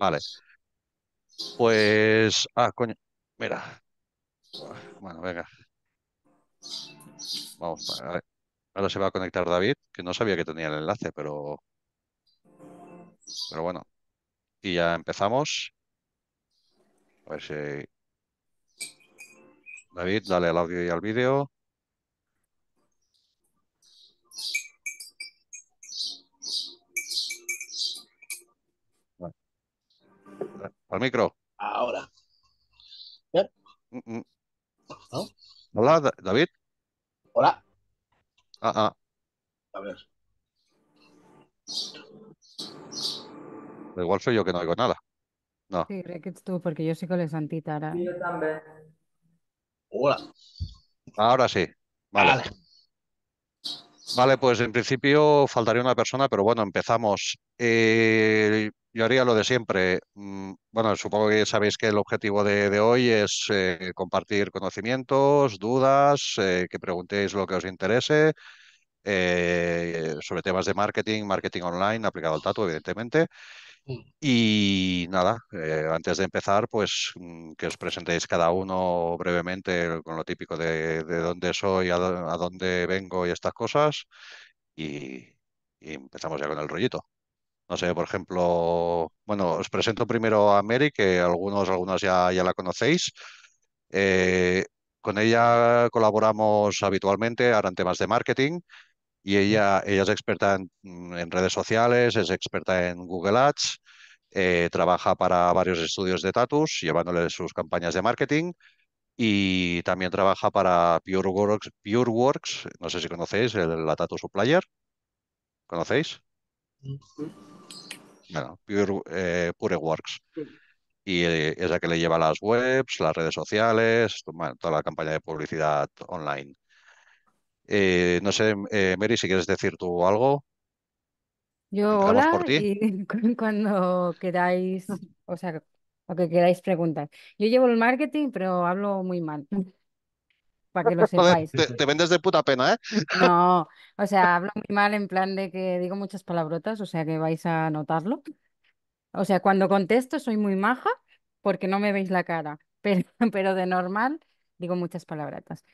Vale. Pues. Ah, coño. Mira. Bueno, venga. Vamos, a ver. Ahora se va a conectar David, que no sabía que tenía el enlace, pero. Pero bueno. Y ya empezamos. A ver si. David, dale al audio y al vídeo. Al micro. Ahora. Mm, mm. Hola, David. Hola. Ah, ah. A ver. igual soy yo que no oigo nada. No. Sí, creo que porque tú, porque yo sí que Santita. sentido ahora. Yo también. Hola. Ahora sí. Vale. vale. Vale, pues en principio faltaría una persona, pero bueno, empezamos. Eh, yo haría lo de siempre. Mm, bueno, supongo que sabéis que el objetivo de, hoy es eh, compartir conocimientos, dudas, eh, que preguntéis lo que os interese sobre temas de marketing, marketing online aplicado al tatu, evidentemente. Mm. Y nada, eh, antes de empezar, pues mm, que os presentéis cada uno brevemente con lo típico de, de dónde soy, a, dónde vengo y estas cosas. Y, empezamos ya con el rollito. No sé, por ejemplo, bueno, os presento primero a Mary, que algunos, ya, la conocéis. Eh, con ella colaboramos habitualmente, ahora en temas de marketing y ella, ella es experta en, redes sociales, es experta en Google Ads, eh, trabaja para varios estudios de Tatus, llevándole sus campañas de marketing y también trabaja para PureWorks, no sé si conocéis, el, la Tattoo Supplier. ¿Conocéis? Bueno, Pure, eh, PureWorks. Y eh, es la que le lleva las webs, las redes sociales, toda la campaña de publicidad online. Eh, no sé, eh, Mary, si quieres decir tú algo. Yo, hola, y cuando queráis, o sea, lo que queráis preguntar. Yo llevo el marketing, pero hablo muy mal, para que lo sepáis. te, vendes de puta pena, ¿eh? No, o sea, hablo muy mal en plan de que digo muchas palabrotas, o sea, que vais a notarlo. O sea, cuando contesto soy muy maja porque no me veis la cara, pero, pero de normal digo muchas palabrotas.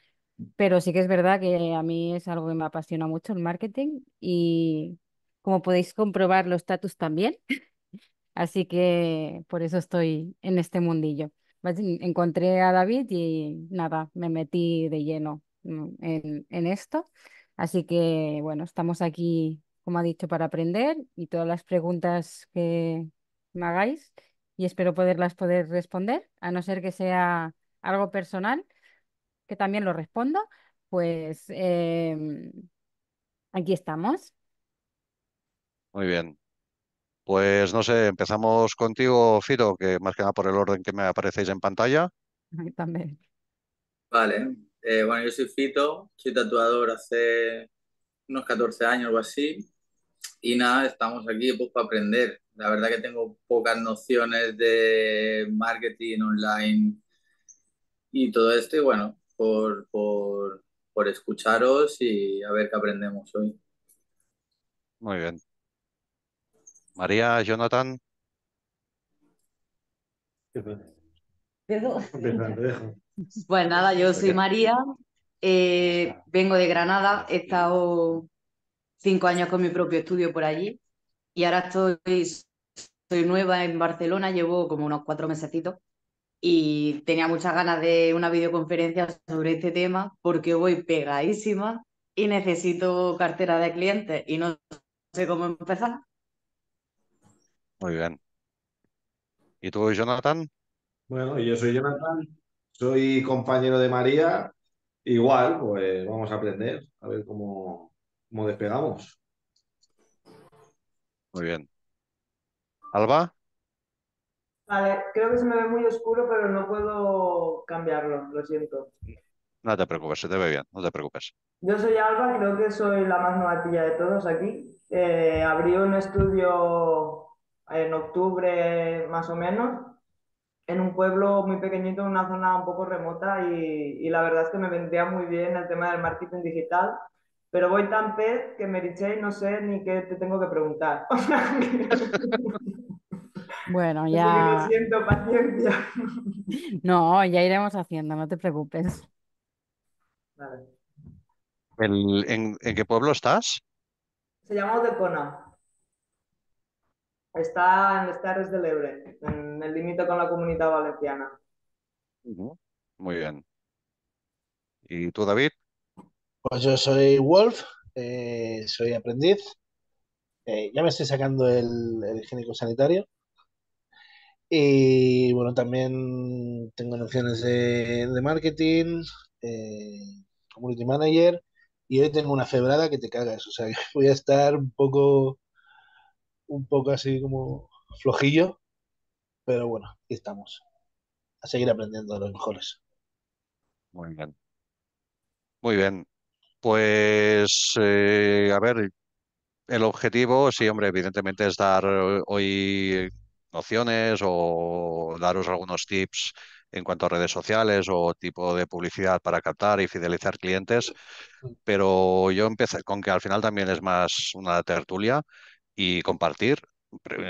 Pero sí que es verdad que a mí es algo que me apasiona mucho el marketing y como podéis comprobar, los status también. Así que por eso estoy en este mundillo. Encontré a David y nada, me metí de lleno en, en esto. Así que bueno, estamos aquí, como ha dicho, para aprender y todas las preguntas que me hagáis y espero poderlas poder responder, a no ser que sea algo personal que también lo respondo, pues em, aquí estamos. Muy bien. Pues no sé, empezamos contigo, ...Fito, que más que nada por el orden que me aparecéis en pantalla. También. Vale, eh, bueno, yo soy Fito, soy tatuador hace unos 14 años o así. Y nada, estamos aquí pues, para aprender. La verdad que tengo pocas nociones de marketing online y todo esto. Y bueno, por, por, escucharos y a ver qué aprendemos hoy. Muy bien. María, Jonathan. Pues nada, yo soy María, eh, vengo de Granada, he estado cinco años con mi propio estudio por allí y ahora estoy, soy nueva en Barcelona, llevo como unos cuatro mesecitos y tenía muchas ganas de una videoconferencia sobre este tema porque voy pegadísima y necesito cartera de clientes y no sé cómo empezar. Muy bien. ¿Y tú, Jonathan? Bueno, yo soy Jonathan, soy compañero de María. Igual, pues vamos a aprender, a ver cómo, cómo despegamos. Muy bien. Alba. Vale, creo que se me ve muy oscuro, pero no puedo cambiarlo, lo siento. No te preocupes, se te ve bien, no te preocupes. Yo soy Alba, creo que soy la más novatilla de todos aquí. Eh, abrí un estudio en octubre más o menos, en un pueblo muy pequeñito, en una zona un poco remota y, la verdad es que me vendría muy bien el tema del marketing digital pero voy tan pez que me eché y no sé ni qué te tengo que preguntar. Bueno, ya. No, ya iremos haciendo, no te preocupes. en, qué pueblo estás? Se llama Odecona. Está en las Terres del Ebre, en el límite con la comunidad valenciana. Muy bien. ¿Y tú, David? Pues yo soy Wolf, eh, soy aprendiz, eh, ya me estoy sacando el, el higiénico sanitario y bueno, también tengo nociones de, marketing, eh, community manager, y hoy tengo una febrada que te cagas. O sea, voy a estar un poco, un poco así como flojillo, pero bueno, aquí estamos. A seguir aprendiendo de los mejores. Muy bien. Muy bien. Pues, eh, a ver, el objetivo, sí, hombre, evidentemente es dar hoy opciones o daros algunos tips en cuanto a redes sociales o tipo de publicidad para captar y fidelizar clientes, pero yo empecé con que al final también es más una tertulia y compartir,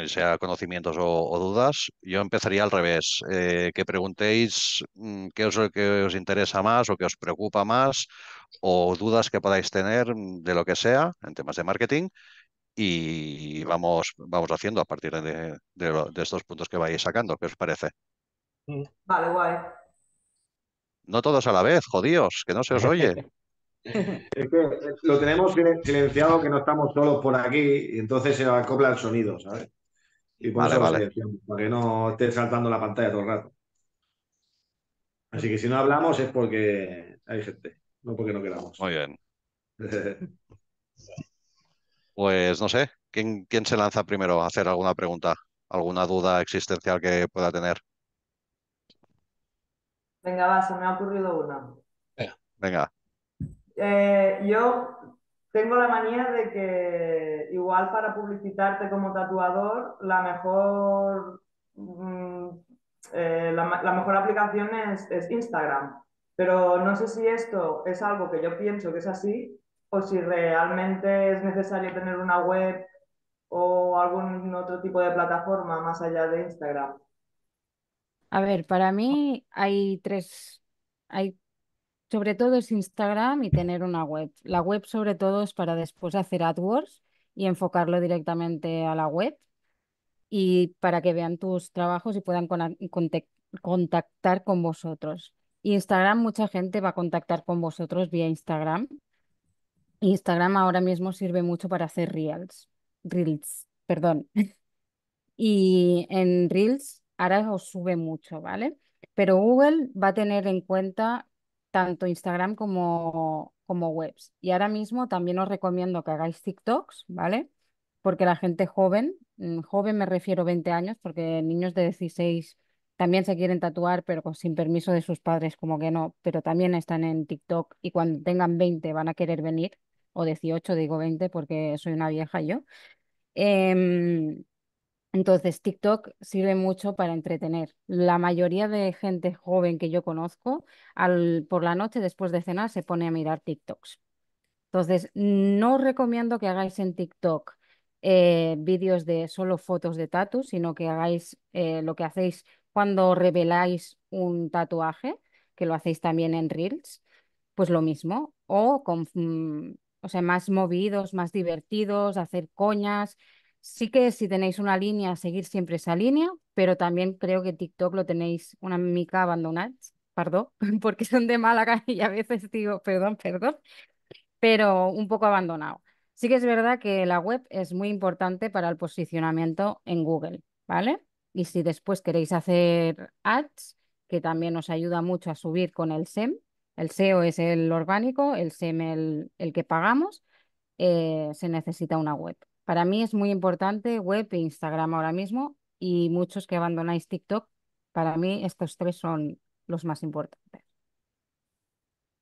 sea conocimientos o, dudas. Yo empezaría al revés, eh, que preguntéis mm, qué os interesa más o qué os preocupa más o dudas que podáis tener mm, de lo que sea en temas de marketing y vamos, vamos haciendo a partir de, estos puntos que vais sacando. ¿Qué os parece? Mm. Vale, guay. No todos a la vez, jodíos, que no se os oye. Es que lo tenemos silenciado que no estamos solos por aquí y entonces se acopla el sonido, ¿sabes? Y vale, para que no esté saltando la pantalla todo el rato. Así que si no hablamos es porque hay gente, no porque no queramos. Muy bien. Pues no sé, ¿quién, se lanza primero a hacer alguna pregunta, alguna duda existencial que pueda tener? Venga, va, se me ha ocurrido una. Venga. Eh, yo tengo la manía de que igual para publicitarte como tatuador, la mejor, mm, eh, la, mejor aplicación es Instagram. Pero no sé si esto es algo que yo pienso que es así si realmente es necesario tener una web o algún otro tipo de plataforma más allá de Instagram. A ver, para mí hay tres, hay sobre todo es Instagram y tener una web. La web sobre todo es para después hacer AdWords y enfocarlo directamente a la web y para que vean tus trabajos y puedan contactar con vosotros. Instagram, mucha gente va a contactar con vosotros vía Instagram Instagram ahora mismo sirve mucho para hacer reels, reels, perdón. Y en reels ahora os sube mucho, ¿vale? Pero Google va a tener en cuenta tanto Instagram como, como webs. Y ahora mismo también os recomiendo que hagáis TikToks, ¿vale? Porque la gente joven, mm, joven me refiero 20 años, porque niños de 16 también se quieren tatuar, pero sin permiso de sus padres, como que no, pero también están en TikTok y cuando tengan 20 van a querer venir o 18, digo 20 porque soy una vieja yo. Em, entonces, TikTok sirve mucho para entretener. La mayoría de gente joven que yo conozco, al, por la noche después de cenar, se pone a mirar TikToks. Entonces, no os recomiendo que hagáis en TikTok eh, vídeos de solo fotos de tatu, sino que hagáis eh, lo que hacéis cuando reveláis un tatuaje, que lo hacéis también en Reels, pues lo mismo, o con mm, o sea, más movidos, más divertidos, hacer coñas. Sí que si tenéis una línea, seguir siempre esa línea, pero también creo que TikTok lo tenéis una mica abandonado, perdón, porque son de Málaga y a veces digo, perdón, perdón, pero un poco abandonado. Sí que es verdad que la web es muy importante para el posicionamiento en Google, ¿vale? Y si después queréis hacer ads, que también os ayuda mucho a subir con el SEM, el SEO es el orgánico, el SEM el, que pagamos, eh, se necesita una web. Para mí es muy importante web e Instagram ahora mismo y muchos que abandonáis TikTok, para mí estos tres son los más importantes.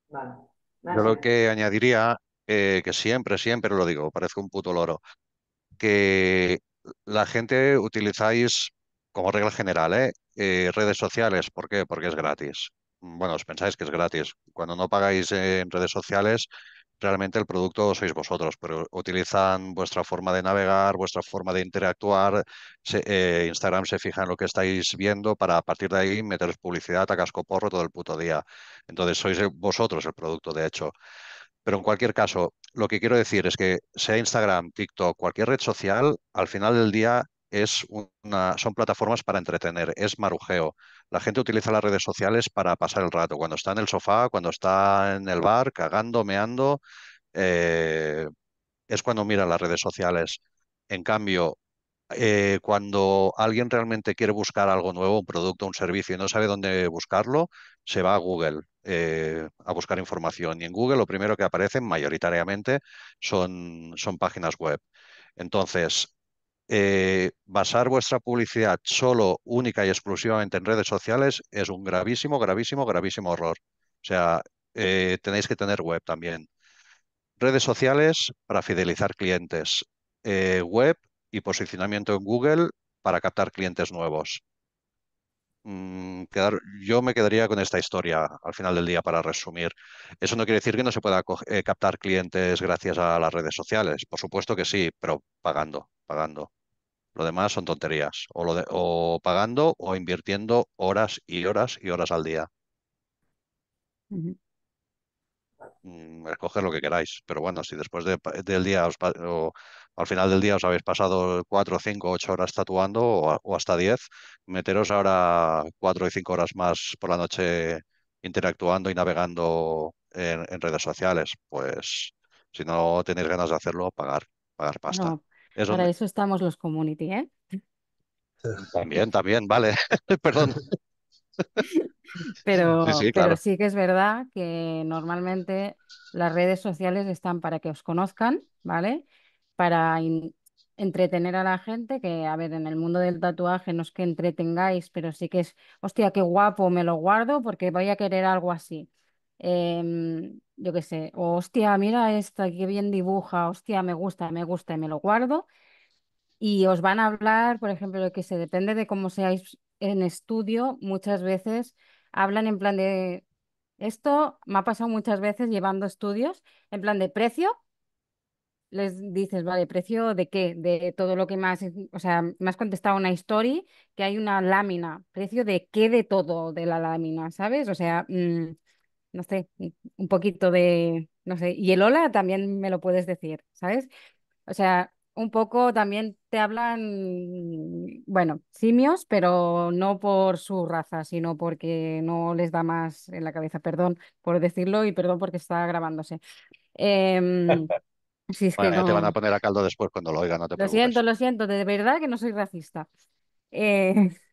Yo lo que añadiría, eh, que siempre, siempre lo digo, parece un puto loro, que la gente utilizáis como regla general ¿eh? redes sociales. ¿Por qué? Porque es gratis bueno, os pensáis que es gratis. Cuando no pagáis en redes sociales, realmente el producto sois vosotros, pero utilizan vuestra forma de navegar, vuestra forma de interactuar. Eh, Instagram se fija en lo que estáis viendo para a partir de ahí meteros publicidad a casco porro todo el puto día. Entonces sois eh, vosotros el producto, de hecho. Pero en cualquier caso, lo que quiero decir es que sea Instagram, TikTok, cualquier red social, al final del día una, son plataformas para entretener, es marujeo. La gente utiliza las redes sociales para pasar el rato, cuando está en el sofá, cuando está en el bar, cagando, meando, eh, es cuando mira las redes sociales. En cambio, eh, cuando alguien realmente quiere buscar algo nuevo, un producto, un servicio y no sabe dónde buscarlo, se va a Google eh, a buscar información. Y en Google lo primero que aparecen mayoritariamente son, son páginas web. Entonces, eh, basar vuestra publicidad solo, única y exclusivamente en redes sociales es un gravísimo, gravísimo, gravísimo error. O sea, eh, tenéis que tener web también. Redes sociales para fidelizar clientes. Eh, web y posicionamiento en Google para captar clientes nuevos. Mm, yo me quedaría con esta historia al final del día para resumir. Eso no quiere decir que no se pueda captar clientes gracias a las redes sociales. Por supuesto que sí, pero pagando pagando. Lo demás son tonterías, o, lo de, o pagando o invirtiendo horas y horas y horas al día. Mm, escoger lo que queráis. Pero bueno, si después del día o al final del día os habéis pasado 4, cinco ocho horas tatuando o, hasta 10, meteros ahora cuatro y cinco horas más por la noche interactuando y navegando en, redes sociales. Pues si no tenéis ganas de hacerlo, pagar, pagar pasta. Para eso estamos los community, ¿eh? También, también, vale. Perdón. Pero sí, pero sí que es verdad que normalmente las redes sociales están para que os conozcan, ¿vale? Para entretener a la gente, que a ver, en el mundo del tatuaje no es que entretengáis, pero sí que es, hostia, qué guapo, me lo guardo porque voy a querer algo así. Em, yo qué sé, hostia, mira esta, qué bien dibuja, hostia, me gusta, me gusta y me lo guardo. Y os van a hablar, por ejemplo, que se depende de cómo seáis en estudio, muchas veces hablan en plan de, esto me ha pasado muchas veces llevando estudios, en plan de precio, les dices, vale, ¿precio de qué? De todo lo que más, o sea, me has contestado una story, que hay una lámina, ¿precio de qué de todo de la lámina, ¿sabes? O sea, mm, no sé, un poquito de, no sé, y el hola también me lo puedes decir, ¿sabes? O sea, un poco también te hablan, bueno, simios, pero no por su raza, sino porque no les da más en la cabeza, perdón por decirlo y perdón porque está grabándose. Eh, es que te van a poner a caldo después cuando lo oigan, no te Lo siento, lo siento, de verdad que no soy racista. Eh,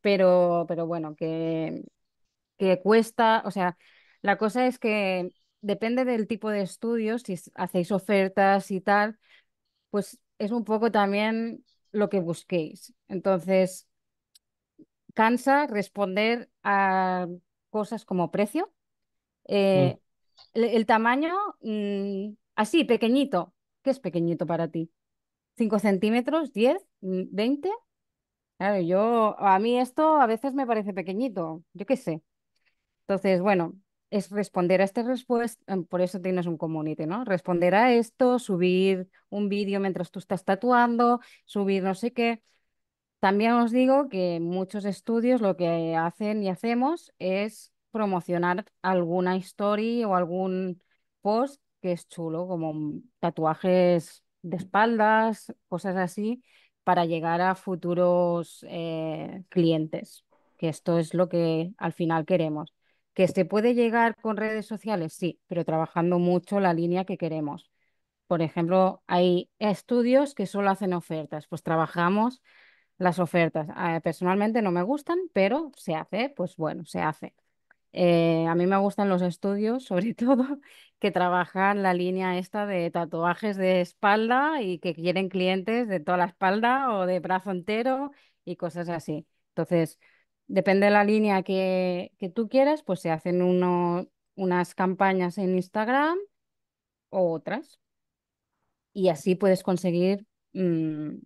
pero, pero bueno, que, que cuesta, o sea, la cosa es que depende del tipo de estudios, si hacéis ofertas y tal, pues es un poco también lo que busquéis. Entonces, cansa responder a cosas como precio. Mm. Eh, el, tamaño, mm, así, pequeñito. ¿Qué es pequeñito para ti? ¿5 centímetros? ¿10? ¿20? Mm, claro, yo, a mí esto a veces me parece pequeñito, yo qué sé. Entonces, bueno, es responder a esta respuesta, em, por eso tienes un community, ¿no? Responder a esto, subir un vídeo mientras tú estás tatuando, subir no sé qué. También os digo que muchos estudios lo que hacen y hacemos es promocionar alguna story o algún post que es chulo, como tatuajes de espaldas, cosas así, para llegar a futuros eh, clientes, que esto es lo que al final queremos. ¿Que se puede llegar con redes sociales? Sí, pero trabajando mucho la línea que queremos. Por ejemplo, hay estudios que solo hacen ofertas, pues trabajamos las ofertas. Ah, personalmente no me gustan, pero se hace, pues bueno, se hace. Eh, a mí me gustan los estudios, sobre todo, que trabajan la línea esta de tatuajes de espalda y que quieren clientes de toda la espalda o de brazo entero y cosas así. Entonces, depende de la línea que, tú quieras, pues se hacen unas campañas en Instagram o otras. Y así puedes conseguir mm,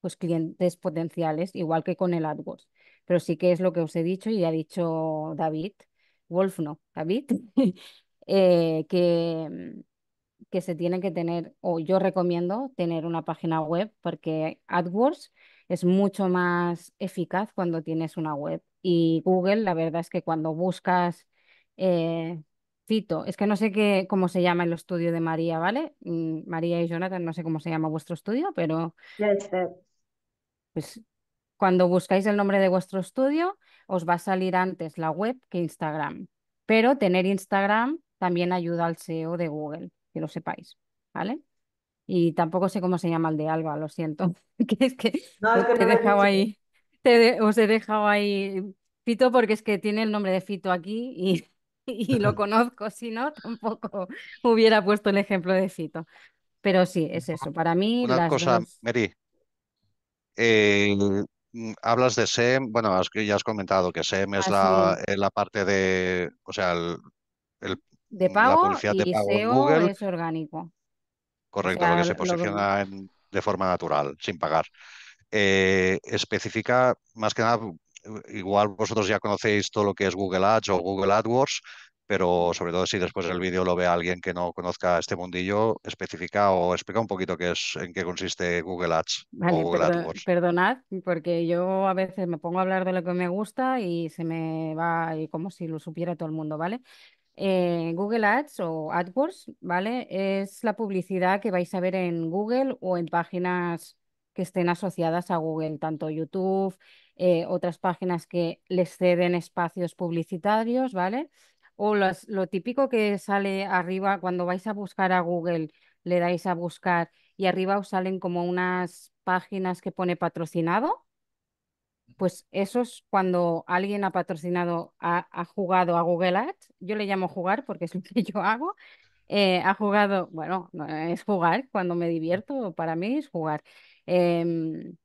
pues clientes potenciales, igual que con el AdWords. Pero sí que es lo que os he dicho y ha dicho David, Wolf no, David, eh, que, que se tiene que tener, o yo recomiendo tener una página web, porque AdWords es mucho más eficaz cuando tienes una web. Y Google, la verdad es que cuando buscas, eh, cito, es que no sé qué, cómo se llama el estudio de María, ¿vale? Mm, María y Jonathan, no sé cómo se llama vuestro estudio, pero... Pues cuando buscáis el nombre de vuestro estudio, os va a salir antes la web que Instagram. Pero tener Instagram también ayuda al SEO de Google, que lo sepáis, ¿vale? y tampoco sé cómo se llama el de Alba, lo siento, que es que, te he dejado ahí, os he dejado ahí Fito porque es que tiene el nombre de Fito aquí y, lo conozco, si no, tampoco hubiera puesto el ejemplo de Fito. Pero sí, es eso, para mí... Una cosa, Meri eh, mm, hablas de SEM, bueno, ya has comentado que SEM es ah, la, la, parte de, o sea, el, de pago SEO e es orgánico. Correcto, que se posiciona de forma natural, sin pagar. Eh, especifica, más que nada, igual vosotros ya conocéis todo lo que es Google Ads o Google AdWords, pero sobre todo si después el vídeo lo ve alguien que no conozca este mundillo, especifica o explica un poquito qué es, en qué consiste Google Ads o Google AdWords. Perdonad, porque yo a veces me pongo a hablar de lo que me gusta y se me va y como si lo supiera todo el mundo, ¿vale? Eh, Google Ads o AdWords, ¿vale? Es la publicidad que vais a ver en Google o en páginas que estén asociadas a Google, tanto YouTube, eh, otras páginas que les ceden espacios publicitarios, ¿vale? O lo típico que sale arriba cuando vais a buscar a Google, le dais a buscar y arriba os salen como unas páginas que pone patrocinado pues eso es cuando alguien ha patrocinado, ha, jugado a Google Ads, yo le llamo jugar porque es lo que yo hago, eh, ha jugado, bueno, es jugar, cuando me divierto para mí es jugar, em,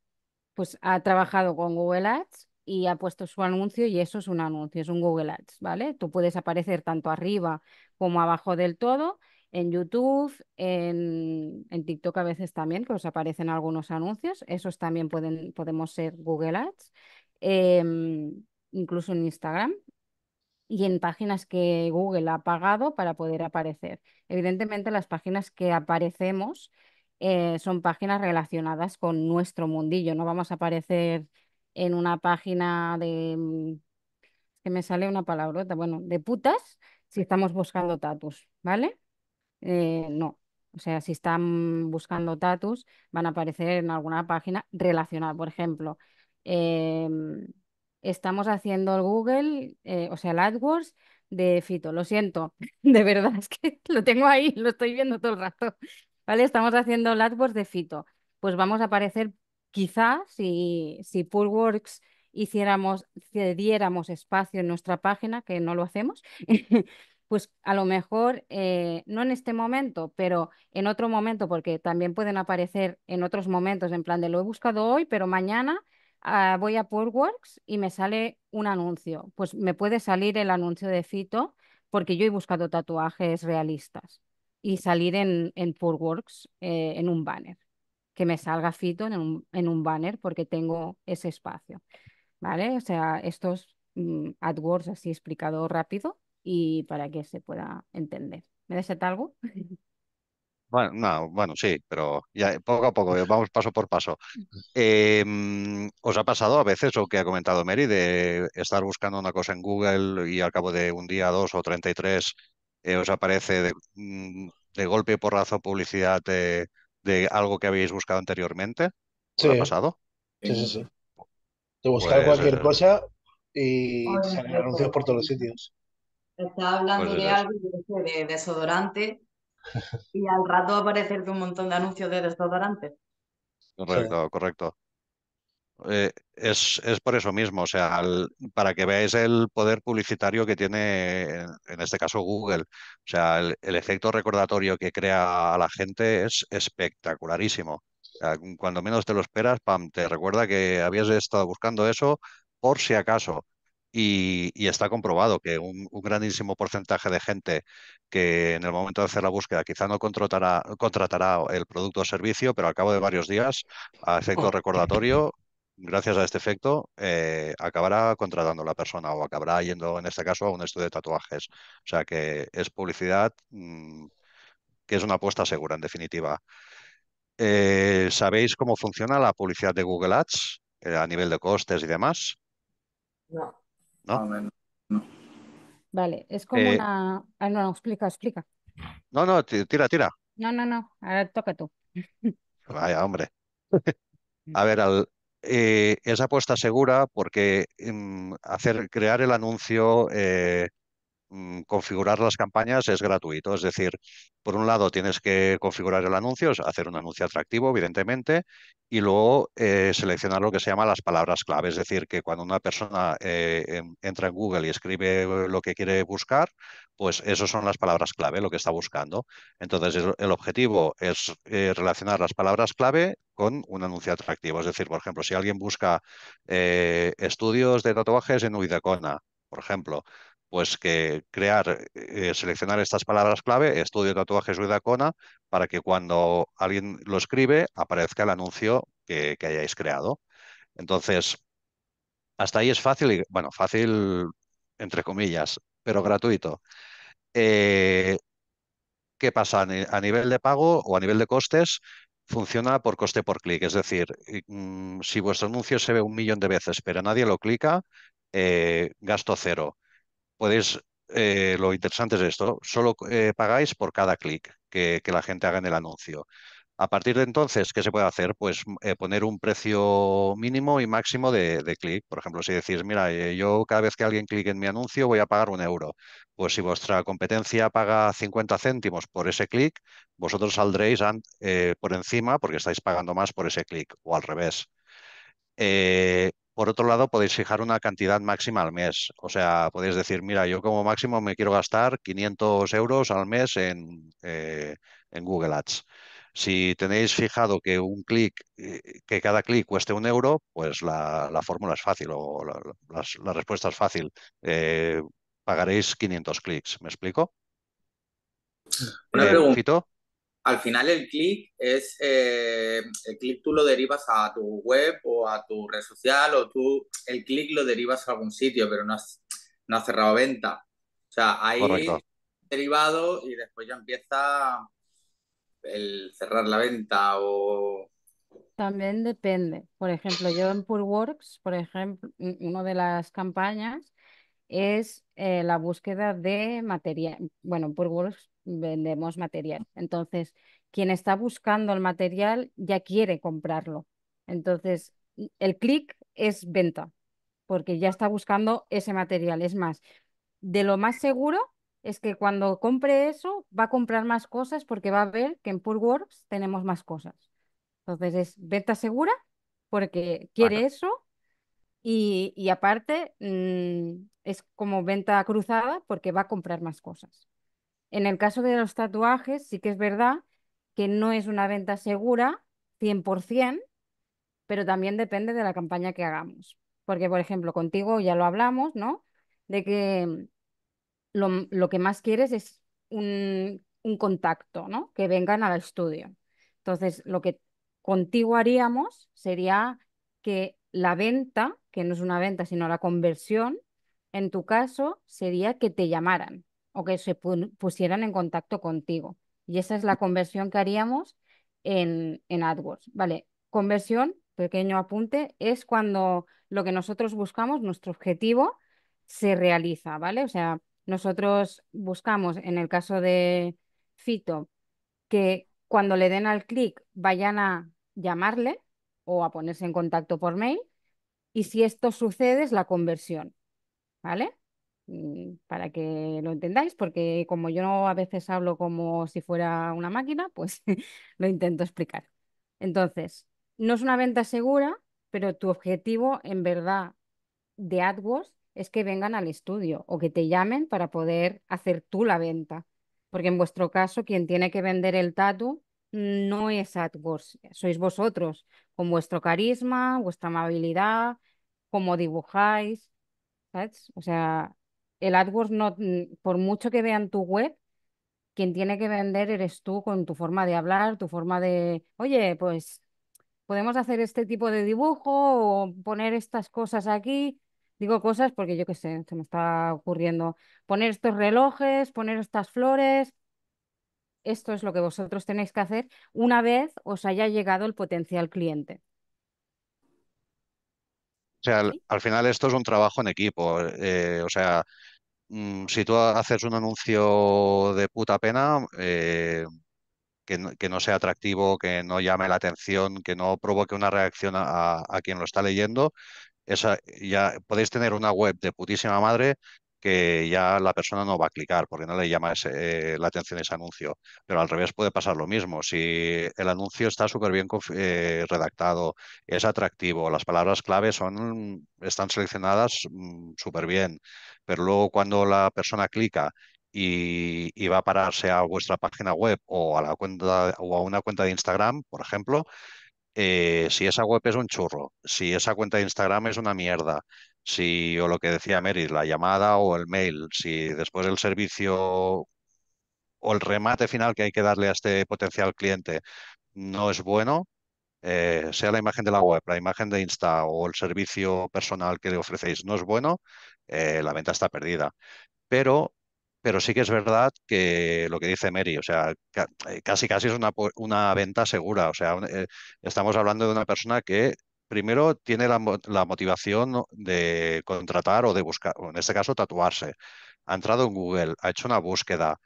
pues ha trabajado con Google Ads y ha puesto su anuncio y eso es un anuncio, es un Google Ads, ¿vale? Tú puedes aparecer tanto arriba como abajo del todo en YouTube, en, TikTok a veces también, que os aparecen algunos anuncios. Esos también pueden, podemos ser Google Ads, em, incluso en Instagram y en páginas que Google ha pagado para poder aparecer. Evidentemente, las páginas que aparecemos eh, son páginas relacionadas con nuestro mundillo. No vamos a aparecer en una página de... Mm, que me sale una palabrota, bueno, de putas si estamos buscando tatus, ¿vale? Eh, no. O sea, si están buscando tatus, van a aparecer en alguna página relacionada. Por ejemplo, em, estamos haciendo el Google, eh, o sea, el AdWords de Fito. Lo siento, de verdad, es que lo tengo ahí, lo estoy viendo todo el rato. ¿Vale? Estamos haciendo el AdWords de Fito. Pues vamos a aparecer quizá si, si Poolworks hiciéramos, cediéramos espacio en nuestra página, que no lo hacemos, pues a lo mejor eh, no en este momento, pero en otro momento, porque también pueden aparecer en otros momentos, en plan de lo he buscado hoy, pero mañana ah, voy a Portworks y me sale un anuncio. Pues me puede salir el anuncio de Fito, porque yo he buscado tatuajes realistas y salir en, en Portworks eh, en un banner, que me salga Fito en un, en un banner porque tengo ese espacio. ¿Vale? O sea, estos mm, AdWords así explicado rápido y para que se pueda entender. ¿Me deseas algo? Bueno, bueno, sí, pero ya poco a poco, vamos paso por paso. Em, ¿Os ha pasado a veces lo que ha comentado Mary de estar buscando una cosa en Google y al cabo de un día, dos o treinta y tres eh, os aparece mm, de, golpe y porrazo publicidad de, algo que habéis buscado anteriormente? ¿Os ha pasado? Sí, sí, sí. De buscar pues, cualquier eh, cosa y salen anuncios por todos los sitios. Estaba hablando pues de algo de desodorante y al rato aparecerte un montón de anuncios de desodorante. Correcto, correcto. Eh, es, por eso mismo, o sea, para que veáis el poder publicitario que tiene, en, este caso, Google. O sea, el, efecto recordatorio que crea a la gente es espectacularísimo. cuando menos te lo esperas, te recuerda que habías estado buscando eso por si acaso. Y, está comprobado que un, grandísimo porcentaje de gente que en el momento de hacer la búsqueda quizá no contratará, contratará el producto o servicio, pero al cabo de varios días, a efecto recordatorio, gracias a este efecto, eh, acabará contratando a la persona o acabará yendo, en este caso, a un estudio de tatuajes. O sea que es publicidad mm, que es una apuesta segura, en definitiva. Eh, ¿Sabéis cómo funciona la publicidad de Google Ads eh, a nivel de costes y demás? No. ¿no? Vale, es como eh, una... Ah, no, no, explica, explica. No, no, tira, tira. No, no, no, ahora toca tú. Vaya, hombre. A ver, al, eh, es apuesta segura porque mm, hacer, crear el anuncio, eh, Mm, configurar las campañas es gratuito. Es decir, por un lado tienes que configurar el anuncio, hacer un anuncio atractivo, evidentemente, y luego eh, seleccionar lo que se llama las palabras clave. Es decir, que cuando una persona eh, entra en Google y escribe eh, lo que quiere buscar, pues esas son las palabras clave, lo que está buscando. Entonces, el objetivo es relacionar las palabras clave con un anuncio atractivo. Es decir, por ejemplo, si alguien busca estudios de tatuajes en Uidacona, por ejemplo, pues que crear, eh, seleccionar estas palabras clave, estudio tatuajes cona, para que cuando alguien lo escribe aparezca el anuncio que, hayáis creado. Entonces, hasta ahí es fácil, bueno, fácil entre comillas, pero gratuito. Eh, ¿Qué pasa? A nivel de pago o a nivel de costes, funciona por coste por clic. Es decir, mm, si vuestro anuncio se ve un millón de veces, pero nadie lo clica, eh, gasto cero podéis, eh, lo interesante es esto, solo eh, pagáis por cada clic que, la gente haga en el anuncio. A partir de entonces, ¿qué se puede hacer? Pues eh, poner un precio mínimo y máximo de, clic. Por ejemplo, si decís, mira, yo cada vez que alguien clique en mi anuncio voy a pagar un euro. Pues si vuestra competencia paga 50 céntimos por ese clic, vosotros saldréis por encima porque estáis pagando más por ese clic o al revés. Por otro lado, podéis fijar una cantidad máxima al mes. O sea, podéis decir, mira, yo como máximo me quiero gastar 500 euros al mes eh, en, Google Ads. Si tenéis fijado que un clic, eh, que cada clic cueste un euro, pues la, fórmula es fácil o la, respuesta es fácil. Eh, pagaréis 500 clics, ¿me explico? Una pregunta al final el clic es, eh, el clic tú lo derivas a tu web o a tu red social o tú el clic lo derivas a algún sitio, pero no has, cerrado venta. O sea, hay derivado y después ya empieza el cerrar la venta o... También depende. Por ejemplo, yo en Purworks, por ejemplo, una de las campañas es eh, la búsqueda de material. Bueno, Purworks vendemos material. Entonces, quien está buscando el material ya quiere comprarlo. Entonces, el clic es venta, porque ya está buscando ese material. Es más, de lo más seguro es que cuando compre eso, va a comprar más cosas porque va a ver que en Poolworks tenemos más cosas. Entonces, es venta segura porque quiere eso y, aparte mm, es como venta cruzada porque va a comprar más cosas. En el caso de los tatuajes, sí que es verdad que no es una venta segura 100%, pero también depende de la campaña que hagamos. Porque, por ejemplo, contigo ya lo hablamos, ¿no? De que lo, que más quieres es un, un contacto, ¿no? Que vengan al estudio. Entonces, lo que contigo haríamos sería que la venta, que no es una venta, sino la conversión, en tu caso, sería que te llamaran o que se pusieran en contacto contigo. Y esa es la conversión que haríamos en, AdWords. Vale, conversión, pequeño apunte, es cuando lo que nosotros buscamos, nuestro objetivo, se realiza, ¿vale? O sea, nosotros buscamos, en el caso de Fito, que cuando le den al clic vayan a llamarle o a ponerse en contacto por mail. Y si esto sucede es la conversión, ¿vale? Mm, para que lo entendáis, porque como yo a veces hablo como si fuera una máquina, pues lo intento explicar. Entonces, no es una venta segura, pero tu objetivo en verdad de AdWords es que vengan al estudio o que te llamen para poder hacer tú la venta. Porque en vuestro caso, quien tiene que vender el tatu no es AdWords, sois vosotros, con vuestro carisma, vuestra amabilidad, cómo dibujáis, O sea, el AdWords no, mm, por mucho que vean tu web, quien tiene que vender eres tú con tu forma de hablar, tu forma de, oye, pues podemos hacer este tipo de dibujo o poner estas cosas aquí. Digo cosas porque yo qué sé, se me está ocurriendo. Poner estos relojes, poner estas flores. Esto es lo que vosotros tenéis que hacer una vez os haya llegado el potencial cliente. O sea, al, final esto es un trabajo en equipo. Eh, o sea, mm, si tú haces un anuncio de puta pena, eh, que, no, sea atractivo, que no llame la atención, que no provoque una reacción a, quien lo está leyendo, ya podéis tener una web de putísima madre, que ya la persona no va a clicar porque no le llama eh, la atención ese anuncio. Pero al revés puede pasar lo mismo. Si el anuncio está súper bien eh, redactado, es atractivo, las palabras clave son, están seleccionadas mm, súper bien, pero luego cuando la persona clica y, va a pararse a vuestra página web o a la cuenta o a una cuenta de Instagram, por ejemplo, eh, si esa web es un churro, si esa cuenta de Instagram es una mierda, si, o lo que decía Mary, la llamada o el mail, si después el servicio o el remate final que hay que darle a este potencial cliente no es bueno, eh, sea la imagen de la web, la imagen de Insta o el servicio personal que le ofrecéis no es bueno, eh, la venta está perdida. Pero, pero sí que es verdad que lo que dice Mary, o sea, eh, casi casi es una, una, venta segura. O sea, estamos hablando de una persona que primero tiene la, motivación de contratar o de buscar, en este caso tatuarse. Ha entrado en Google, ha hecho una búsqueda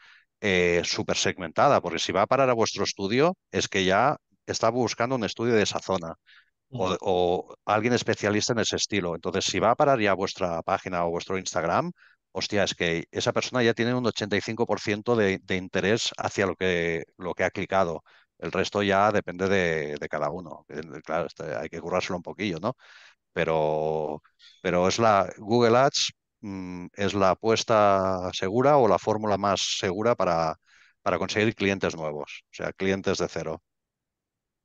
eh, súper segmentada, porque si va a parar a vuestro estudio es que ya está buscando un estudio de esa zona o, alguien especialista en ese estilo. Entonces, si va a parar ya a vuestra página o vuestro Instagram, hostia, es que esa persona ya tiene un 85% de, de interés hacia lo que, lo que ha clicado. El resto ya depende de, cada uno. Claro, este, hay que currárselo un poquillo, ¿no? Pero, pero es la Google Ads mm, es la apuesta segura o la fórmula más segura para, para conseguir clientes nuevos, o sea, clientes de cero.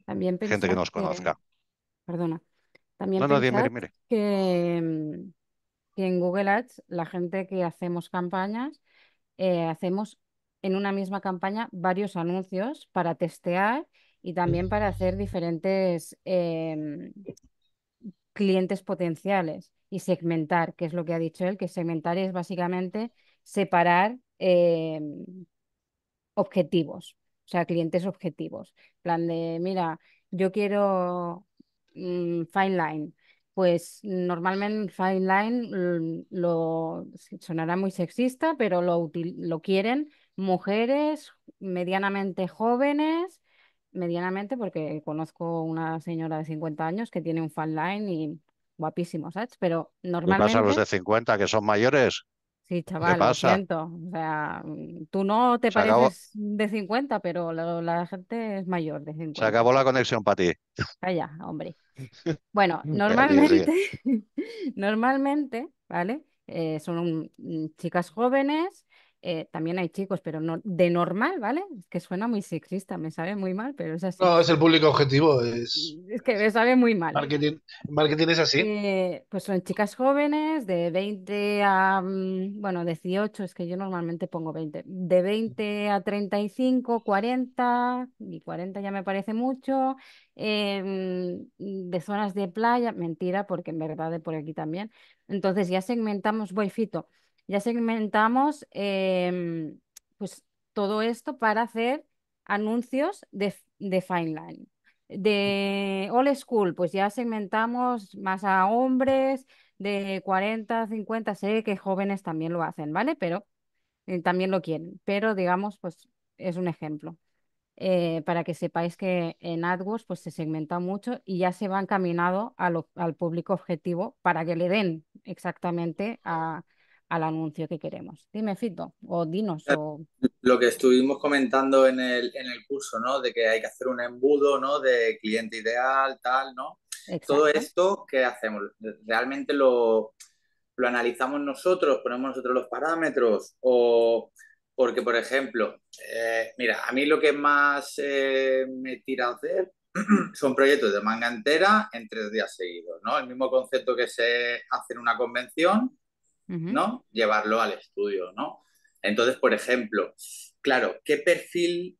También Gente que nos conozca. Perdona. También mm, Que, en Google Ads la gente que hacemos campañas eh, hacemos en una misma campaña varios anuncios para testear y también para hacer diferentes em, clientes potenciales y segmentar, que es lo que ha dicho él, que segmentar es básicamente separar em, objetivos, o sea, clientes objetivos. Plan de, mira, yo quiero mm, fine line. Pues normalmente fine line mm, lo sonará muy sexista, pero lo, lo quieren mujeres medianamente jóvenes, medianamente porque conozco una señora de 50 años que tiene un fan line y guapísimos, Pero normalmente... ¿Qué pasa a los de 50 que son mayores? Sí, chaval, O sea, mm, tú no te pareces de 50, pero la, gente es mayor de 50. Se acabó la conexión para ti. Calla, hombre. Bueno, normalmente, normalmente, ¿vale? Eh, son mm, chicas jóvenes eh, también hay chicos, pero no de normal, ¿vale? Es que suena muy sexista, me sabe muy mal, pero es así. No, es el público objetivo, es... Es que me sabe muy mal. Marketing, es así. Eh, pues son chicas jóvenes, de 20 a, mm, bueno, 18, es que yo normalmente pongo 20, de 20 a 35, 40, y 40 ya me parece mucho, eh, mm, de zonas de playa, mentira, porque en verdad de por aquí también. Entonces ya segmentamos, voy fito ya segmentamos em, pues todo esto para hacer anuncios de, de fine line. De old school, pues ya segmentamos más a hombres de 40, 50, sé que jóvenes también lo hacen, ¿vale? Pero eh, también lo quieren. Pero digamos, pues es un ejemplo. Eh, para que sepáis que en AdWords pues, se segmenta mucho y ya se va encaminado al público objetivo para que le den exactamente a, al anuncio que queremos. Dime, Fito, o dinos. Lo que estuvimos comentando en el, curso, ¿no? De que hay que hacer un embudo, ¿no? De cliente ideal, tal, ¿no? Todo esto, ¿qué hacemos? ¿Realmente lo, lo analizamos nosotros? ¿Ponemos nosotros los parámetros? O porque, por ejemplo, eh, mira, a mí lo que más eh, me tira a hacer son proyectos de manga entera en tres días seguidos, ¿no? El mismo concepto que se hace en una convención, ¿no? Llevarlo al estudio, ¿no? Entonces, por ejemplo, claro, ¿qué perfil,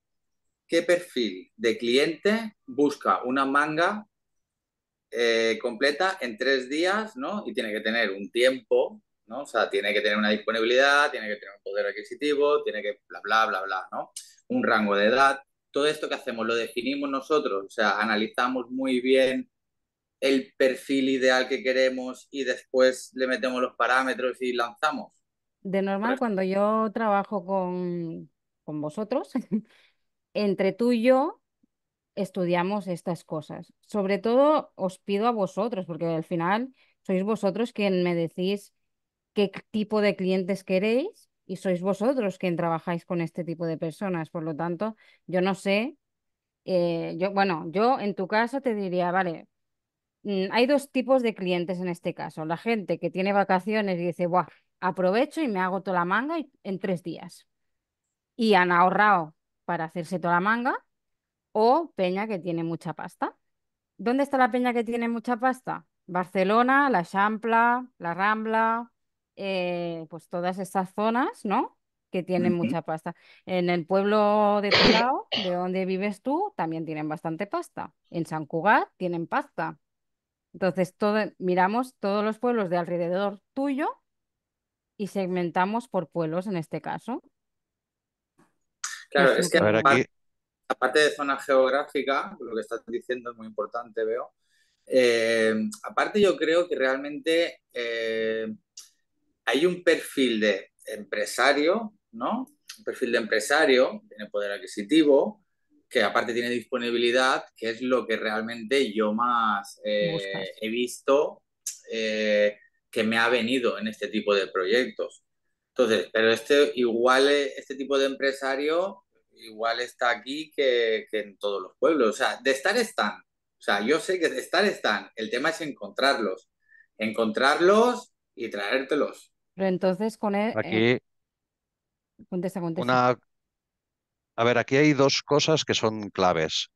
qué perfil de cliente busca una manga eh, completa en tres días, ¿no? Y tiene que tener un tiempo, ¿no? O sea, tiene que tener una disponibilidad, tiene que tener un poder adquisitivo, tiene que bla, bla, bla, bla, ¿no? Un rango de edad. Todo esto que hacemos lo definimos nosotros, o sea, analizamos muy bien el perfil ideal que queremos y después le metemos los parámetros y lanzamos. De normal, cuando yo trabajo con, con vosotros, entre tú y yo estudiamos estas cosas. Sobre todo os pido a vosotros, porque al final sois vosotros quien me decís qué tipo de clientes queréis y sois vosotros quien trabajáis con este tipo de personas. Por lo tanto, yo no sé, eh, yo, bueno, yo en tu casa te diría, vale, Mm, hay dos tipos de clientes en este caso. La gente que tiene vacaciones y dice, aprovecho y me hago toda la manga en tres días. Y han ahorrado para hacerse toda la manga. O peña que tiene mucha pasta. ¿Dónde está la peña que tiene mucha pasta? Barcelona, la Champla, la Rambla, eh, pues todas estas zonas, ¿no? Que tienen mucha pasta. En el pueblo de lado, de donde vives tú, también tienen bastante pasta. En San Cugat tienen pasta entonces, miramos todos los pueblos de alrededor tuyo y segmentamos por pueblos en este caso. Claro, es que aparte de zona geográfica, lo que estás diciendo es muy importante, veo. Eh, aparte yo creo que realmente eh, hay un perfil de empresario, ¿no? Un perfil de empresario, tiene poder adquisitivo, que aparte tiene disponibilidad, que es lo que realmente yo más eh, he visto eh, que me ha venido en este tipo de proyectos. Entonces, pero este igual, eh, este tipo de empresario igual está aquí que, en todos los pueblos. O sea, de estar están. O sea, yo sé que de estar están. El tema es encontrarlos. Encontrarlos y traértelos. Pero entonces con él... E, contesta, contesta. A ver, aquí hay dos cosas que son claves.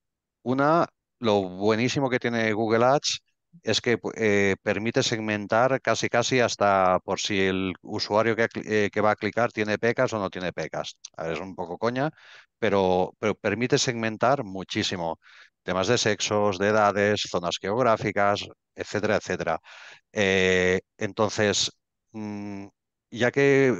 Una, lo buenísimo que tiene Google Ads es que eh, permite segmentar casi casi hasta por si el usuario eh, que, va a clicar tiene pecas o no tiene pecas. A ver, es un poco coña, pero, permite segmentar muchísimo. Temas de sexos, de edades, zonas geográficas, etcétera, etcétera. Eh, entonces, mm, ya que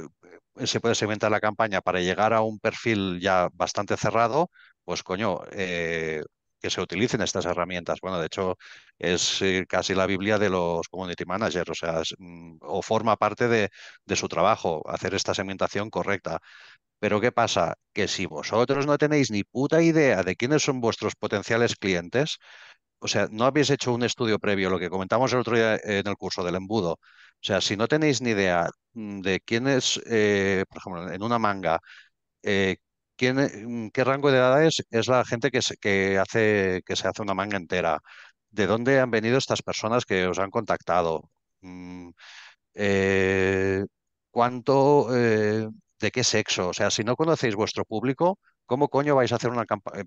eh, se puede segmentar la campaña para llegar a un perfil ya bastante cerrado, pues coño, eh, que se utilicen estas herramientas. Bueno, de hecho, es eh, casi la Biblia de los community managers, o sea, mm, o forma parte de, de su trabajo hacer esta segmentación correcta. Pero ¿qué pasa? Que si vosotros no tenéis ni puta idea de quiénes son vuestros potenciales clientes, o sea, no habéis hecho un estudio previo, lo que comentamos el otro día eh, en el curso del embudo. O sea, si no tenéis ni idea mm, de quién es, eh, por ejemplo, en una manga, eh, e, mm, qué rango de edad es, la gente que se, hace, que se hace una manga entera. ¿De dónde han venido estas personas que os han contactado? Mm, ¿Cuánto, de qué sexo. O sea, si no conocéis vuestro público, ¿cómo coño vais a hacer una campaña? Eh,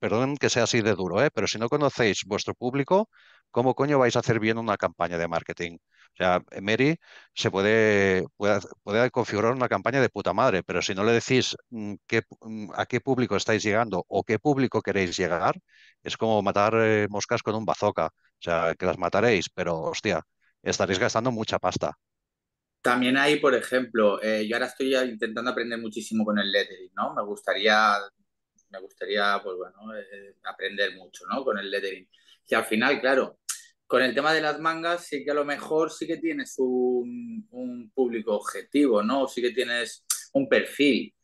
perdón, que sea así de duro, eh, pero si no conocéis vuestro público, ¿cómo coño vais a hacer bien una campaña de marketing? O sea, eh, Mary se puede, configurar una campaña de puta madre, pero si no le decís mm, mm, a qué público estáis llegando o qué público queréis llegar, es como matar moscas con un bazooka. O sea, que las mataréis, pero hostia, estaréis gastando mucha pasta. También hay, por ejemplo, eh, yo ahora estoy intentando aprender muchísimo con el lettering, ¿no? Me gustaría, me gustaría, pues bueno, eh, aprender mucho, ¿no? Con el lettering. Y al final, claro, con el tema de las mangas sí que a lo mejor sí que tienes un, público objetivo, ¿no? Sí que tienes un perfil.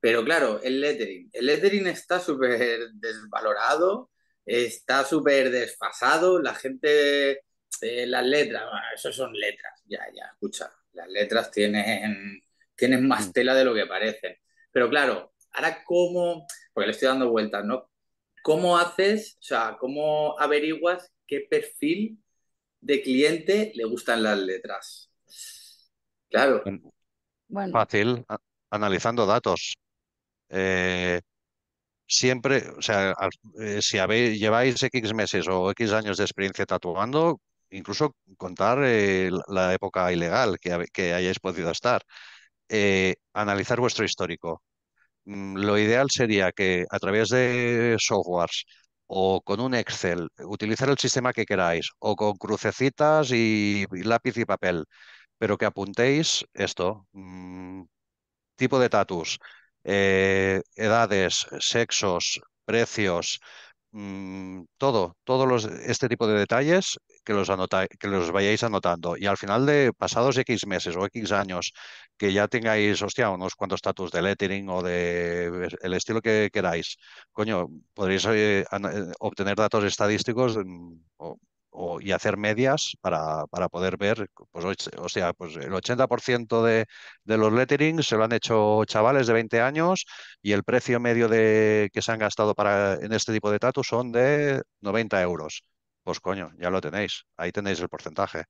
Pero claro, el lettering. El lettering está súper desvalorado, está súper desfasado. La gente, eh, las letras, bueno, eso son letras, ya, ya, escucha las letras tienen, tienen más mm. tela de lo que parecen. Pero claro, ahora cómo, porque le estoy dando vueltas, ¿no? ¿Cómo haces, o sea, cómo averiguas qué perfil de cliente le gustan las letras? Claro. Em, fácil, analizando datos. Eh, siempre, o sea, eh, si lleváis X meses o X años de experiencia tatuando, incluso contar eh, la época ilegal que, hayáis podido estar, eh, analizar vuestro histórico. Mm, lo ideal sería que a través de softwares o con un Excel, utilizar el sistema que queráis, o con crucecitas y, lápiz y papel, pero que apuntéis esto, mm, tipo de tatus, eh, edades, sexos, precios, mm, todo, todos este tipo de detalles que los, que los vayáis anotando. Y al final de pasados X meses o X años, que ya tengáis, hostia, unos cuantos estatus de lettering o de eh, el estilo que queráis, coño, podréis eh, eh, obtener datos estadísticos mm, o, y hacer medias para, para, poder ver, pues, o sea, pues el 80% de, de los letterings se lo han hecho chavales de 20 años y el precio medio de, que se han gastado para, en este tipo de estatus son de 90 euros pues coño, ya lo tenéis, ahí tenéis el porcentaje.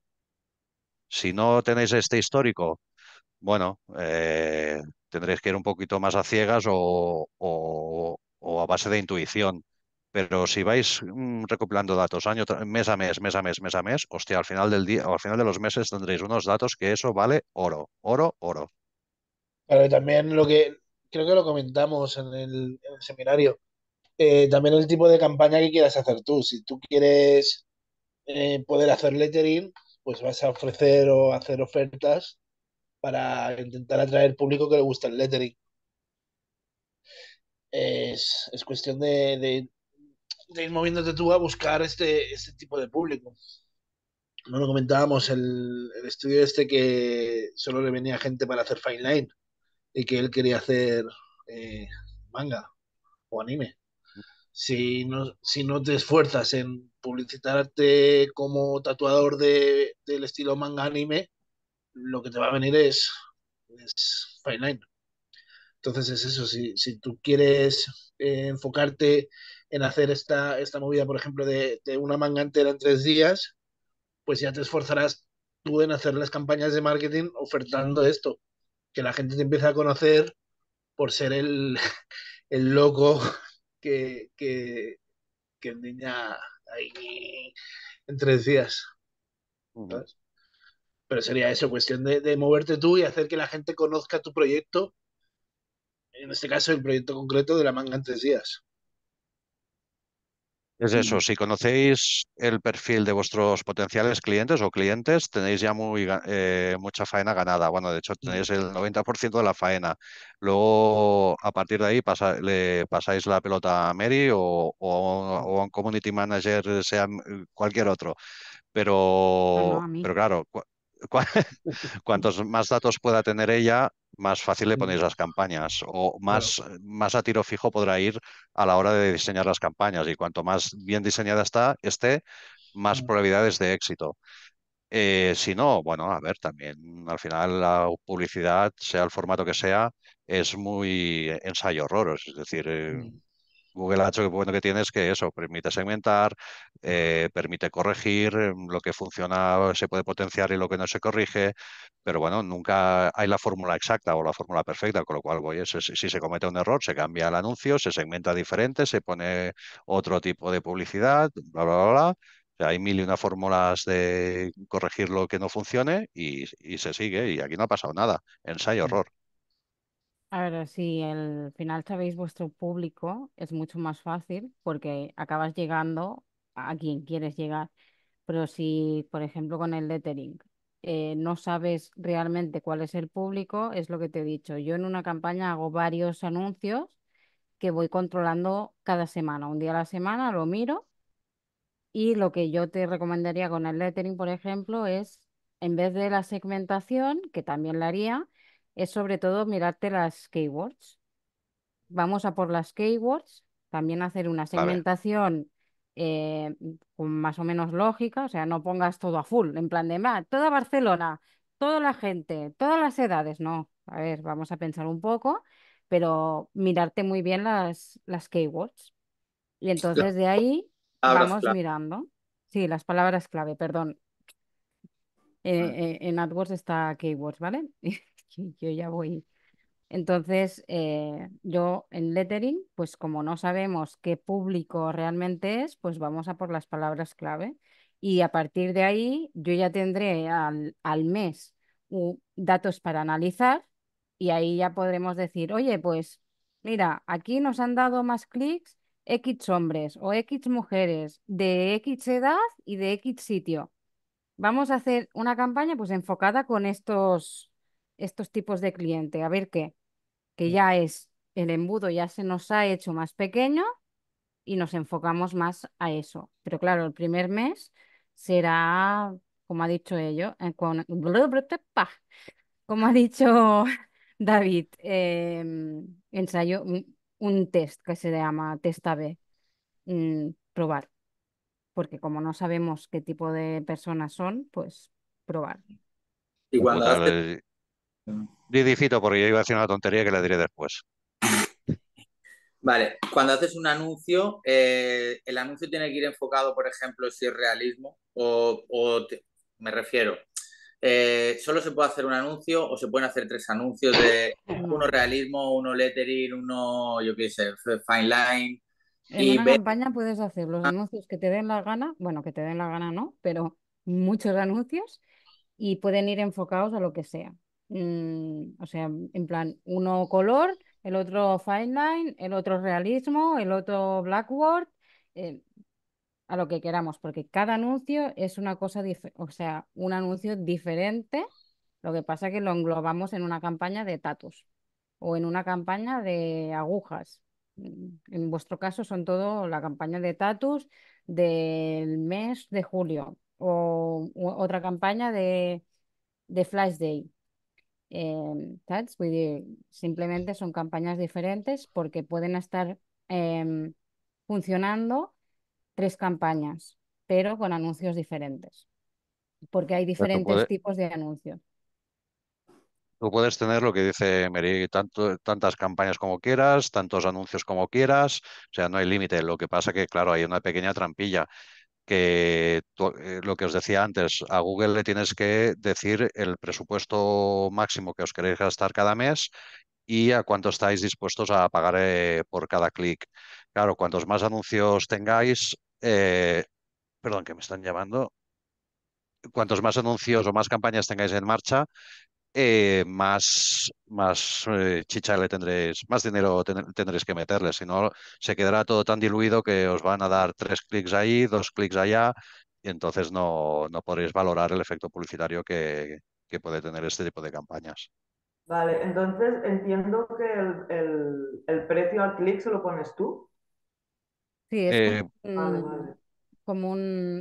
Si no tenéis este histórico, bueno, eh, tendréis que ir un poquito más a ciegas o, a base de intuición. Pero si vais mm, recopilando datos año, mes a mes, mes a mes, mes a mes, hostia, al final del día, al final de los meses tendréis unos datos que eso vale oro, oro, oro. Claro, también lo que creo que lo comentamos en el seminario, eh, también el tipo de campaña que quieras hacer tú. Si tú quieres eh, poder hacer lettering, pues vas a ofrecer o hacer ofertas para intentar atraer público que le gusta el lettering. Es, cuestión de, ir moviéndote tú a buscar este, este tipo de público. No lo comentábamos, el, estudio este que solo le venía gente para hacer fine line y que él quería hacer eh, manga o anime si no, si no te esfuerzas en publicitarte como tatuador de, del estilo manga anime, lo que te va a venir es, es fine line. Entonces es eso, si, si tú quieres eh, enfocarte en hacer esta, esta movida, por ejemplo, de, una manga entera en tres días, pues ya te esforzarás tú en hacer las campañas de marketing ofertando esto, que la gente te empieza a conocer por ser el, el loco que, que, que niña ahí en tres días. Pero sería eso, cuestión de, de, moverte tú y hacer que la gente conozca tu proyecto. En este caso, el proyecto concreto de la manga en tres días. Es eso, mm. si conocéis el perfil de vuestros potenciales clientes o clientes, tenéis ya muy, eh, mucha faena ganada. Bueno, de hecho, mm. tenéis el 90% de la faena. Luego, a partir de ahí, le pasáis la pelota a Mary o, a un community manager, sea eh, cualquier otro. Pero, pero claro, cuantos más datos pueda tener ella, más fácil le ponéis las campañas o más, más a tiro fijo podrá ir a la hora de diseñar las campañas y cuanto más bien diseñada está, esté, más probabilidades de éxito. Eh, si no, bueno, a ver, también al final la publicidad, sea el formato que sea, es muy ensayo-horror, es decir, eh, mm. Google Ads lo bueno que tiene es que eso permite segmentar, eh, permite corregir em, lo que funciona, se puede potenciar y lo que no se corrige, pero bueno, nunca hay la fórmula exacta o la fórmula perfecta, con lo cual voy, si, se comete un error, se cambia el anuncio, se segmenta diferente, se pone otro tipo de publicidad, bla, bla, bla, bla. hay mil y una fórmulas de corregir lo que no funcione y se sigue y aquí no ha pasado nada, ensayo error. A ver, si al final sabéis vuestro público, es mucho más fácil porque acabas llegando a quien quieres llegar. Pero si, por ejemplo, con el lettering, eh, no sabes realmente cuál es el público, es lo que te he dicho. Yo en una campaña hago varios anuncios que voy controlando cada semana. Un día a la semana lo miro y lo que yo te recomendaría con el lettering, por ejemplo, es en vez de la segmentación, que también la haría, es sobre todo mirarte las keywords. Vamos a por las keywords, también hacer una segmentación eh, más o menos lógica, o sea, no pongas todo a full, en plan de, toda Barcelona, toda la gente, todas las edades, no. A ver, vamos a pensar un poco, pero mirarte muy bien las, las keywords. Y entonces de ahí vamos mirando. Sí, las palabras clave, perdón. Eh, eh, en AdWords está keywords, ¿vale? yo ya voy. Entonces, eh, yo en lettering, pues como no sabemos qué público realmente es, pues vamos a por las palabras clave. Y a partir de ahí, yo ya tendré al, mes uh, datos para analizar y ahí ya podremos decir, oye, pues mira, aquí nos han dado más clics X hombres o X mujeres de X edad y de X sitio. Vamos a hacer una campaña pues enfocada con estos estos tipos de cliente. A ver qué, que ya es el embudo, ya se nos ha hecho más pequeño y nos enfocamos más a eso. Pero claro, el primer mes será, como ha dicho ello, eh, como ha dicho David, em, ensayo un, test que se llama test AB, mm, probar. Porque como no sabemos qué tipo de personas son, pues probar. Pues igual Didicito, porque yo iba a decir una tontería que la diré después. Vale, cuando haces un anuncio, eh, el anuncio tiene que ir enfocado, por ejemplo, si es realismo o, me refiero, eh, solo se puede hacer un anuncio o se pueden hacer tres anuncios de uno realismo, uno lettering, uno, yo qué sé, fine line. En y una campaña puedes hacer los ah. anuncios que te den la gana, bueno, que te den la gana no, pero muchos anuncios y pueden ir enfocados a lo que sea. Mm, o sea, en plan, uno color, el otro fine line, el otro realismo, el otro blackboard, eh, a lo que queramos, porque cada anuncio es una cosa, o sea, un anuncio diferente, lo que pasa es que lo englobamos en una campaña de tatus o en una campaña de agujas. Mm, en vuestro caso son todo la campaña de tatus del mes de julio o otra campaña de, de Flash Day Em, simplemente son campañas diferentes porque pueden estar em, funcionando tres campañas, pero con anuncios diferentes, porque hay diferentes tipos de anuncios. Tú puedes tener lo que dice Mary, tantas campañas como quieras, tantos anuncios como quieras, o sea, no hay límite. Lo que pasa que, claro, hay una pequeña trampilla que eh, lo que os decía antes, a Google le tienes que decir el presupuesto máximo que os queréis gastar cada mes y a cuánto estáis dispuestos a pagar eh, por cada clic. Claro, cuantos más anuncios tengáis, eh, perdón, que me están llamando, cuantos más anuncios o más campañas tengáis en marcha, eh, más, más eh, chicha le tendréis, más dinero tendréis que meterle, si no se quedará todo tan diluido que os van a dar tres clics ahí, dos clics allá, y entonces no, no podréis valorar el efecto publicitario que, puede tener este tipo de campañas. Vale, entonces entiendo que el, precio al clic se lo pones tú. Sí, es eh, como, un,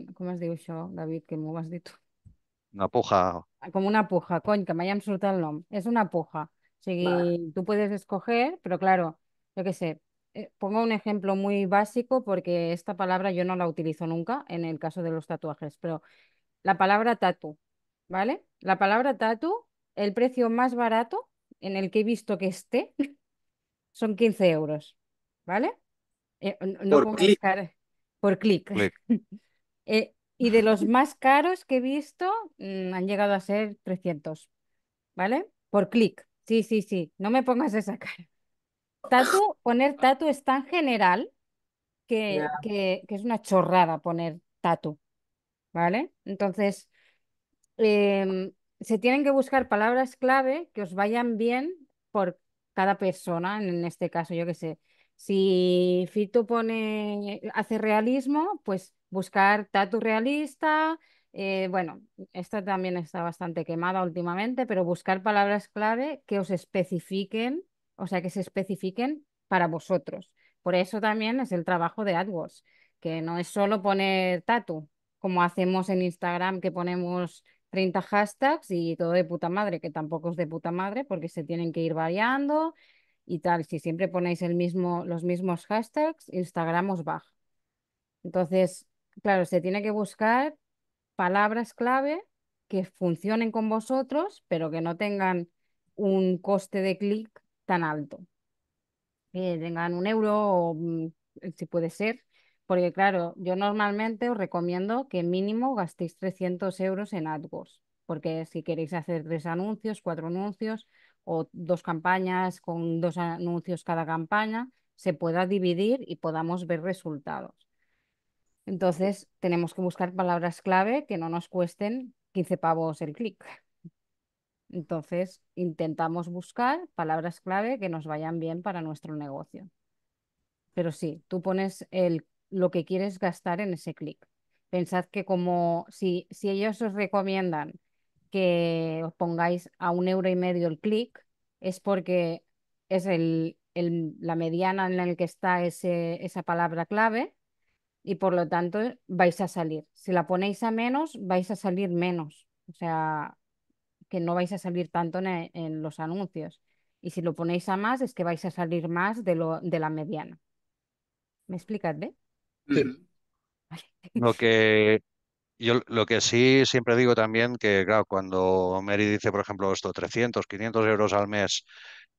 como, ¿cómo has dicho, David, que no has dicho? Una puja como una puja, cony, que mai una puja. O tú puedes escoger, pero claro, yo qué sé, eh, pongo un ejemplo muy básico porque esta palabra yo no la utilizo nunca en el caso de los tatuajes, pero la palabra tatu, ¿vale? La palabra tatu, el precio más barato en el que he visto que esté son 15 euros, ¿vale? Eh, no por clic. Por clic. Eh, y de los más caros que he visto, mm, han llegado a ser 300, ¿vale? Por clic. Sí, sí, sí. No me pongas esa cara. Tatu, poner tatu es tan general que, es una chorrada poner tatu, ¿vale? Entonces, em, se tienen que buscar palabras clave que os vayan bien por cada persona, en este caso, yo qué sé. Si Fito pone, hace realismo, pues buscar tatu realista, eh, bueno, esta también está bastante quemada últimamente, pero buscar palabras clave que os especifiquen, o sea, que se especifiquen para vosotros. Por eso también es el trabajo de AdWords, que no es solo poner tatu, como hacemos en Instagram, que ponemos 30 hashtags y todo de puta madre, que tampoco es de puta madre porque se tienen que ir variando y tal. Si siempre ponéis el mismo, los mismos hashtags, Instagram os baja. Entonces, claro, se tiene que buscar palabras clave que funcionen con vosotros, pero que no tengan un coste de clic tan alto. Que tengan un euro mm, eh, si puede ser, porque claro, yo normalmente os recomiendo que mínimo gastéis 300 euros en AdWords, porque si queréis hacer tres anuncios, cuatro anuncios o dos campañas con dos anuncios cada campaña, se pueda dividir y podamos ver resultados. Entonces, tenemos que buscar palabras clave que no nos cuesten 15 pavos el clic. Entonces, intentamos buscar palabras clave que nos vayan bien para nuestro negocio. Pero sí, tú pones el, lo que quieres gastar en ese clic. Pensad que como si, si ellos os recomiendan que os pongáis a un euro y medio el clic, es porque es el, el, la mediana en la que está ese, esa palabra clave y por lo tanto vais a salir. Si la ponéis a menos, vais a salir menos. O sea, que no vais a salir tanto en, e, los anuncios. Y si lo ponéis a más, es que vais a salir más de, lo, de la mediana. ¿Me explicas, ve Lo que yo lo que sí siempre digo también que, claro, cuando Mary dice, por ejemplo, esto, 300, 500 euros al mes,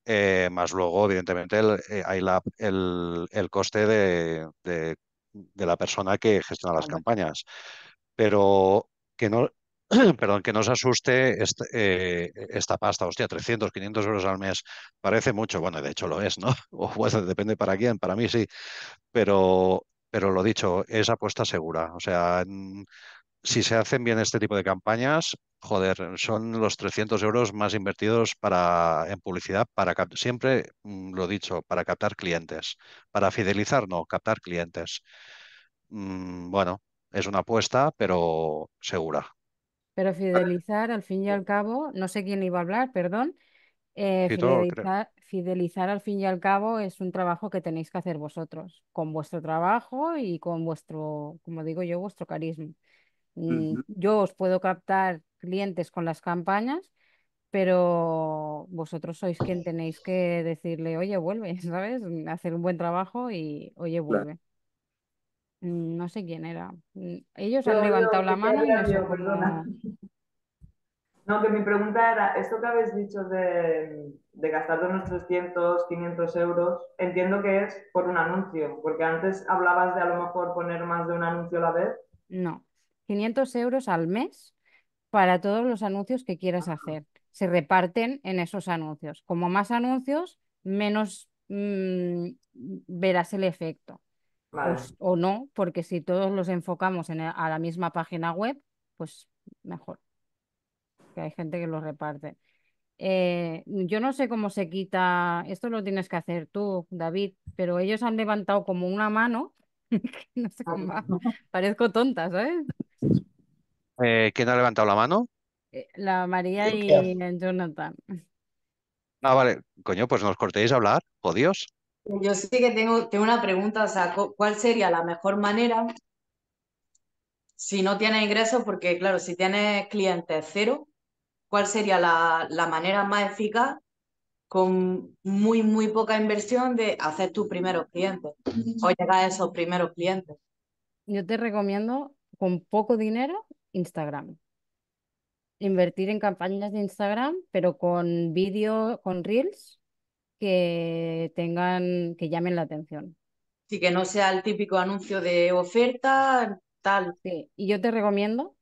eh, más luego, evidentemente, el, hay eh, la, el, coste de de la persona que gestiona las campañas. Pero que no, perdón, que no se asuste este, eh, esta pasta, hostia, 300, 500 euros al mes, parece mucho, bueno, de hecho lo es, ¿no? O bueno, depende para quién, para mí sí, pero, pero lo dicho, es apuesta segura, o sea, si se hacen bien este tipo de campañas, joder, son los 300 euros más invertidos para, en publicidad, para siempre mm, lo he dicho, para captar clientes, para fidelizar, no, captar clientes. Mm, bueno, es una apuesta, pero segura. Pero fidelizar, al fin y al cabo, no sé quién iba a hablar, perdón. Eh, fidelizar, fidelizar, al fin y al cabo es un trabajo que tenéis que hacer vosotros, con vuestro trabajo y con vuestro, como digo yo, vuestro carisma. Yo os puedo captar clientes con las campañas, pero vosotros sois quien tenéis que decirle, oye, vuelve, ¿sabes? Hacer un buen trabajo y, oye, vuelve. Mm, no sé quién era. Mm, ellos han levantado la mano y no, no que mi pregunta era, esto que habéis dicho de, gastar unos 300, 500 euros, entiendo que es por un anuncio, porque antes hablabas de a lo mejor poner más de un anuncio a la vez. No, 500 euros al mes para todos los anuncios que quieras hacer. Se reparten en esos anuncios. Como más anuncios, menos mm, verás el efecto. Pues, o no, porque si todos los enfocamos e, a la misma página web, pues mejor. Que hay gente que los reparte. Eh, yo no sé cómo se quita, esto lo tienes que hacer tú, David, pero ellos han levantado como una mano, no sé ah, cómo parezco tonta, ¿sabes? Eh, ¿quién ha levantado la mano? Eh, la María y Jonathan. Ah, vale. Coño, pues nos cortéis a hablar. Oh, Dios. Yo sí que tengo, tengo una pregunta, ¿cuál sería la mejor manera si no tienes ingresos? Porque claro, si tienes clientes cero, ¿cuál sería la, la manera más eficaz con muy, muy poca inversión de hacer tus primeros clientes o llegar a esos primeros clientes? Yo te recomiendo con poco dinero, Instagram. Invertir en campañas de Instagram, pero con vídeo, con reels que tengan, que llamen la atención. Sí, que no sea el típico anuncio de oferta, tal. Sí, y yo te recomiendo,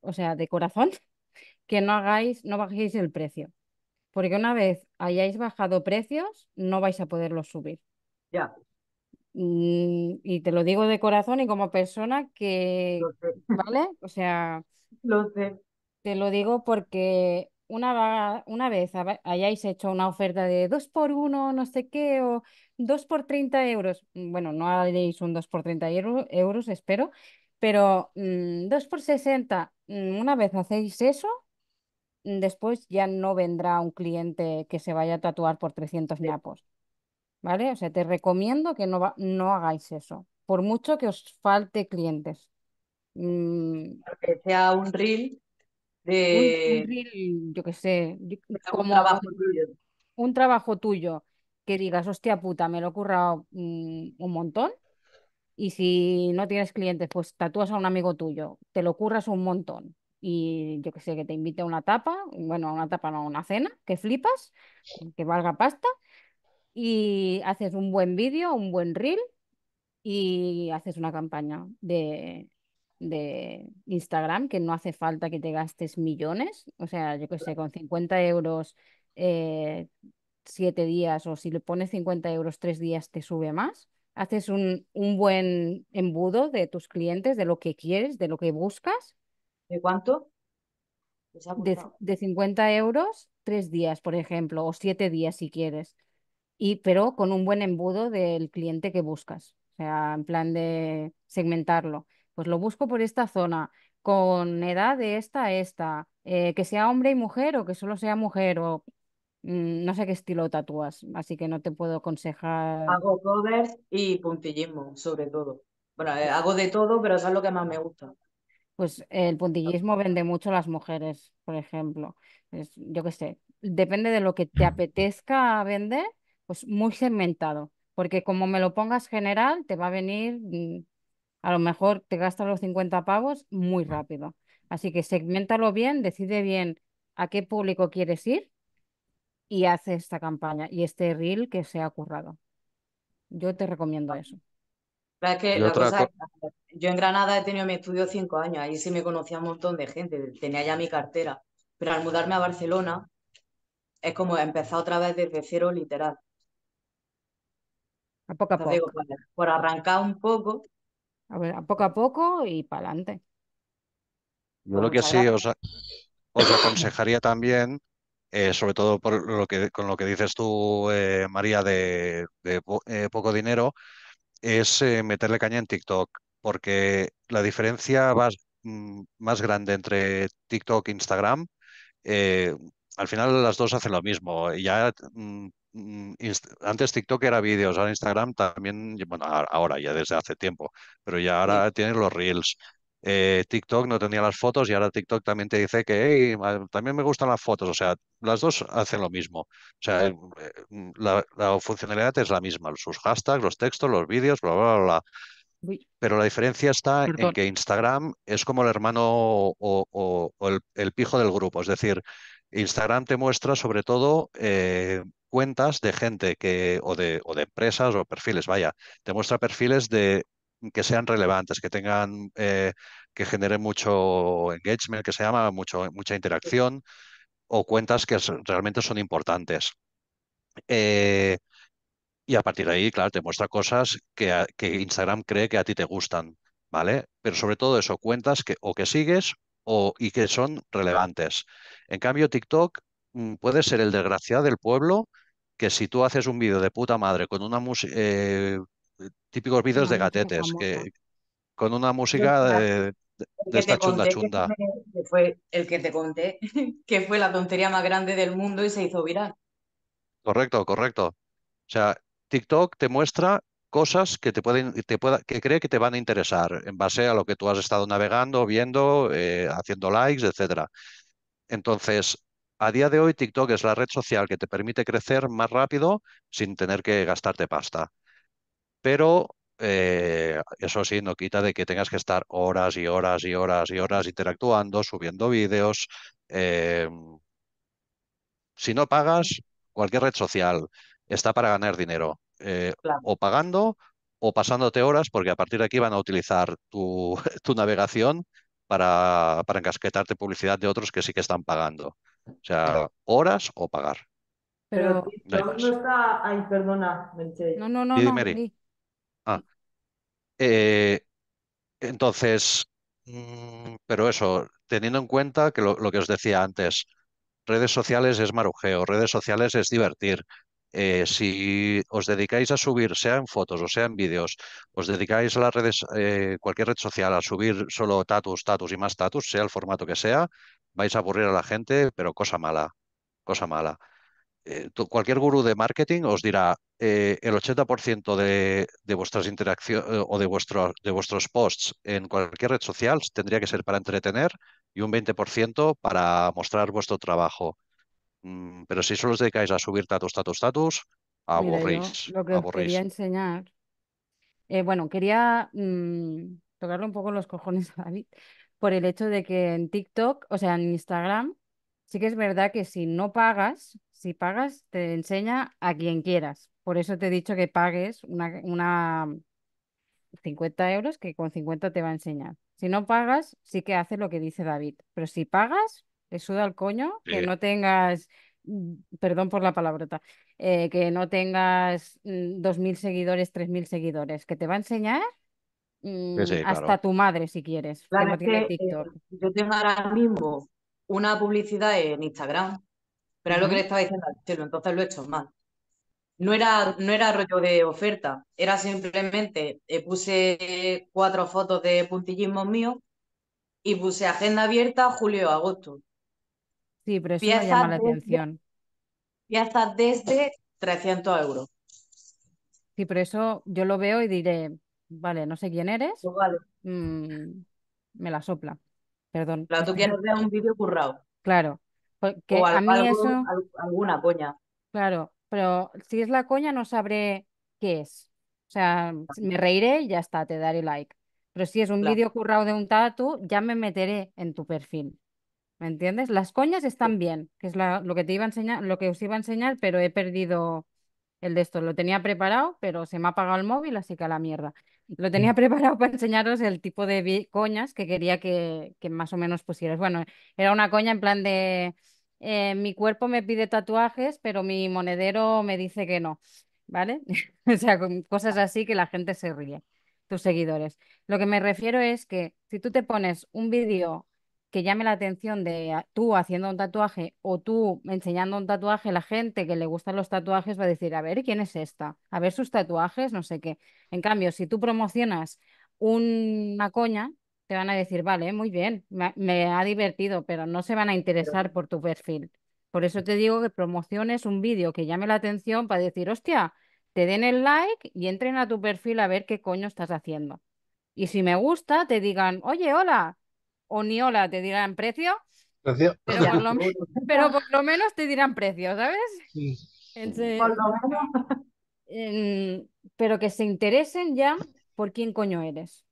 o sea, de corazón, que no hagáis, no bajéis el precio. Porque una vez hayáis bajado precios, no vais a poderlos subir. Ya. Mm, y te lo digo de corazón y como persona que, ¿vale? O sea, lo Te lo digo porque una, una vez hayáis hecho una oferta de 2 por 1, no sé qué, o 2 por 30 euros, mm, bueno, no haréis un 2 por 30 euros, espero, pero 2 mm, por 60, una vez hacéis eso, después ya no vendrá un cliente que se vaya a tatuar por 300 miapos. ¿vale? O sea, te recomiendo que no, no hagáis eso, por mucho que os falte clientes. Mm. que sea un reel de... Un, reel, yo qué sé, un trabajo tuyo. que digas, hostia puta, me lo ocurra mm, un montón. Y si no tienes clientes, pues tatúas a un amigo tuyo, te lo ocurras un montón. Y yo que sé, que te invite a una tapa, bueno, a una tapa no, a una cena, que flipas, que valga pasta y haces un buen vídeo, un buen reel y haces una campaña de, de Instagram, que no hace falta que te gastes millones, o sea, yo que sé, con 50 euros, eh, siete 7 días, o si le pones 50 euros, 3 días, te sube más. Haces un, buen embudo de tus clientes, de lo que quieres, de lo que buscas. ¿De cuánto? De, de 50 euros, 3 días, por ejemplo, o 7 días si quieres y, pero con un buen embudo del cliente que buscas, o sea, en plan de segmentarlo. Pues lo busco por esta zona, con edad de esta a esta, eh, que sea hombre y mujer o que solo sea mujer o mm, no sé qué estilo tatúas, así que no te puedo aconsejar. Hago covers y puntillismo, sobre todo. Bueno, eh, hago de todo, pero es lo que más me gusta. Pues el puntillismo vende mucho a las mujeres, por ejemplo. yo qué sé, depende de lo que te apetezca vender pues muy segmentado, porque como me lo pongas general, te va a venir, mm, a lo mejor te gastas los 50 pavos muy rápido. Así que segmentalo bien, decide bien a qué público quieres ir y hace esta campaña y este reel que se ha currado. Yo te recomiendo eso. que yo en Granada he tenido mi estudio cinco años, ahí sí me conocía un montón de gente, tenía ya mi cartera, pero al mudarme a Barcelona es como empezar otra vez desde cero literal. A poco a poco. por, arrancar un poco. A ver, a poco a poco y para adelante. Yo lo que sí os, aconsejaría también, eh, sobre todo por lo que, con lo que dices tú, eh, María, de, eh, poco dinero, es meterle caña en TikTok, porque la diferencia más, mm, más grande entre TikTok e Instagram, al final las dos hacen lo mismo. Ya mm, Mm, antes TikTok era vídeos, ahora Instagram también, bueno, ahora ya desde hace tiempo, pero ya ahora tienen tienes los reels. Eh, TikTok no tenía las fotos y ahora TikTok también te dice que también me gustan las fotos. O sea, las dos hacen lo mismo. O sea, eh, mm, la, funcionalidad es la misma, sus hashtags, los textos, los vídeos, bla, bla, bla. Pero la diferencia está en que Instagram es como el hermano o, el, pijo del grupo. Es decir, Instagram te muestra sobre todo eh, cuentas de gente que, o de, o de empresas o perfiles, vaya, te muestra perfiles de que sean relevantes, que tengan, eh, que generen mucho engagement, que se llama, mucho, mucha interacción, o cuentas que realmente son importantes. Eh, y a partir de ahí, claro, te muestra cosas que, que, Instagram cree que a ti te gustan, ¿vale? Pero sobre todo eso, cuentas que o que sigues o, y que son relevantes. En cambio, TikTok mm, puede ser el desgraciado del pueblo que si tú haces un vídeo de puta madre con una eh, música, típicos vídeos de gatetes, que, con una música de, esta chunda chunda. Que fue el que te conté, que fue la tontería más grande del mundo y se hizo viral. Correcto, correcto. O sea, TikTok te muestra cosas que te pueden, te pueda, que cree que te van a interesar en base a lo que tú has estado navegando, viendo, eh, haciendo likes, etcétera. Entonces, a día de hoy, TikTok es la red social que te permite crecer más rápido sin tener que gastarte pasta. Pero eh, eso sí, no quita de que tengas que estar horas y horas y horas y horas interactuando, subiendo vídeos. Eh, si no pagas, cualquier red social está para ganar dinero, eh, o pagando o pasándote horas, porque a partir de aquí van a utilizar tu, navegación para, para encasquetarte publicidad de otros que sí que están pagando. O sea, horas o pagar. Pero no, está. Ay, perdona, No, no, no. no Ah. Eh, entonces, mm, pero eso, teniendo en cuenta que lo, que os decía antes, redes sociales es marujeo, redes sociales es divertir. Eh, si os dedicáis a subir, sea en fotos o sea en vídeos, os dedicáis a las redes, eh, cualquier red social, a subir solo tatus, tatus y más tatus, sea el formato que sea, vais a aburrir a la gente, pero cosa mala, cosa mala. Eh, cualquier gurú de marketing os dirá eh, el 80% de, vuestras interacciones eh, o de, vuestros posts en cualquier red social tendría que ser para entretener y un 20% para mostrar vuestro trabajo. Mm, pero si solo os dedicáis a subir status, status, status, aburrís. lo que quería enseñar, bueno, quería mm, tocarle un poco los cojones a David, por el hecho de que en TikTok, o sea, en Instagram, sí que es verdad que si no pagas, si pagas, te enseña a quien quieras. Por eso te he dicho que pagues una, una 50 euros que con 50 te va a enseñar. Si no pagas, sí que hace lo que dice David. Pero si pagas, te suda el coño que no tengas, mm, perdón por la palabrota, eh, que no tengas 2.000 mm, seguidores, 3.000 seguidores, que te va a enseñar Mm, hasta tu madre si quieres. Eh, yo tengo ahora mismo una publicidad en Instagram, pero es lo que le estaba diciendo entonces lo he hecho mal. No era, no era rollo de oferta, era simplemente eh, puse cuatro fotos de puntillismo mío y puse agenda abierta julio-agosto. Sí, pero eso me llama la desde, atención. hasta desde 300 euros. Sí, por eso yo lo veo y diré, Vale, no sé quién eres. Pues mm, me la sopla. Perdón. Claro, un vídeo currado. Claro. Porque pues a eso. Alguna coña. Claro, pero si es la coña, no sabré qué es. O sea, me reiré y ya está, te daré like. Pero si es un vídeo currado de un tatu, ya me meteré en tu perfil. ¿Me entiendes? Las coñas están bien, que es lo que te iba a enseñar, lo que os iba a enseñar, pero he perdido el de esto. Lo tenía preparado, pero se me ha apagado el móvil, así que a la mierda. Lo tenía preparado para enseñaros el tipo de coñas que quería que, más o menos pusieras. Bueno, era una coña en plan de eh, mi cuerpo me pide tatuajes, pero mi monedero me dice que no, ¿vale? o sea, cosas ah. así que la gente se ríe, tus seguidores. Lo que me refiero es que si tú te pones un vídeo que llame la atención de ah, tú haciendo un tatuaje o tú enseñando un tatuaje, la gente que le gustan los tatuajes va a decir, a ver, ¿quién es esta? A ver sus tatuajes, no sé qué. En cambio, si tú promocionas una coña, te van a decir, vale, muy bien, me, ha divertido, pero no se van a interesar por tu perfil. Por eso te digo que promociones un vídeo que llame la atención para decir, hostia, te den el like y entren a tu perfil a ver qué coño estás haciendo. Y si me gusta, te digan, oye, hola, o ni hola te dirán precio, Pero, por lo, menos te dirán precio, ¿sabes? Sí. pero que se interesen ya por quién coño eres.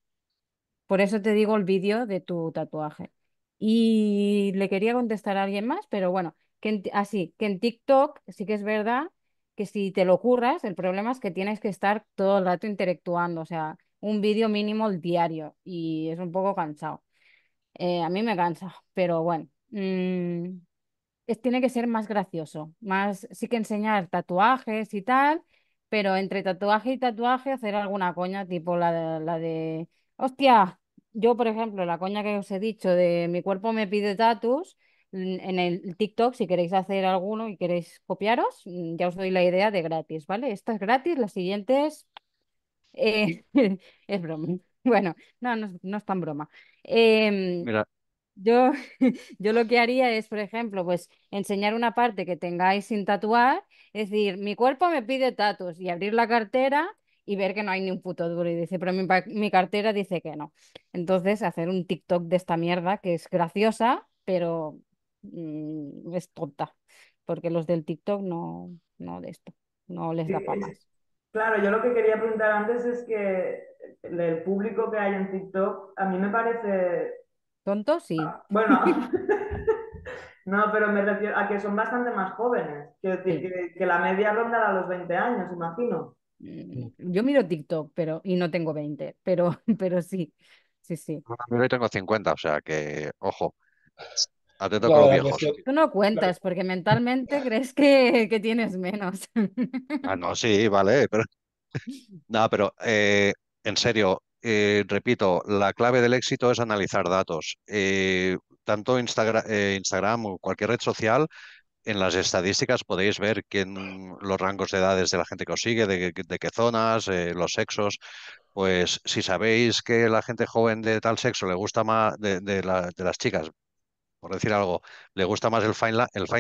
Por eso te digo el vídeo de tu tatuaje. Y le quería contestar a alguien más, pero bueno, que así, ah, que en TikTok sí que es verdad que si te lo curras, el problema es que tienes que estar todo el rato interactuando, o sea, un vídeo mínimo el diario y es un poco cansado. Eh, a mí me cansa, pero bueno. Mm, es, tiene que ser más gracioso, más sí que enseñar tatuajes y tal, pero entre tatuaje y tatuaje hacer alguna coña, tipo la de, la de, hostia, yo por ejemplo, la coña que os he dicho de mi cuerpo me pide tatus, mm, en el TikTok, si queréis hacer alguno y queréis copiaros, mm, ya os doy la idea de gratis, ¿vale? Esta es gratis, la siguientes eh, es broma. Bueno, no, no, no es tan broma. Em, yo, yo lo que haría es, por ejemplo, pues enseñar una parte que tengáis sin tatuar, es decir, mi cuerpo me pide tatuos y abrir la cartera y ver que no hay ni un puto duro y dice, pero mi, cartera dice que no. Entonces, hacer un TikTok de esta mierda que es graciosa, pero mm, es tonta, porque los del TikTok no, no de esto, no les da para más. Claro, yo lo que quería preguntar antes es que el público que hay en TikTok, a mí me parece... Tonto, sí. Ah, bueno, no, pero me refiero a que son bastante más jóvenes, quiero decir, que la media ronda a los 20 años, imagino. Mm, yo miro TikTok, pero y no tengo 20, pero, pero sí, sí, sí. mí tengo 50, o sea que, ojo. Tú no cuentas, porque mentalmente crees que, tienes menos. Ah, no, sí, vale, pero. no, pero eh, en serio, eh, repito, la clave del éxito es analizar datos. Eh, tanto Instagram, o cualquier red social, en las estadísticas podéis ver quién, los rangos de edades de la gente que os sigue, de, qué zonas, los sexos. Pues si sabéis que la gente joven de tal sexo le gusta más, de, de, de las chicas, por decir algo, le gusta más el fine,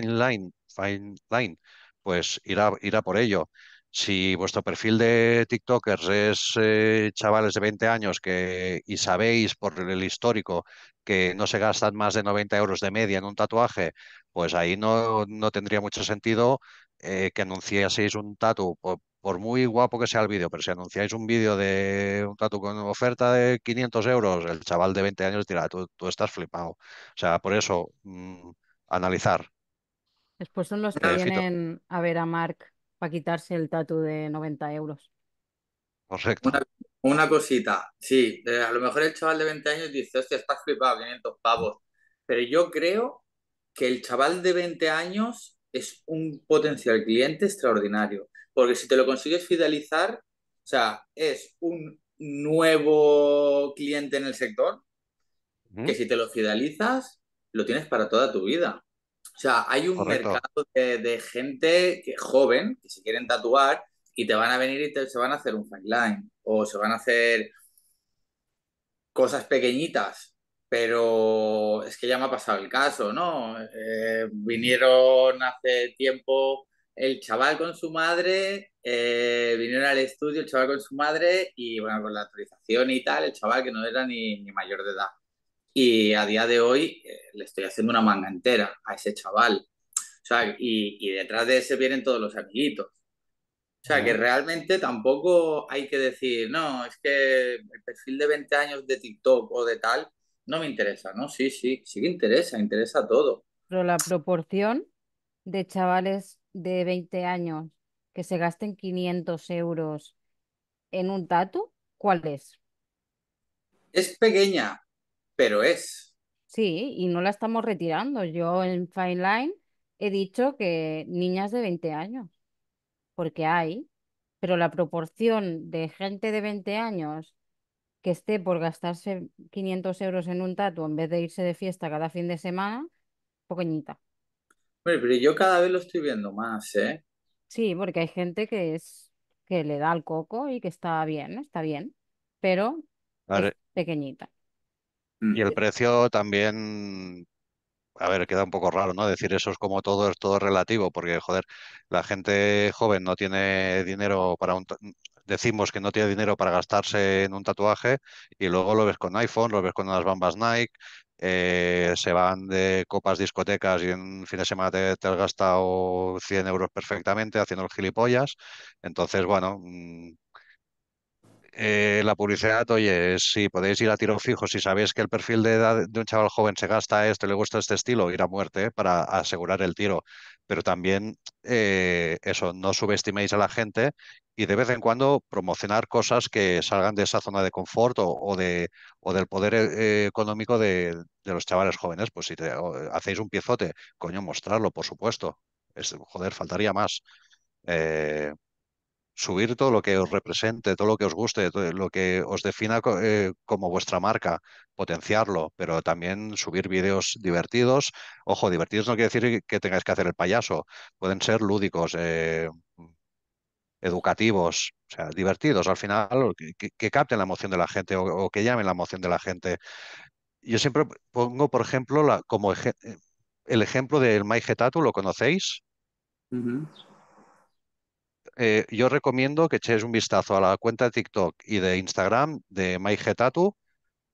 line, fine line, pues irá, irá por ello. Si vuestro perfil de TikTokers es eh, chavales de 20 años que, y sabéis por el histórico que no se gastan más de 90 euros de media en un tatuaje, pues ahí no, tendría mucho sentido eh, que anunciaseis un tatu por muy guapo que sea el vídeo, pero si anunciáis un vídeo de un tatu con oferta de 500 euros, el chaval de 20 años dirá, tú, estás flipado. O sea, por eso, mm, analizar. Después son los que eh, vienen a ver a Mark para quitarse el tatu de 90 euros. Correcto. Una, cosita, sí, a lo mejor el chaval de 20 años dice, hostia, estás flipado, 500 pavos. Pero yo creo que el chaval de 20 años es un potencial cliente extraordinario. Porque si te lo consigues fidelizar, o sea, es un nuevo cliente en el sector que si te lo fidelizas, lo tienes para toda tu vida. O sea, hay un mercado de, gente que, joven que se quieren tatuar y te van a venir y te, se van a hacer un line o se van a hacer cosas pequeñitas, pero es que ya me ha pasado el caso, ¿no? Eh, vinieron hace tiempo el chaval con su madre, eh, vinieron al estudio el chaval con su madre y bueno, con la autorización y tal, el chaval que no era ni, mayor de edad. Y a día de hoy eh, le estoy haciendo una manga entera a ese chaval. O sea, y, y detrás de ese vienen todos los amiguitos. O sea, que realmente tampoco hay que decir, no, es que el perfil de 20 años de TikTok o de tal no me interesa, ¿no? Sí, sí, sí que interesa, interesa todo. Pero la proporción de chavales de 20 años que se gasten 500 euros en un tatu, ¿cuál es? Es pequeña, pero es. Sí, y no la estamos retirando. Yo en Fine Line he dicho que niñas de 20 años, porque hay, pero la proporción de gente de 20 años que esté por gastarse 500 euros en un tatu en vez de irse de fiesta cada fin de semana, pequeñita pero yo cada vez lo estoy viendo más, ¿eh? Sí, porque hay gente que es que le da al coco y que está bien, está bien, pero pequeñita. Mm. Y el precio también, a ver, queda un poco raro, ¿no? Decir eso es como todo, es todo relativo, porque, joder, la gente joven no tiene dinero para un decimos que no tiene dinero para gastarse en un tatuaje y luego lo ves con iPhone, lo ves con unas bambas Nike, eh, se van de copas discotecas y en un fin de semana te, te, has gastado 100 euros perfectamente haciendo el gilipollas. Entonces, bueno, mm, eh, la publicidad, oye, si podéis ir a tiro fijo, si sabéis que el perfil de edad de un chaval joven se gasta esto le gusta este estilo, ir a muerte para asegurar el tiro. Pero también eh, eso, no subestiméis a la gente y de vez en cuando promocionar cosas que salgan de esa zona de confort o, de, o del poder eh, económico de, los chavales jóvenes. Pues si te, hacéis un piezote, coño, mostrarlo, por supuesto. Es, joder, faltaría más subir todo lo que os represente, todo lo que os guste, todo lo que os defina eh, como vuestra marca, potenciarlo, pero también subir vídeos divertidos. Ojo, divertidos no quiere decir que tengáis que hacer el payaso, pueden ser lúdicos, eh, educativos, o sea, divertidos al final, que, capten la emoción de la gente o, que llamen la emoción de la gente. Yo siempre pongo, por ejemplo, la, como eh, el ejemplo del My Getatu, ¿lo conocéis? Eh, yo recomiendo que echéis un vistazo a la cuenta de TikTok y de Instagram de MyGetatu,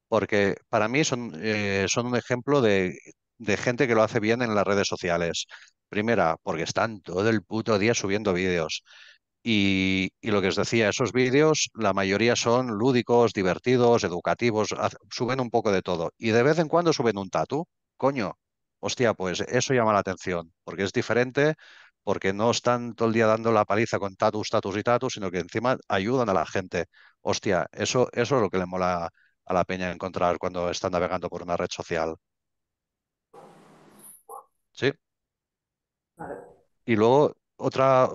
porque para mí son, eh, son un ejemplo de, gente que lo hace bien en las redes sociales. Primera, porque están todo el puto día subiendo vídeos. Y, y lo que os decía, esos vídeos, la mayoría son lúdicos, divertidos, educativos, suben un poco de todo. Y de vez en cuando suben un tatu. Coño, hostia, pues eso llama la atención, porque es diferente porque no están todo el día dando la paliza con tatus, tatus y tatus, sino que encima ayudan a la gente. Hostia, eso, eso es lo que le mola a la peña encontrar cuando están navegando por una red social. Sí. Y luego, otra,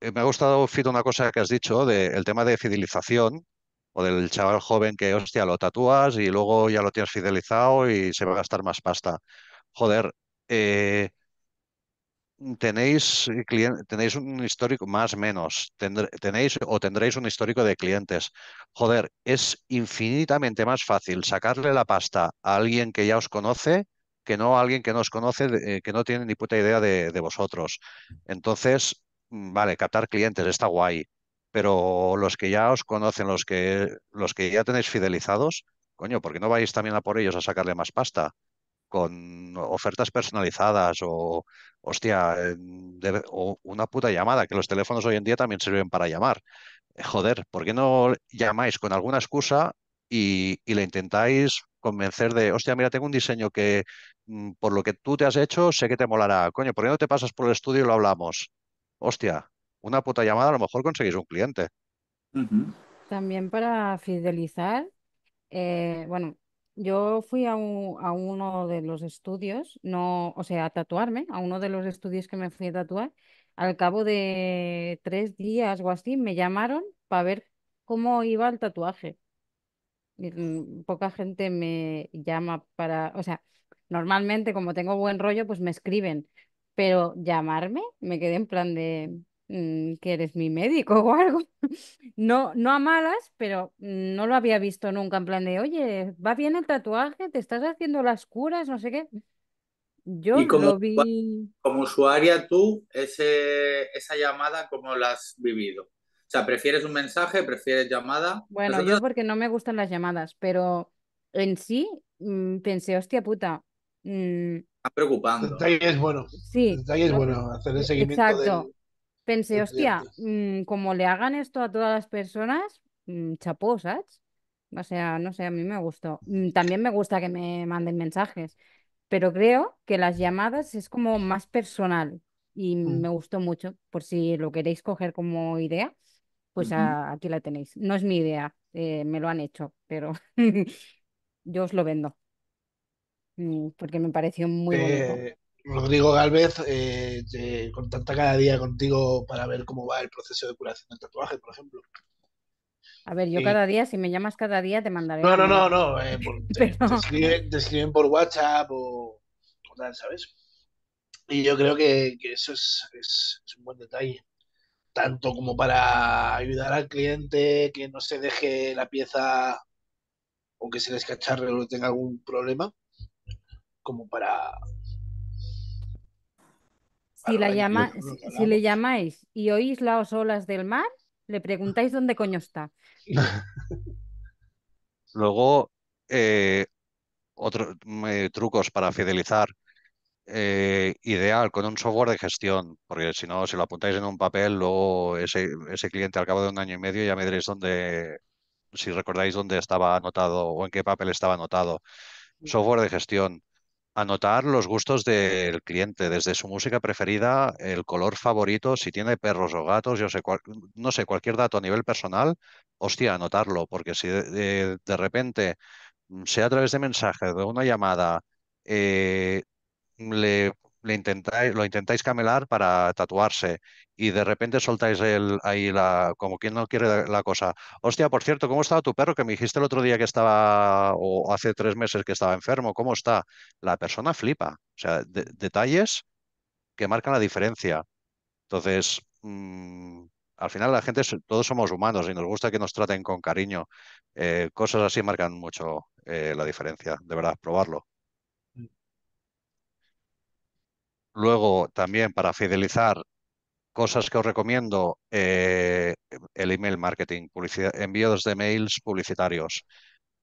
eh, me ha gustado, Fito, una cosa que has dicho del tema de fidelización o del chaval joven que, hostia, lo tatúas y luego ya lo tienes fidelizado y se va a gastar más pasta. Joder, eh, tenéis, eh, tenéis un histórico más o menos, tenéis o tendréis un histórico de clientes. Joder, es infinitamente más fácil sacarle la pasta a alguien que ya os conoce que no a alguien que no os conoce, eh, que no tiene ni puta idea de, vosotros. Entonces, mm, vale, captar clientes está guay, pero los que ya os conocen, los que, los que ya tenéis fidelizados, coño, ¿por qué no vais también a por ellos a sacarle más pasta? con ofertas personalizadas o, hostia, em, una puta llamada, que los teléfonos hoy en día también sirven para llamar. Eh, joder, ¿por qué no llamáis con alguna excusa y, le intentáis convencer de, hostia, mira, tengo un diseño que mm, por lo que tú te has hecho sé que te molará. Coño, ¿por qué no te pasas por el estudio y lo hablamos? Hostia, una puta llamada a lo mejor conseguís un cliente. También para fidelizar, eh, bueno, yo fui a, uno de los estudios, no, o sea, a tatuarme, a uno de los estudios que me fui a tatuar. Al cabo de tres días o así, me llamaron para ver cómo iba el tatuaje. Mm, poca gente me llama para, o sea, normalmente como tengo buen rollo, pues me escriben, pero llamarme, me quedé en plan de, Mm, que eres mi médico o algo. No, no a malas, pero no lo había visto nunca en plan de, oye, va bien el tatuaje, te estás haciendo las curas, no sé qué. Yo como, lo vi. Como usuaria, tú, ese, esa llamada, ¿cómo la has vivido? O sea, ¿prefieres un mensaje? ¿Prefieres llamada? Bueno, yo porque no me gustan las llamadas, pero en sí mm, pensé, hostia puta. Mm". Está preocupando. es bueno. Sí. bueno, hacer el seguimiento. Exacto pensé, hostia, mm, como le hagan esto a todas las personas, mm, chaposas O sea, no sé, a mí me gustó. Mm, también me gusta que me manden mensajes, pero creo que las llamadas es como más personal y me gustó mucho. Por si lo queréis coger como idea, pues aquí la tenéis. No es mi idea, eh, me lo han hecho, pero yo os lo vendo. Porque me pareció muy bonito. Eh, Rodrigo Galvez te eh, contacta cada día contigo para ver cómo va el proceso de curación del tatuaje, por ejemplo. A ver, yo cada día, si me llamas cada día, te mandaré. No, no, no, no. Eh, te, escriben, por WhatsApp o, tal, ¿sabes? Y yo creo que, eso es, es, un buen detalle. Tanto como para ayudar al cliente que no se deje la pieza o que se les cacharre o tenga algún problema, como para si, si, le llamáis y oís las olas del mar, le preguntáis dónde coño está. Luego, eh, otros eh, trucos para fidelizar. Eh, ideal con un software de gestión, porque si no, si lo apuntáis en un papel, luego ese, ese cliente al cabo de un año y medio ya me diréis dónde, si recordáis dónde estaba anotado o en qué papel estaba anotado. Software de gestión. Anotar los gustos del cliente, desde su música preferida, el color favorito, si tiene perros o gatos, yo sé, no sé, cualquier dato a nivel personal, hostia, anotarlo, porque si de, repente, mm, sea a través de mensaje, de una llamada, eh, le lo intentáis camelar para tatuarse y de repente soltáis el, ahí la, como quien no quiere la cosa. Hostia, por cierto, ¿cómo estaba tu perro que me dijiste el otro día que estaba, o hace tres meses que estaba enfermo? ¿Cómo está? La persona flipa. O sea, detalles que marcan la diferencia. Entonces, mm, al final la gente, todos somos humanos y nos gusta que nos traten con cariño. Eh, cosas así marcan mucho eh, la diferencia, de verdad, probarlo. Luego, también para fidelizar, cosas que os recomiendo, eh, el email marketing, envíos de mails publicitarios.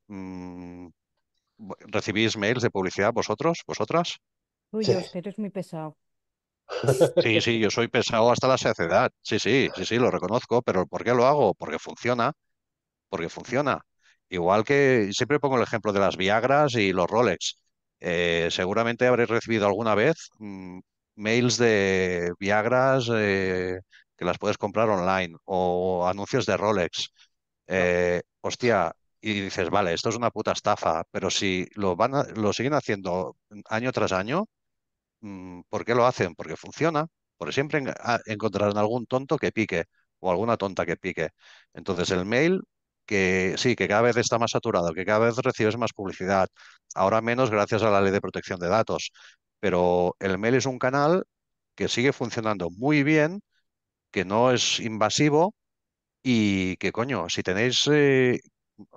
Mm, ¿Recibís mails de publicidad vosotros, vosotras? Uy, pero es muy pesado. Sí, sí, yo soy pesado hasta la saciedad. Sí, sí, sí, sí, lo reconozco, pero ¿por qué lo hago? Porque funciona, porque funciona. Igual que siempre pongo el ejemplo de las Viagras y los Rolex. Eh, seguramente habréis recibido alguna vez mm, mails de Viagras eh, que las puedes comprar online o anuncios de Rolex. Eh, hostia, y dices, vale, esto es una puta estafa, pero si lo, van a, lo siguen haciendo año tras año, mm, ¿por qué lo hacen? Porque funciona. Porque siempre ah, encontrarán algún tonto que pique o alguna tonta que pique. Entonces el mail que sí, que cada vez está más saturado, que cada vez recibes más publicidad, ahora menos gracias a la ley de protección de datos, pero el mail es un canal que sigue funcionando muy bien, que no es invasivo y que coño, si tenéis, eh,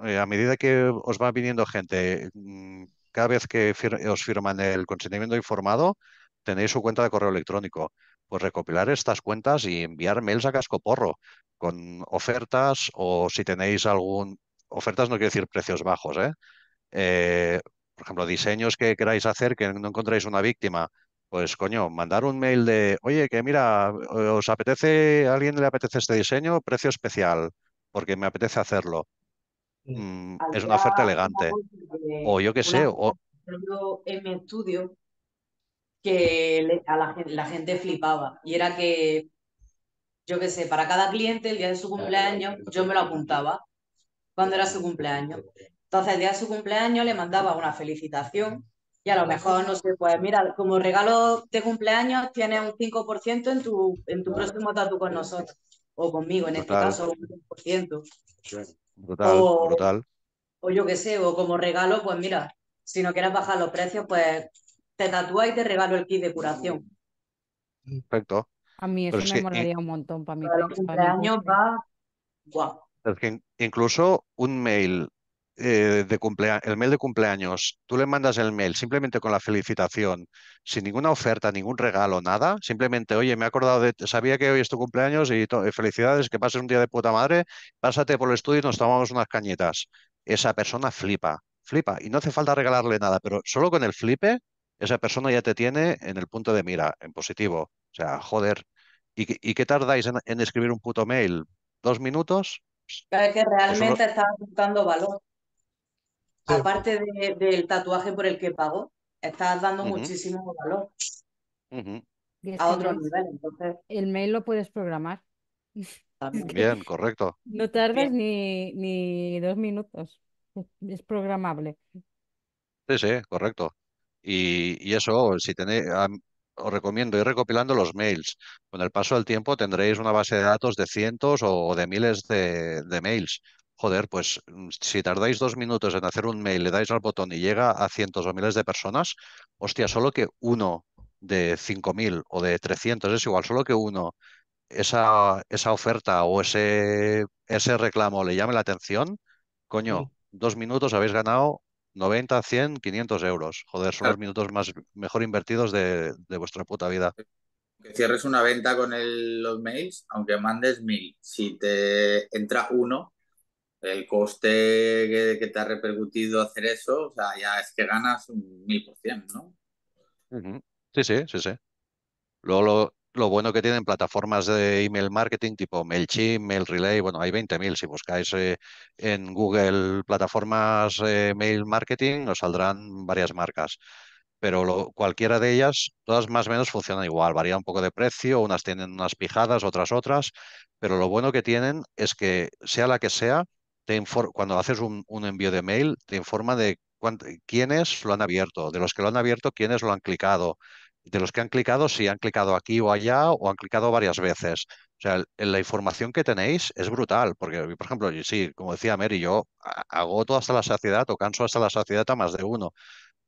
eh, a medida que os va viniendo gente, mm, cada vez que os firman el consentimiento informado, tenéis su cuenta de correo electrónico pues recopilar estas cuentas y enviar mails a cascoporro con ofertas o si tenéis algún... Ofertas no quiere decir precios bajos, ¿eh? ¿eh? por ejemplo, diseños que queráis hacer que no encontráis una víctima, pues coño, mandar un mail de, oye, que mira, os apetece, a alguien le apetece este diseño, precio especial, porque me apetece hacerlo. Mm, es una oferta elegante. o yo qué sé. O... mi estudio que la, gente flipaba. Y era que, yo qué sé, para cada cliente el día de su cumpleaños yo me lo apuntaba cuando era su cumpleaños. Entonces el día de su cumpleaños le mandaba una felicitación y a lo mejor, no sé, pues mira, como regalo de cumpleaños tienes un 5% en tu, en tu próximo tatu con nosotros o conmigo, en este caso un 5%. Total, o, O yo qué sé, o como regalo, pues mira, si no quieres bajar los precios, pues te tatúa y te regalo el kit de curación. Perfecto. A mí eso me un montón para mí. cumpleaños va guau. incluso un mail eh, de el mail de cumpleaños, tú le mandas el mail simplemente con la felicitación, sin ninguna oferta, ningún regalo, nada, simplemente, oye, me he acordado de, sabía que hoy es tu cumpleaños y felicidades, que pases un día de puta madre, pásate por el estudio y nos tomamos unas cañetas. Esa persona flipa, flipa, y no hace falta regalarle nada, pero solo con el flipe esa persona ya te tiene en el punto de mira, en positivo. O sea, joder, ¿y, qué tardáis en, escribir un puto mail? ¿Dos minutos? que realmente estás dando valor. Aparte del tatuaje por el que pago, estás dando muchísimo valor. A otro nivel, entonces. El mail lo puedes programar. Bien, correcto. No tardes ni, ni dos minutos. Es programable. Sí, sí, correcto. Y, eso, si tenéis, os recomiendo ir recopilando los mails. Con el paso del tiempo tendréis una base de datos de cientos o, de miles de, mails. Joder, pues mm, si tardáis dos minutos en hacer un mail, le dais al botón y llega a cientos o miles de personas, hostia, solo que uno de 5.000 o de 300 es igual, solo que uno, esa, esa oferta o ese, ese reclamo le llame la atención, coño, dos minutos habéis ganado 90, 100, 500 euros. Joder, son los minutos más mejor invertidos de, vuestra puta vida. cierres una venta con los mails, aunque mandes mil. Si te entra uno, el coste que, te ha repercutido hacer eso, o sea, ya es que ganas un mil por cien, ¿no? Sí, sí, sí, sí. Luego lo, lo bueno que tienen plataformas de email marketing tipo MailChimp, MailRelay, bueno, hay 20.000. Si buscáis eh, en Google plataformas email eh, mail marketing, os saldrán varias marcas. Pero cualquiera de ellas, todas más o menos funcionan igual. Varía un poco de precio, unas tienen unas pijadas, otras otras. Pero lo bueno que tienen es que, sea la que sea, te cuando haces un, un envío de mail, te informa de quiénes lo han abierto, de los que lo han abierto, quiénes lo han clicado, de los que han clicado, si han clicado aquí o allá o han clicado varias veces. O sea, la información que tenéis es brutal, porque, por ejemplo, sí, como decía Mary, yo agoto hasta la saciedad o canso hasta la saciedad a más de uno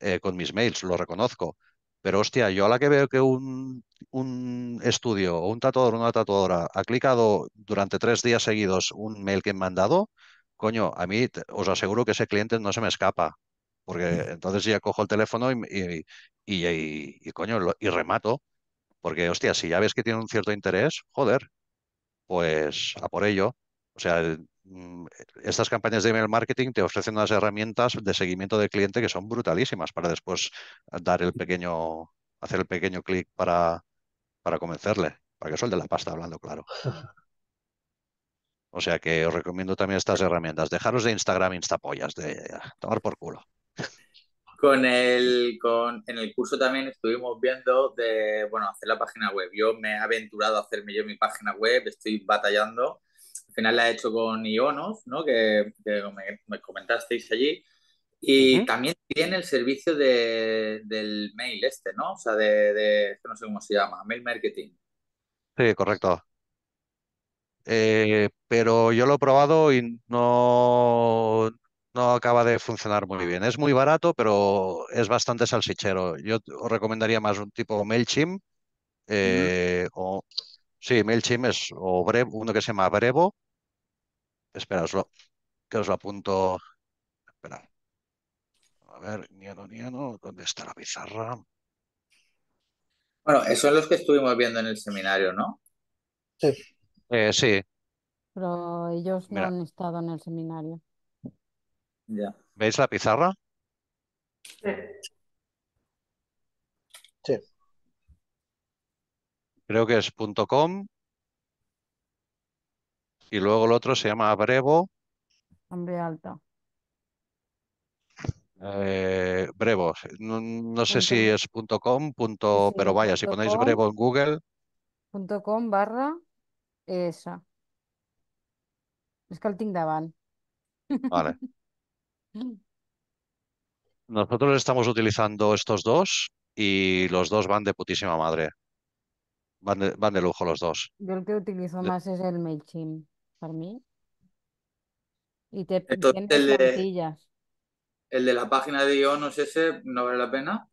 eh, con mis mails, lo reconozco. Pero hostia, yo a la que veo que un, estudio o un tatuador o una tatuadora ha clicado durante tres días seguidos un mail que he mandado, coño, a mí os aseguro que ese cliente no se me escapa porque mm. entonces ya cojo el teléfono y, y, y, coño, y remato, porque hostia, si ya ves que tiene un cierto interés, joder, pues a por ello. O sea, mm, estas campañas de email marketing te ofrecen unas herramientas de seguimiento del cliente que son brutalísimas para después dar el pequeño, hacer el pequeño clic para, para convencerle, para que suelte la pasta, hablando claro. O sea que os recomiendo también estas herramientas. Dejaros de Instagram instapollas, de tomar por culo con el, con, en el curso también estuvimos viendo de, bueno, hacer la página web. Yo me he aventurado a hacerme yo mi página web, estoy batallando. Al final la he hecho con Ionos, ¿no? Que, me, comentasteis allí. Y también tiene el servicio de, del mail este, ¿no? O sea, de, no sé cómo se llama, mail marketing. Sí, correcto. Eh, pero yo lo he probado y no, no acaba de funcionar muy bien. Es muy barato, pero es bastante salsichero. Yo os recomendaría más un tipo MailChimp eh, o... Sí, MailChimp es o uno que se llama Brevo. Espera, que os lo apunto. Espera. A ver, Niano, Niano, ¿dónde está la pizarra? Bueno, esos son los que estuvimos viendo en el seminario, ¿no? Sí. Eh, sí. Pero ellos no han estado en el seminario. ¿Veis la pizarra? Sí. Sí. Creo que es .com y luego el otro se llama Brevo. Hombre alta. Eh, Brevo, no, sé si es .com, pero vaya, si ponéis Brevo en Google. .com barra esa. Es que el tinc davant. Vale. Nosotros estamos utilizando estos dos y los dos van de putísima madre. Van de, lujo los dos. Yo el que utilizo más es el MailChimp para mí. Y te piden que el, de, la página de Ionos ese no vale la pena.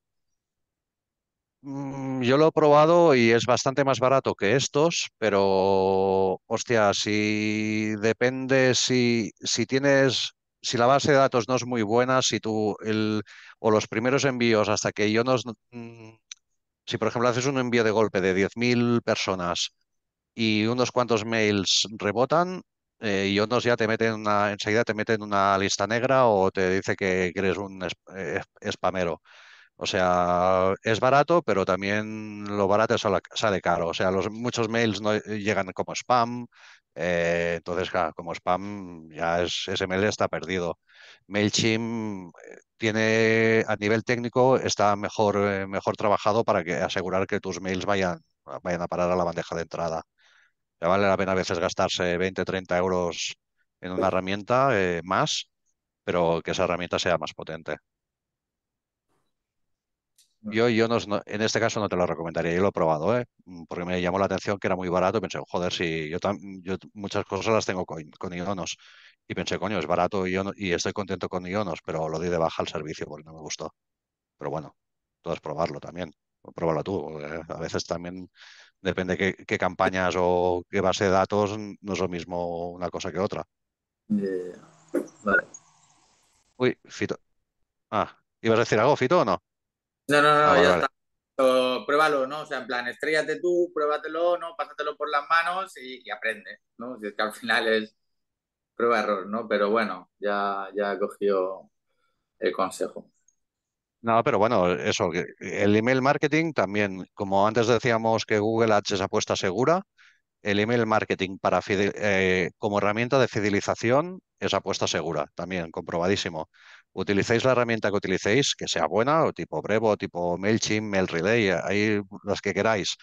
Mm, yo lo he probado y es bastante más barato que estos, pero hostia, si depende, si, si tienes si la base de datos no es muy buena, si tú el, o los primeros envíos hasta que yo no... Mm, si por ejemplo haces un envío de golpe de 10.000 personas y unos cuantos mails rebotan, eh, yo no ya te meten una, enseguida te meten una lista negra o te dice que, eres un eh, spamero. O sea, es barato, pero también lo barato sale caro. O sea, los, muchos mails no eh, llegan como spam. Eh, entonces, como spam, ya ese mail está perdido. MailChimp eh, tiene, a nivel técnico, está mejor, mejor trabajado para que, asegurar que tus mails vayan, vayan a parar a la bandeja de entrada. Ya vale la pena a veces gastarse 20, 30 euros en una herramienta más, pero que esa herramienta sea más potente. Yo, yo no, en este caso no te lo recomendaría, yo lo he probado, ¿eh? Mm, porque me llamó la atención que era muy barato. Pensé, joder, si yo, muchas cosas las tengo con, con, ionos. Y pensé, coño, es barato y, y estoy contento con ionos, pero lo di de baja al servicio porque no me gustó. Pero bueno, puedes probarlo también. Pruébalo tú. Eh, a veces también depende qué, qué campañas o qué base de datos, no es lo mismo una cosa que otra. Eh, vale. Uy, Fito. Ah, ¿ibas a decir algo, Fito, o no? No, no, no, ah, ya está. pruébalo, ¿no? O sea, en plan, estrellate tú, pruébatelo, ¿no? Pásatelo por las manos y, aprende, ¿no? Si es que al final es prueba-error, ¿no? Pero bueno, ya, ya cogió el consejo. No, pero bueno, eso, el email marketing también, como antes decíamos que Google Ads es apuesta segura, el email marketing para eh, como herramienta de fidelización es apuesta segura, también comprobadísimo utilicéis la herramienta que utilicéis, que sea buena, o tipo Brevo, tipo MailChimp, MailRelay, ahí las que queráis.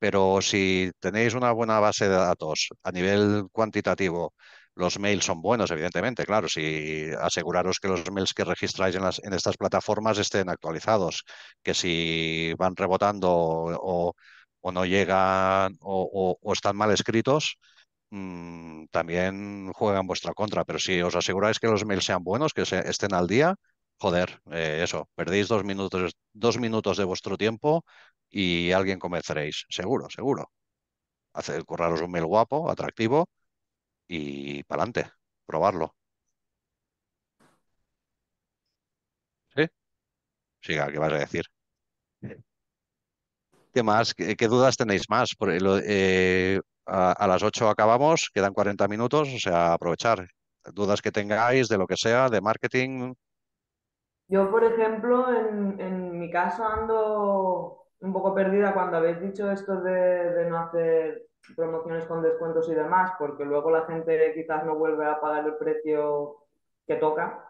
Pero si tenéis una buena base de datos a nivel cuantitativo, los mails son buenos, evidentemente, claro, si aseguraros que los mails que registráis en, estas plataformas estén actualizados, que si van rebotando o, no llegan o están mal escritos, Mm, también juega en vuestra contra. Pero si os aseguráis que los mails sean buenos, que estén al día, joder, eh, eso, perdéis dos minutos, minutos de vuestro tiempo y alguien convenceréis, seguro, seguro. Hacer, curraros un mail guapo, atractivo y para adelante, probarlo. ¿Sí? sí ¿qué vas a decir? ¿Qué más? ¿Qué, dudas tenéis más? Eh, a, las 8 acabamos, quedan 40 minutos, o sea, aprovechar dudas que tengáis de lo que sea, de marketing. Yo, por ejemplo, en, mi caso ando un poco perdida cuando habéis dicho esto de, no hacer promociones con descuentos y demás, porque luego la gente quizás no vuelve a pagar el precio que toca.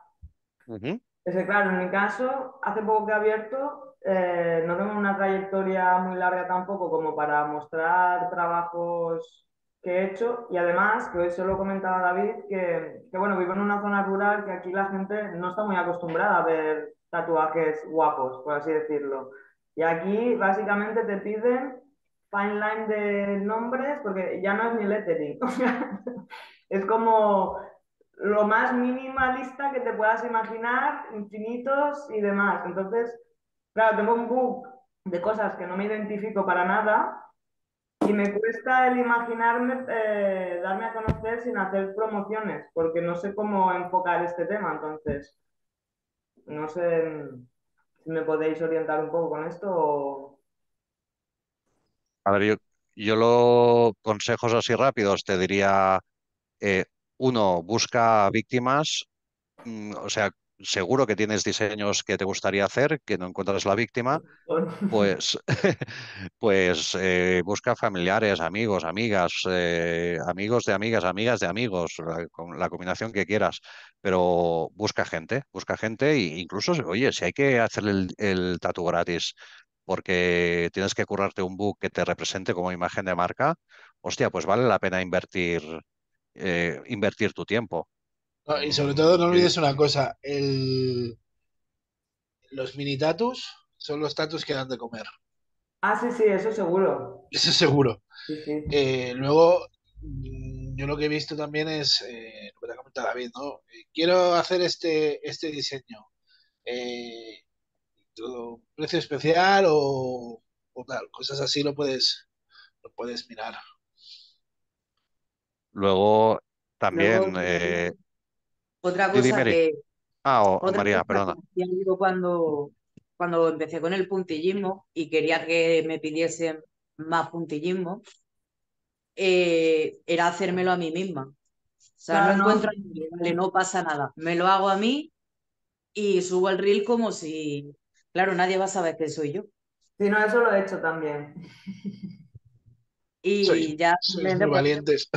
Es claro, en mi caso, hace poco que he abierto, eh, no tengo una trayectoria muy larga tampoco como para mostrar trabajos que he hecho y además, que hoy se lo comentaba David, que, bueno, vivo en una zona rural que aquí la gente no está muy acostumbrada a ver tatuajes guapos, por así decirlo. Y aquí básicamente te piden fine line de nombres porque ya no es ni lettering, es como lo más minimalista que te puedas imaginar, infinitos y demás. Entonces, Claro, tengo un book de cosas que no me identifico para nada y me cuesta el imaginarme eh, darme a conocer sin hacer promociones, porque no sé cómo enfocar este tema. Entonces, no sé si me podéis orientar un poco con esto. A ver, yo, yo los consejos así rápidos te diría, eh, uno, busca víctimas, mm, o sea, seguro que tienes diseños que te gustaría hacer, que no encuentras la víctima, pues, pues eh, busca familiares, amigos, amigas, eh, amigos de amigas, amigas de amigos, la, la, combinación que quieras, pero busca gente, busca gente e incluso, oye, si hay que hacerle el, el tatu gratis porque tienes que currarte un book que te represente como imagen de marca, hostia, pues vale la pena invertir, eh, invertir tu tiempo y sobre todo no olvides una cosa, el... los mini tatus son los tatus que dan de comer. Ah, sí, sí, eso seguro. Eso seguro. Eh, luego, yo lo que he visto también es, eh, lo que te ha comentado David, eh, Quiero hacer este, este diseño. Eh, precio especial o, cosas así lo puedes, lo puedes mirar. Luego también otra cosa que... Ah, María, perdona. cuando, cuando empecé con el puntillismo y quería que me pidiesen más puntillismo, eh, era hacérmelo a mí misma. O sea, no encuentro no pasa nada. Me lo hago a mí y subo el reel como si, claro, nadie va a saber que soy yo. Sí, no, eso lo he hecho también. Y ya... valientes.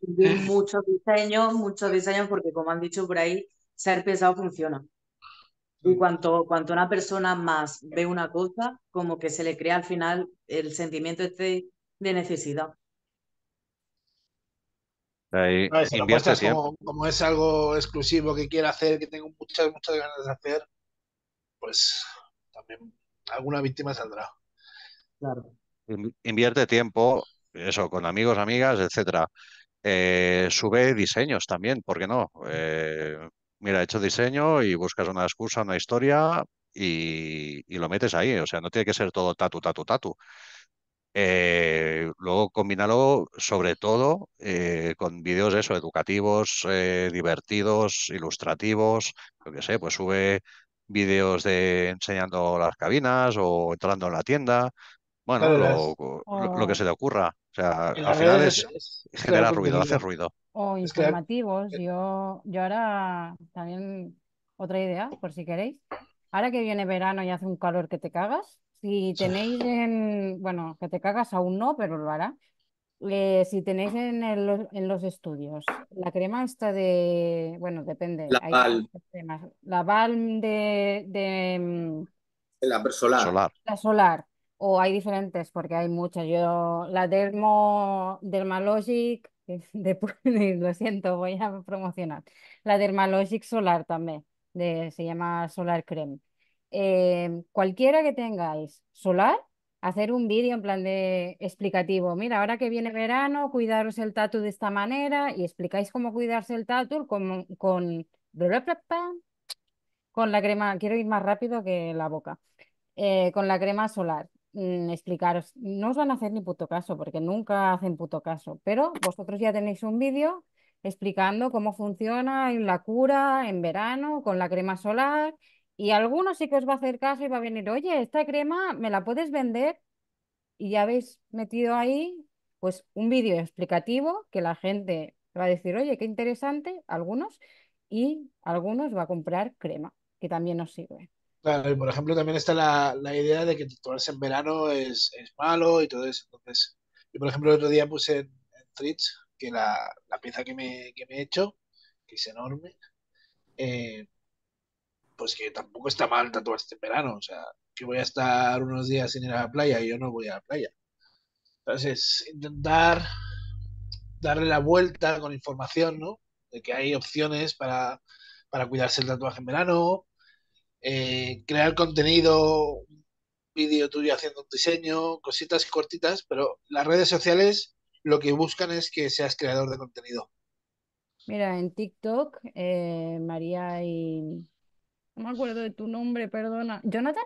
muchos diseños, muchos diseños, porque como han dicho por ahí, ser pesado funciona. Y mm. cuanto, cuanto una persona más ve una cosa, como que se le crea al final el sentimiento este de necesidad. como, es algo exclusivo que quiero hacer, que tengo muchas, muchas ganas de hacer, pues también alguna víctima saldrá. Invierte tiempo, eso, con amigos, amigas, etcétera. Eh, sube diseños también, ¿por qué no? Mm. Eh, mira, he hecho diseño y buscas una excusa, una historia y, lo metes ahí. O sea, no tiene que ser todo tatu, tatu, tatu. Eh, luego combínalo sobre todo con vídeos eso, educativos, divertidos, ilustrativos, lo que sé, pues sube vídeos de enseñando las cabinas o entrando en la tienda, bueno, lo que se te ocurra sea, al final es, ruido, hace ruido. O informativos. Eh, yo, yo ahora también otra idea, por si queréis. Ahora que viene verano y hace un calor que te cagas, si tenéis en, bueno, que te cagas aún no, pero lo hará. Eh, si tenéis en, en, los estudios la crema está de, bueno, depende. La Val. La Val de, mm, La solar. La solar o hay diferentes, porque hay muchas. Yo, la Dermo, Dermalogic, lo siento, voy a promocionar. La Dermalogic Solar también, de, se llama Solar Creme. Eh, cualquiera que tengáis solar, hacer un vídeo en plan de explicativo. Mira, ahora que viene verano, cuidaros el tatu de esta manera y explicáis cómo cuidarse el tatu con, con, la crema. Quiero ir más rápido que la boca. Eh, con la crema solar. Mm, explicaros, no os van a hacer ni puto caso, porque nunca hacen puto caso, pero vosotros ya tenéis un vídeo explicando cómo funciona en la cura en verano con la crema solar y alguno sí que os va a hacer caso y va a venir, oye, esta crema me la puedes vender y ya habéis metido ahí pues un vídeo explicativo que la gente va a decir, oye, qué interesante, algunos, y algunos va a comprar crema, que también nos sirve por ejemplo también está la, idea de que tatuarse en verano es, malo y todo eso. Entonces, yo por ejemplo el otro día puse en, en que la, pieza que me, he hecho, que es enorme, eh, pues que tampoco está mal tatuarse en verano. O sea, que voy a estar unos días sin ir a la playa y yo no voy a la playa. Entonces, intentar darle la vuelta con información, ¿no? De que hay opciones para, para cuidarse el tatuaje en verano, eh, crear contenido, vídeo tuyo haciendo un diseño, cositas cortitas, pero las redes sociales lo que buscan es que seas creador de contenido. Mira, en TikTok, eh, María y... No me acuerdo de tu nombre, perdona. ¿Jonathan?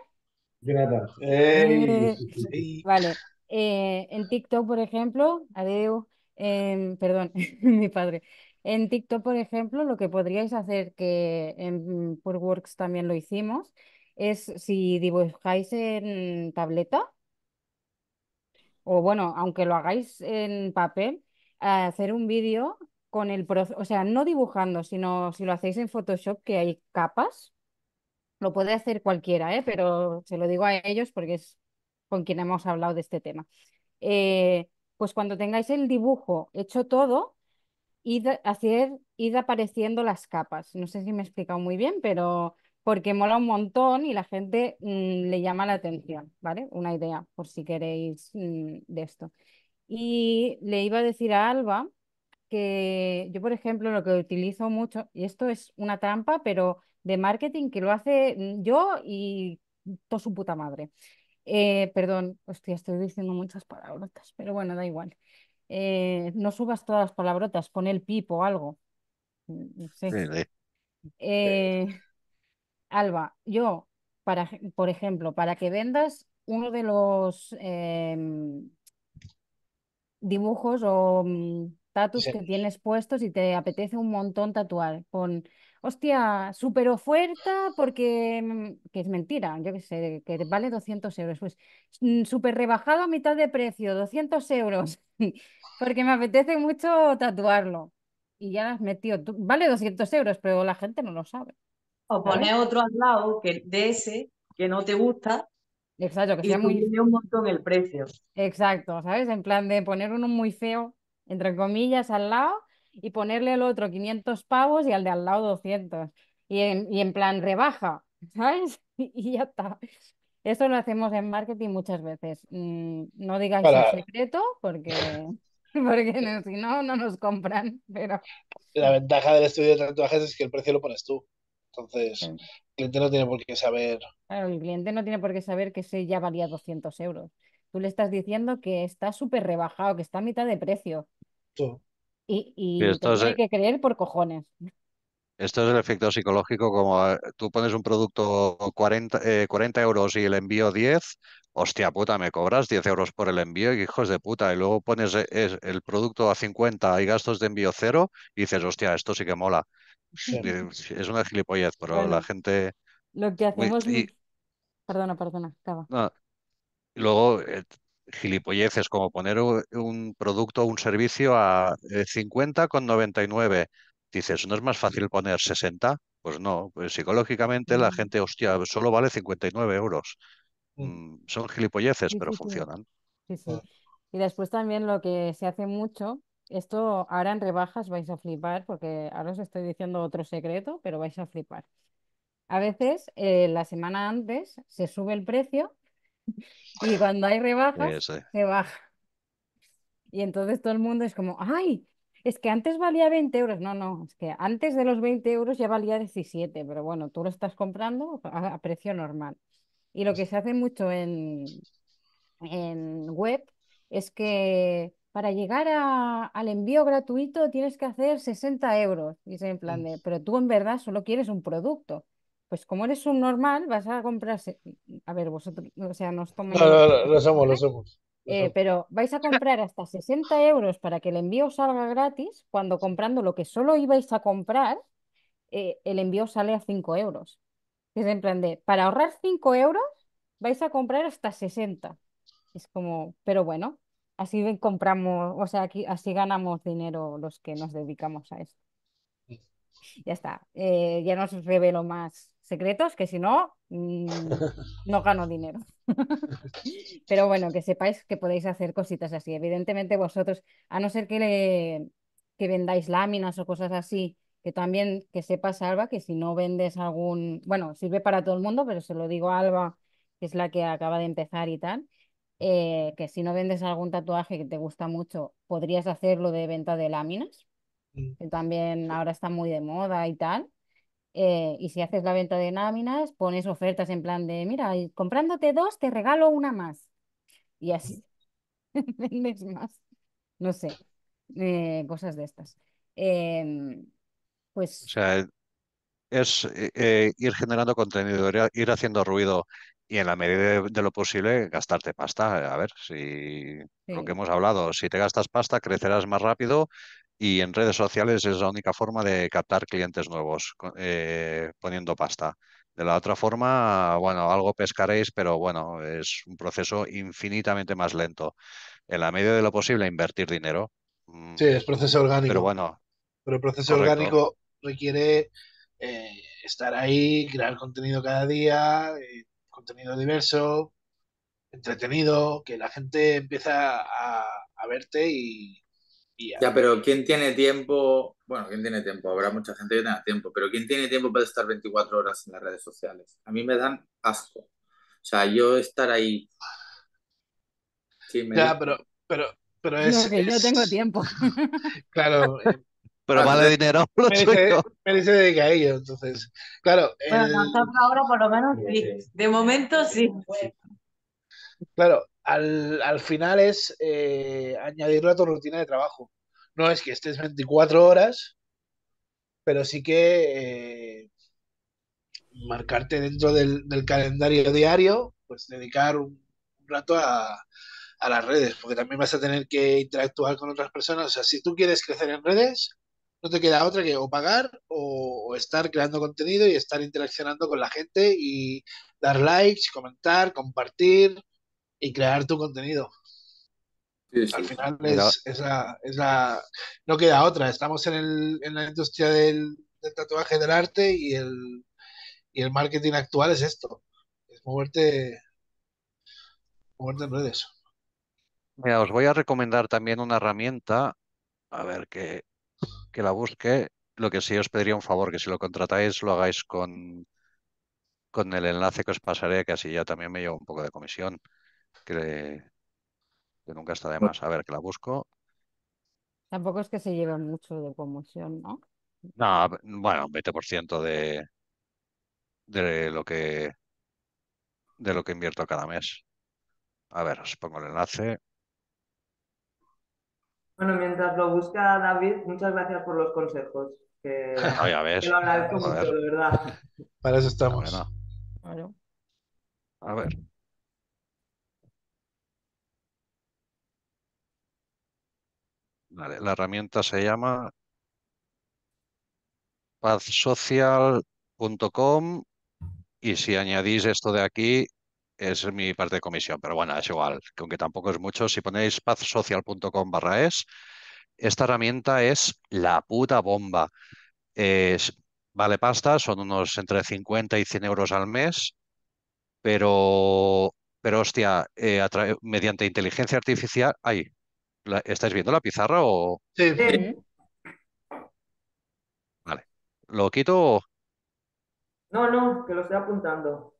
Jonathan. Eh, vale. en TikTok, por ejemplo, adeu, em, perdón, mi padre. En TikTok, por ejemplo, lo que podríais hacer, que en Poor también lo hicimos, es si dibujáis en tableta, o bueno, aunque lo hagáis en papel, hacer un vídeo con el proceso, o sea, no dibujando, sino si lo hacéis en Photoshop, que hay capas, lo puede hacer cualquiera, ¿eh? pero se lo digo a ellos porque es con quien hemos hablado de este tema. Eh, pues cuando tengáis el dibujo hecho todo, ir, hacer, ir apareciendo las capas. No sé si me he explicado muy bien, pero porque mola un montón y la gente mm, le llama la atención, ¿vale? Una idea, por si queréis mm, de esto. Y le iba a decir a Alba que yo, por ejemplo, lo que utilizo mucho, y esto es una trampa, pero de marketing que lo hace mm, yo y toda su puta madre. Eh, perdón, hostia, estoy diciendo muchas palabras, pero bueno, da igual. Eh, no subas todas las palabrotas, pon el pipo o algo. Eh, Alba, yo, para, por ejemplo, para que vendas uno de los em, dibujos o mm, tatuajes que tienes puestos y te apetece un montón tatuar con hostia, super oferta porque, mm, que es mentira, yo que sé, que vale 200 euros, pues mm, súper rebajado a mitad de precio, 200 euros, porque me apetece mucho tatuarlo. Y ya has metido, vale 200 euros, pero la gente no lo sabe. O poner otro al lado que de ese que no te gusta. Exacto, que sea y muy. un montón el precio. Exacto, ¿sabes? En plan de poner uno muy feo, entre comillas, al lado y ponerle al otro 500 pavos y al de al lado 200. Y en, y en plan rebaja, ¿sabes? Y, ya está. Eso lo hacemos en marketing muchas veces. Mm, no digáis el secreto porque, si no, no nos compran. Pero... La ventaja del estudio de tatuajes es que el precio lo pones tú. Entonces, el cliente no tiene por qué saber. Claro, el cliente no tiene por qué saber que ese ya valía 200 euros. Tú le estás diciendo que está súper rebajado, que está a mitad de precio. Tú. Y, esto hay que creer por cojones. Esto es el efecto psicológico, como eh, tú pones un producto 40, eh, euros y el envío 10, hostia puta, me cobras 10 euros por el envío, y hijos de puta, y luego pones eh, el producto a 50 y gastos de envío cero, y dices, hostia, esto sí que mola. Es una gilipollez, pero la gente... Lo que hacemos... Perdona, perdona, acaba. Luego gilipolleces como poner un producto o un servicio a eh, con 50,99. Dices, ¿no es más fácil poner 60? Pues no, pues psicológicamente la mm. gente, hostia, solo vale 59 euros. Mm, son gilipolleces, pero funcionan. Mm. Y después también lo que se hace mucho, esto ahora en rebajas vais a flipar, porque ahora os estoy diciendo otro secreto, pero vais a flipar. A veces, eh, la semana antes, se sube el precio Y cuando hay rebajas, se baja. Y entonces todo el mundo es como, ¡ay! Es que antes valía 20 euros. No, no, es que antes de los 20 euros ya valía 17, pero bueno, tú lo estás comprando a, precio normal. Y lo que se hace mucho en, en web es que para llegar al envío gratuito tienes que hacer 60 euros. Y es plan de, mm. pero tú en verdad solo quieres un producto pues como eres un normal, vas a comprarse, a ver, vosotros, o sea, nos No, lo somos, lo eh, somos. pero vais a comprar hasta 60 euros para que el envío salga gratis, cuando comprando lo que solo ibais a comprar, eh, el envío sale a 5 euros. Es en plan de, para ahorrar 5 euros, vais a comprar hasta 60. Es como, pero bueno, así compramos, o sea, aquí, así ganamos dinero los que nos dedicamos a esto. Ya está, eh, ya no os revelo más secretos, que si no, mm, no gano dinero. Pero bueno, que sepáis que podéis hacer cositas así. Evidentemente vosotros, a no ser que, le, que vendáis láminas o cosas así, que también que sepas, Alba, que si no vendes algún, bueno, sirve para todo el mundo, pero se lo digo a Alba, que es la que acaba de empezar y tal, eh, que si no vendes algún tatuaje que te gusta mucho, podrías hacerlo de venta de láminas, mm. que también ahora está muy de moda y tal. Eh, y si haces la venta de láminas, pones ofertas en plan de, mira, comprándote dos, te regalo una más. Y así vendes más. No sé, eh, cosas de estas. Em, pues... O sea, es eh, ir generando contenido, ir haciendo ruido y en la medida de, lo posible gastarte pasta. A ver, si lo que hemos hablado, si te gastas pasta, crecerás más rápido y en redes sociales es la única forma de captar clientes nuevos eh, poniendo pasta. De la otra forma, bueno, algo pescaréis, pero bueno, es un proceso infinitamente más lento. En la medida de lo posible, invertir dinero. Mm, sí, es proceso orgánico. Pero bueno. Pero el proceso orgánico requiere eh, estar ahí, crear contenido cada día, eh, contenido diverso, entretenido, que la gente empieza a verte y, ya, pero ¿quién tiene tiempo? Bueno, ¿quién tiene tiempo? Habrá mucha gente que tenga tiempo, pero ¿quién tiene tiempo para estar 24 horas en las redes sociales? A mí me dan asco. O sea, yo estar ahí. ya, pero, pero, pero es, no, Yo tengo tiempo. Claro. Eh, pero vale ah, dinero. Lo me se dedica a ello, entonces. Claro. ahora por lo menos sí. De momento sí. Claro, al, al final es eh, añadirlo a tu rutina de trabajo. No es que estés 24 horas, pero sí que eh, marcarte dentro del, calendario diario, pues dedicar un, rato a, las redes, porque también vas a tener que interactuar con otras personas. O sea, si tú quieres crecer en redes, no te queda otra que o pagar o, estar creando contenido y estar interaccionando con la gente y dar likes, comentar, compartir, y crear tu contenido. Al final es, la, es, la, No queda otra. Estamos en, el, en la industria del, tatuaje del arte y el, y el marketing actual es esto. Es moverte, en redes. Mira, os voy a recomendar también una herramienta. A ver, que, la busque. Lo que sí os pediría un favor, que si lo contratáis lo hagáis con, con el enlace que os pasaré, que así ya también me llevo un poco de comisión que, nunca está de pues más. A ver, que la busco. Tampoco es que se lleve mucho de promoción, ¿no? No, bueno, un 20% de, de lo que de lo que invierto cada mes. A ver, os pongo el enlace. Bueno, mientras lo busca David, muchas gracias por los consejos. Que, lo agradezco mucho, de verdad. Para eso estamos. bueno. A ver. la herramienta se llama pazsocial.com y si añadís esto de aquí es mi parte de comisión, pero bueno, es igual, aunque tampoco es mucho, si ponéis pazsocial.com barra es, esta herramienta es la puta bomba. Es, vale pasta, son unos entre 50 y 100 euros al mes, pero, pero hostia, eh, mediante inteligencia artificial, hay... ¿Estáis viendo la pizarra o...? Sí. Vale. ¿Lo quito? No, no, que lo estoy apuntando.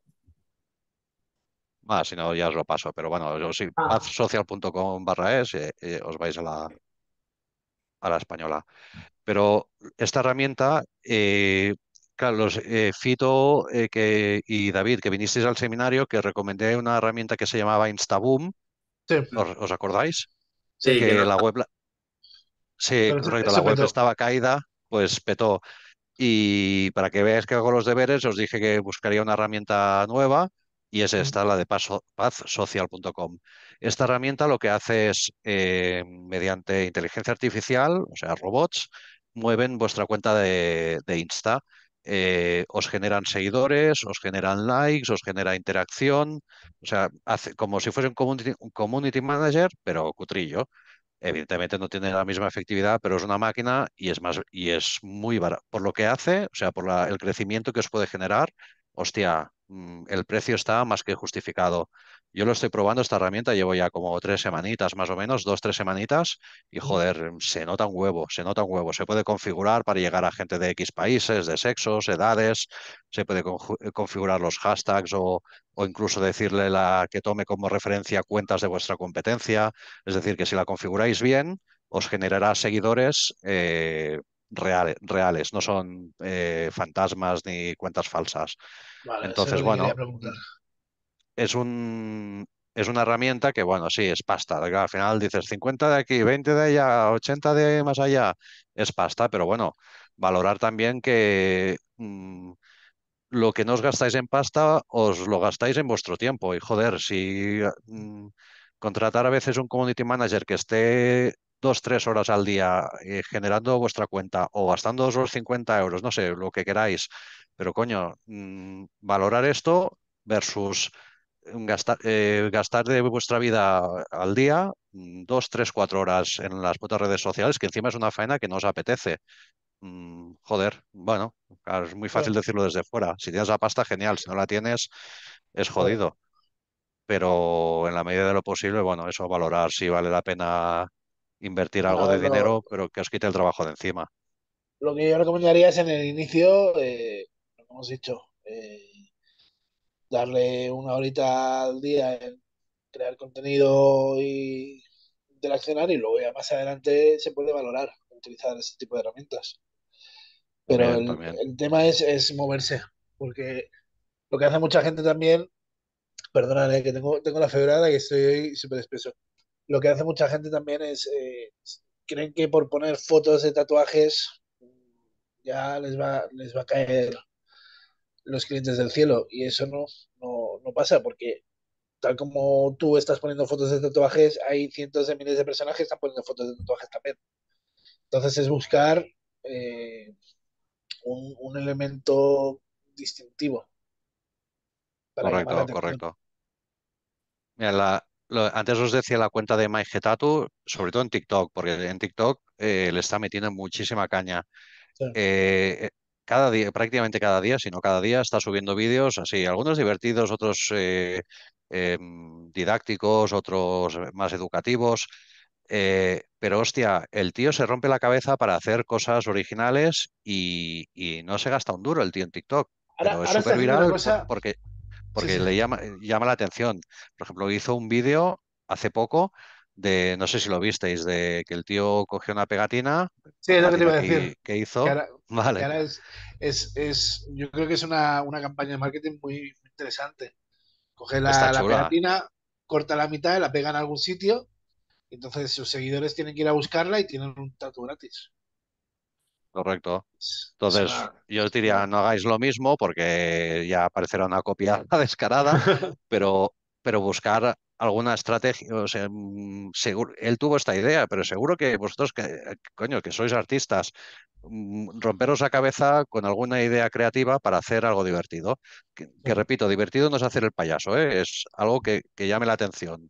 Ah, si no, ya os lo paso. Pero bueno, yo sí, ah. pazsocial.com barra es, eh, eh, os vais a la, a la española. Pero esta herramienta, eh, Carlos, Fito que, y David, que vinisteis al seminario, que recomendé una herramienta que se llamaba Instaboom. ¿Os, ¿Os, acordáis? Sí, que, la web. correcto, la web estaba caída, pues petó. Y para que veáis que hago los deberes, os dije que buscaría una herramienta nueva y es esta, la de pazsocial.com. Esta herramienta lo que hace es, eh, mediante inteligencia artificial, o sea, robots, mueven vuestra cuenta de, de Insta. Eh, os generan seguidores, os generan likes, os genera interacción, o sea, hace, como si fuese un community, manager, pero cutrillo. Evidentemente no tiene la misma efectividad, pero es una máquina y es más y es muy barato. Por lo que hace, o sea, por el crecimiento que os puede generar, hostia, mm, el precio está más que justificado. Yo lo estoy probando, esta herramienta llevo ya como tres semanitas, más o menos, dos, tres semanitas, y joder, se nota un huevo, se nota un huevo. Se puede configurar para llegar a gente de X países, de sexos, edades, se puede eh, configurar los hashtags o, incluso decirle la que tome como referencia cuentas de vuestra competencia. Es decir, que si la configuráis bien, os generará seguidores eh, reales, no son eh, fantasmas ni cuentas falsas. Vale, Entonces, bueno es un, es una herramienta que, bueno, sí, es pasta. Al final dices 50 de aquí, 20 de allá, 80 de más allá, es pasta, pero bueno, valorar también que mm, lo que no os gastáis en pasta, os lo gastáis en vuestro tiempo. Y joder, si mm, contratar a veces un community manager que esté dos, tres horas al día eh, generando vuestra cuenta o gastando los 50 euros, no sé, lo que queráis, pero coño, mm, valorar esto versus gastar, eh, gastar de vuestra vida al día mm, dos, tres, cuatro horas en las putas redes sociales, que encima es una faena que no os apetece. Mm, joder, bueno, es muy fácil decirlo desde fuera. Si tienes la pasta, genial. Si no la tienes, es jodido. Pero en la medida de lo posible, bueno, eso valorar si vale la pena invertir algo de dinero, pero que os quite el trabajo de encima. Lo que yo recomendaría es en el inicio, eh, como hemos dicho, eh, darle una horita al día en crear contenido y interaccionar y luego ya más adelante se puede valorar utilizar ese tipo de herramientas. Pero el, tema es, es, moverse, porque lo que hace mucha gente también, perdona que tengo, tengo la febrada que estoy súper espeso, lo que hace mucha gente también es, eh, creen que por poner fotos de tatuajes ya les va, les va a caer los clientes del cielo y eso no, no, no pasa porque tal como tú estás poniendo fotos de tatuajes, hay cientos de miles de personas que están poniendo fotos de tatuajes también. Entonces es buscar eh, un, elemento distintivo. correcto, correcto. antes os decía la cuenta de MyGetatu, sobre todo en TikTok, porque en TikTok eh, le está metiendo muchísima caña. Eh, cada día, prácticamente cada día, sino cada día está subiendo vídeos así, algunos divertidos, otros eh, eh, mm, didácticos, otros más educativos. Eh, pero hostia, el tío se rompe la cabeza para hacer cosas originales y, no se gasta un duro el tío en TikTok. es súper viral porque, porque le llama, llama la atención. Por ejemplo, hizo un vídeo hace poco de, no sé si lo visteis, de que el tío cogió una pegatina. Sí, es que te iba a decir. ¿Qué hizo? vale. es, yo creo que es una, campaña de marketing muy interesante. Coge la, pegatina, corta la mitad, la pega en algún sitio, entonces sus seguidores tienen que ir a buscarla y tienen un tatu gratis. Correcto. Entonces, yo os diría, no hagáis lo mismo porque ya aparecerá una copia descarada, pero, pero buscar alguna estrategia, o mm, él tuvo esta idea, pero seguro que vosotros, eh, coño, que sois artistas, mm, romperos la cabeza con alguna idea creativa para hacer algo divertido. Que, repito, divertido no es hacer el payaso, ¿eh? es algo que, llame la atención.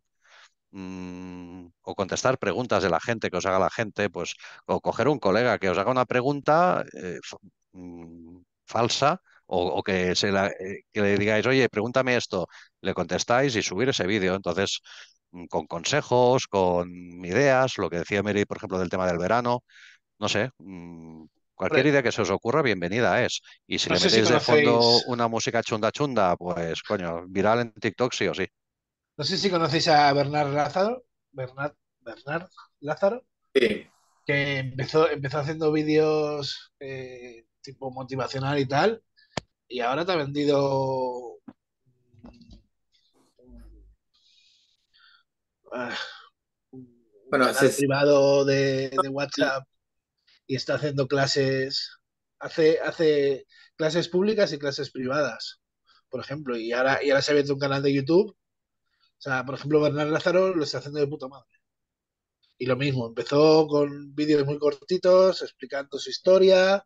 Mm, o contestar preguntas de la gente, que os haga la gente, pues, o coger un colega que os haga una pregunta eh, falsa, o, que, se que le digáis, oye, pregúntame esto, le contestáis y subir ese vídeo. Entonces, mm, con consejos, con ideas, lo que decía Mary, por ejemplo, del tema del verano, no sé, mm, cualquier idea que se os ocurra, bienvenida es. Y si le metéis de fondo una música chunda chunda, pues coño, viral en TikTok sí o sí. No sé si conocéis a Bernard Lázaro, Bernard, Bernard Lázaro, sí. que empezó, empezó haciendo vídeos eh, tipo motivacional y tal, y ahora te ha vendido Ah, bueno, canal privado de, WhatsApp y está haciendo clases, hace, hace clases públicas y clases privadas, por ejemplo, y ahora, y ahora se ha abierto un canal de YouTube. O sea, por ejemplo, Bernard Lázaro lo está haciendo de puta madre. Y lo mismo, empezó con vídeos muy cortitos explicando su historia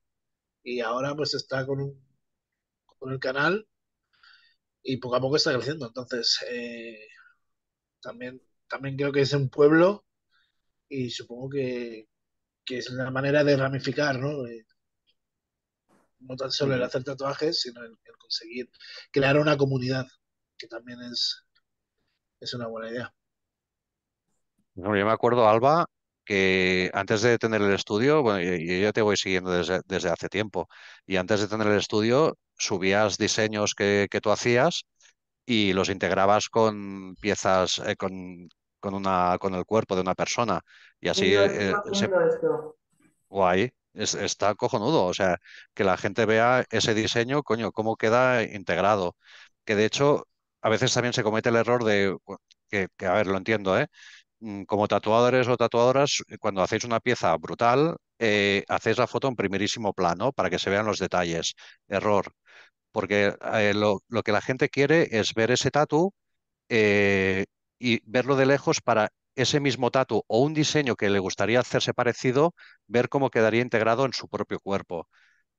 y ahora pues está con, con el canal y poco a poco está creciendo. Entonces, eh, también también creo que es un pueblo y supongo que, que es una manera de ramificar, ¿no? No tan solo el hacer tatuajes, sino el, conseguir crear una comunidad, que también es, es una buena idea. yo me acuerdo, Alba, que antes de tener el estudio, bueno, yo te voy siguiendo desde, hace tiempo, y antes de tener el estudio subías diseños que, que tú hacías y los integrabas con piezas, eh, con, una, con el cuerpo de una persona. Y así... Eh, esto. Guay, está cojonudo. O sea, que la gente vea ese diseño, coño, cómo queda integrado. Que de hecho, a veces también se comete el error de... Que, que a ver, lo entiendo, ¿eh? Mm, como tatuadores o tatuadoras, cuando hacéis una pieza brutal, eh, hacéis la foto en primerísimo plano para que se vean los detalles. Error porque eh, lo, que la gente quiere es ver ese tatu eh, y verlo de lejos para ese mismo tatu o un diseño que le gustaría hacerse parecido, ver cómo quedaría integrado en su propio cuerpo.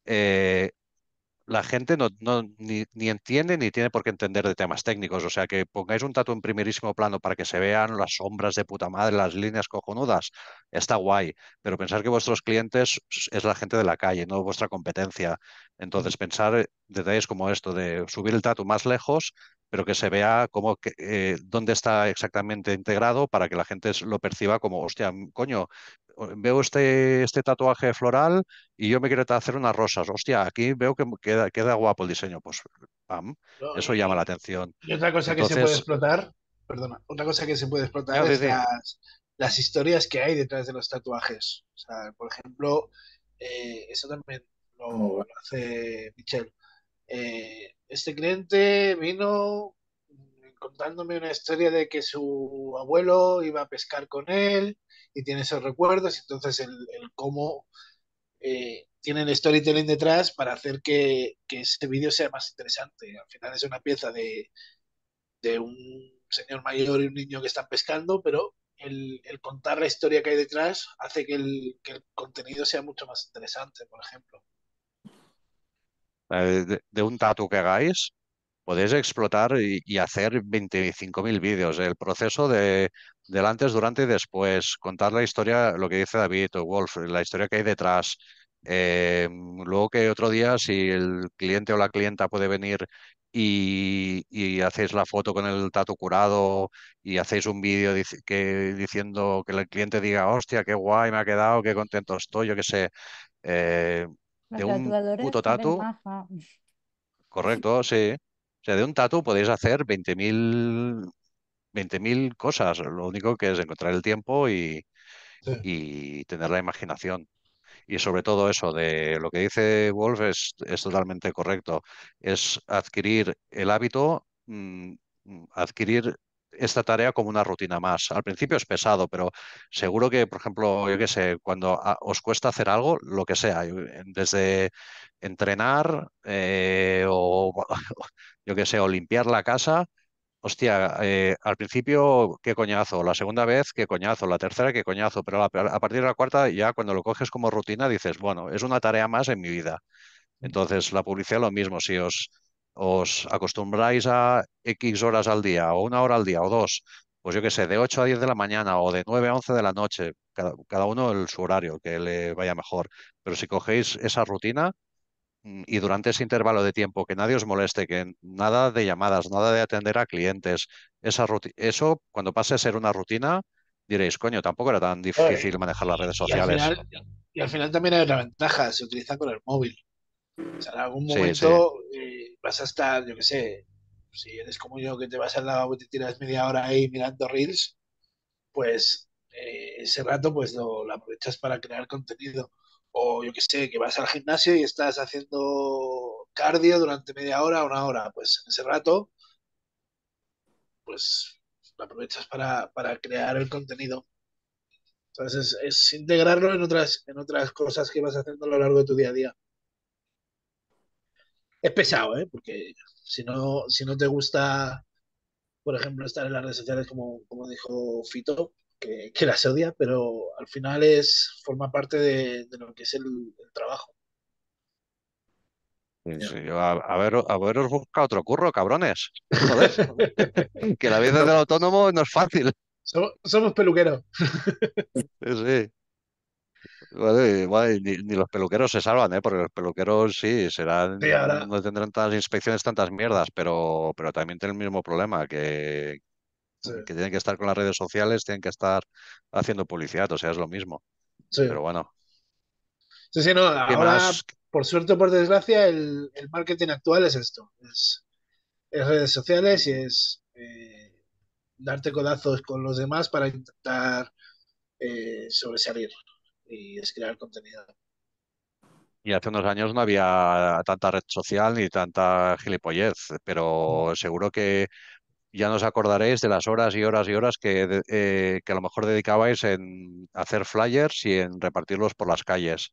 Eh, la gente ni, ni, entiende ni tiene por qué entender de temas técnicos. O sea, que pongáis un tatu en primerísimo plano para que se vean las sombras de puta madre, las líneas cojonudas, está guay. Pero pensar que vuestros clientes es la gente de la calle, no vuestra competencia. Entonces, pensar detalles como esto, de subir el tatu más lejos pero que se vea cómo, eh, dónde está exactamente integrado para que la gente lo perciba como, hostia, mm, coño, veo este, este tatuaje floral y yo me quiero hacer unas rosas. Hostia, aquí veo que queda, queda guapo el diseño. Pues, pam, eso llama la atención. Y otra cosa que se puede explotar, perdona, otra cosa que se puede explotar es las, historias que hay detrás de los tatuajes. O sea, por ejemplo, eh, eso también lo, lo hace Michelle eh, este cliente vino contándome una historia de que su abuelo iba a pescar con él y tiene esos recuerdos, entonces el, cómo eh, el storytelling detrás para hacer que, que este vídeo sea más interesante. Al final es una pieza de, un señor mayor y un niño que están pescando, pero el, el contar la historia que hay detrás hace que el contenido sea mucho más interesante, por ejemplo. Eh, de, un tatu que hagáis, podéis explotar y, hacer 25.000 vídeos. El proceso de, del antes, durante y después, contar la historia, lo que dice David o Wolf, la historia que hay detrás. Eh, luego que otro día, si el cliente o la clienta puede venir y, hacéis la foto con el tatu curado y hacéis un vídeo diciendo que el cliente diga, hostia, qué guay, me ha quedado, qué contento estoy, yo qué sé. Eh, de un puto tatu. Correcto, sí. O sea, de un tatu podéis hacer 20.000 20 cosas. Lo único que es encontrar el tiempo y, tener la imaginación. Y sobre todo eso, de lo que dice Wolf es, totalmente correcto. Es adquirir el hábito, mm, mm, adquirir esta tarea como una rutina más. Al principio es pesado, pero seguro que, por ejemplo, yo qué sé, cuando os cuesta hacer algo, lo que sea, eh, desde entrenar eh, o, yo qué sé, o limpiar la casa, hostia, eh, al principio qué coñazo, la segunda vez qué coñazo, la tercera qué coñazo, pero a, a partir de la cuarta ya cuando lo coges como rutina dices, bueno, es una tarea más en mi vida. Entonces, la publicidad lo mismo, si os os acostumbráis a X horas al día, o una hora al día, o dos, pues yo qué sé, de 8 a 10 de la mañana o de 9 a 11 de la noche, cada, uno el, su horario, que le vaya mejor. Pero si cogéis esa rutina mm, y durante ese intervalo de tiempo que nadie os moleste, que nada de llamadas, nada de atender a clientes, esa eso cuando pase a ser una rutina, diréis, coño, tampoco era tan difícil manejar las redes sociales. Y al, final, también hay otra ventaja, se utiliza con el móvil. O algún momento eh, vas a estar, yo qué sé, si eres como yo que te vas al lavabo y te tiras media hora ahí mirando reels, pues eh, ese rato pues lo, aprovechas para crear contenido. O yo qué sé, que vas al gimnasio y estás haciendo cardio durante media hora o una hora, pues ese rato pues lo aprovechas para, para crear el contenido. Entonces es, es integrarlo en otras, en otras cosas que vas haciendo a lo largo de tu día a día es pesado, ¿eh? Porque si no, si no te gusta, por ejemplo, estar en las redes sociales como, como dijo Fito, que, que, las odia, pero al final es forma parte de, lo que es el, trabajo. a, ver, os busca otro curro, cabrones. que la vida del autónomo no es fácil. Somos, somos peluqueros. sí ni, los peluqueros se salvan, ¿eh? porque los peluqueros sí serán, no tendrán tantas inspecciones, tantas mierdas, pero, pero también tienen el mismo problema, que, que tienen que estar con las redes sociales, tienen que estar haciendo publicidad, o sea, es lo mismo. Pero bueno. Sí, sí, no, ahora, por suerte o por desgracia, el, el, marketing actual es esto, es, redes sociales y es eh, darte codazos con los demás para intentar eh, sobresalir y es crear contenido. Y hace unos años no había tanta red social ni tanta gilipollez, pero mm. seguro que ya nos acordaréis de las horas y horas y horas que, eh, que a lo mejor dedicabais en hacer flyers y en repartirlos por las calles,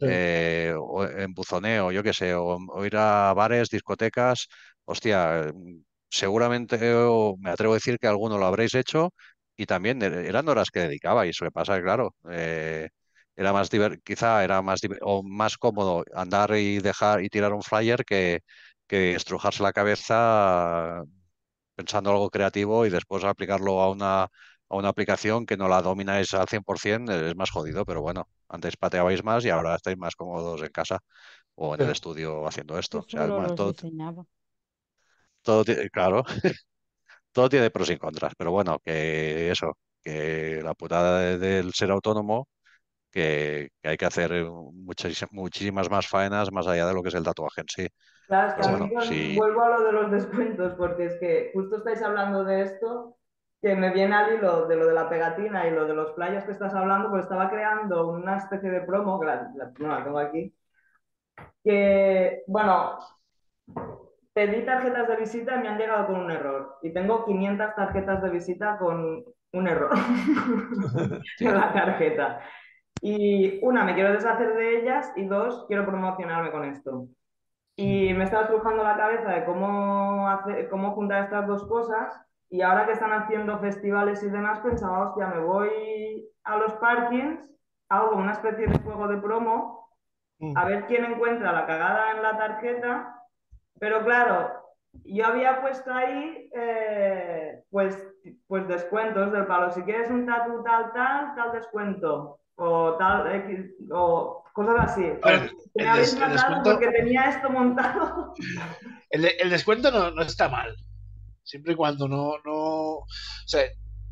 eh, o en buzoneo, yo qué sé, o, ir a bares, discotecas. Hostia, seguramente me atrevo a decir que alguno lo habréis hecho y también er, eran horas que dedicabais. eso que pasa, claro, eh, era más quizá era más o más cómodo andar y dejar y tirar un flyer que, que estrujarse la cabeza pensando algo creativo y después aplicarlo a una, a una aplicación que no la domináis al 100%, es más jodido, pero bueno, antes pateabais más y ahora estáis más cómodos en casa o en el estudio haciendo esto. todo, todo, claro, todo tiene pros y contras, pero bueno, que eso, que la putada del ser autónomo que, hay que hacer eh, muchísimas más faenas más allá de lo que es el tatuaje sí. Claro, vuelvo a lo de los descuentos, porque es que justo estáis hablando de esto, que me viene al hilo de lo de la pegatina y lo de los playas que estás hablando, pues estaba creando una especie de promo, no la tengo aquí, que, bueno, pedí tarjetas de visita y me han llegado con un error. Y tengo 500 tarjetas de visita con un error en la tarjeta. Y una, me quiero deshacer de ellas y dos, quiero promocionarme con esto. Y me estaba trujando la cabeza de cómo, hacer, cómo juntar estas dos cosas y ahora que están haciendo festivales y demás, pensaba, hostia, me voy a los parkings, hago una especie de juego de promo, a mm. ver quién encuentra la cagada en la tarjeta, pero claro, yo había puesto ahí eh, pues, pues descuentos del palo, si quieres un tatu tal, tal, tal descuento, o tal, o cosas así. me habéis porque tenía esto montado. El, el descuento no, no, está mal, siempre y cuando no, no, o sea,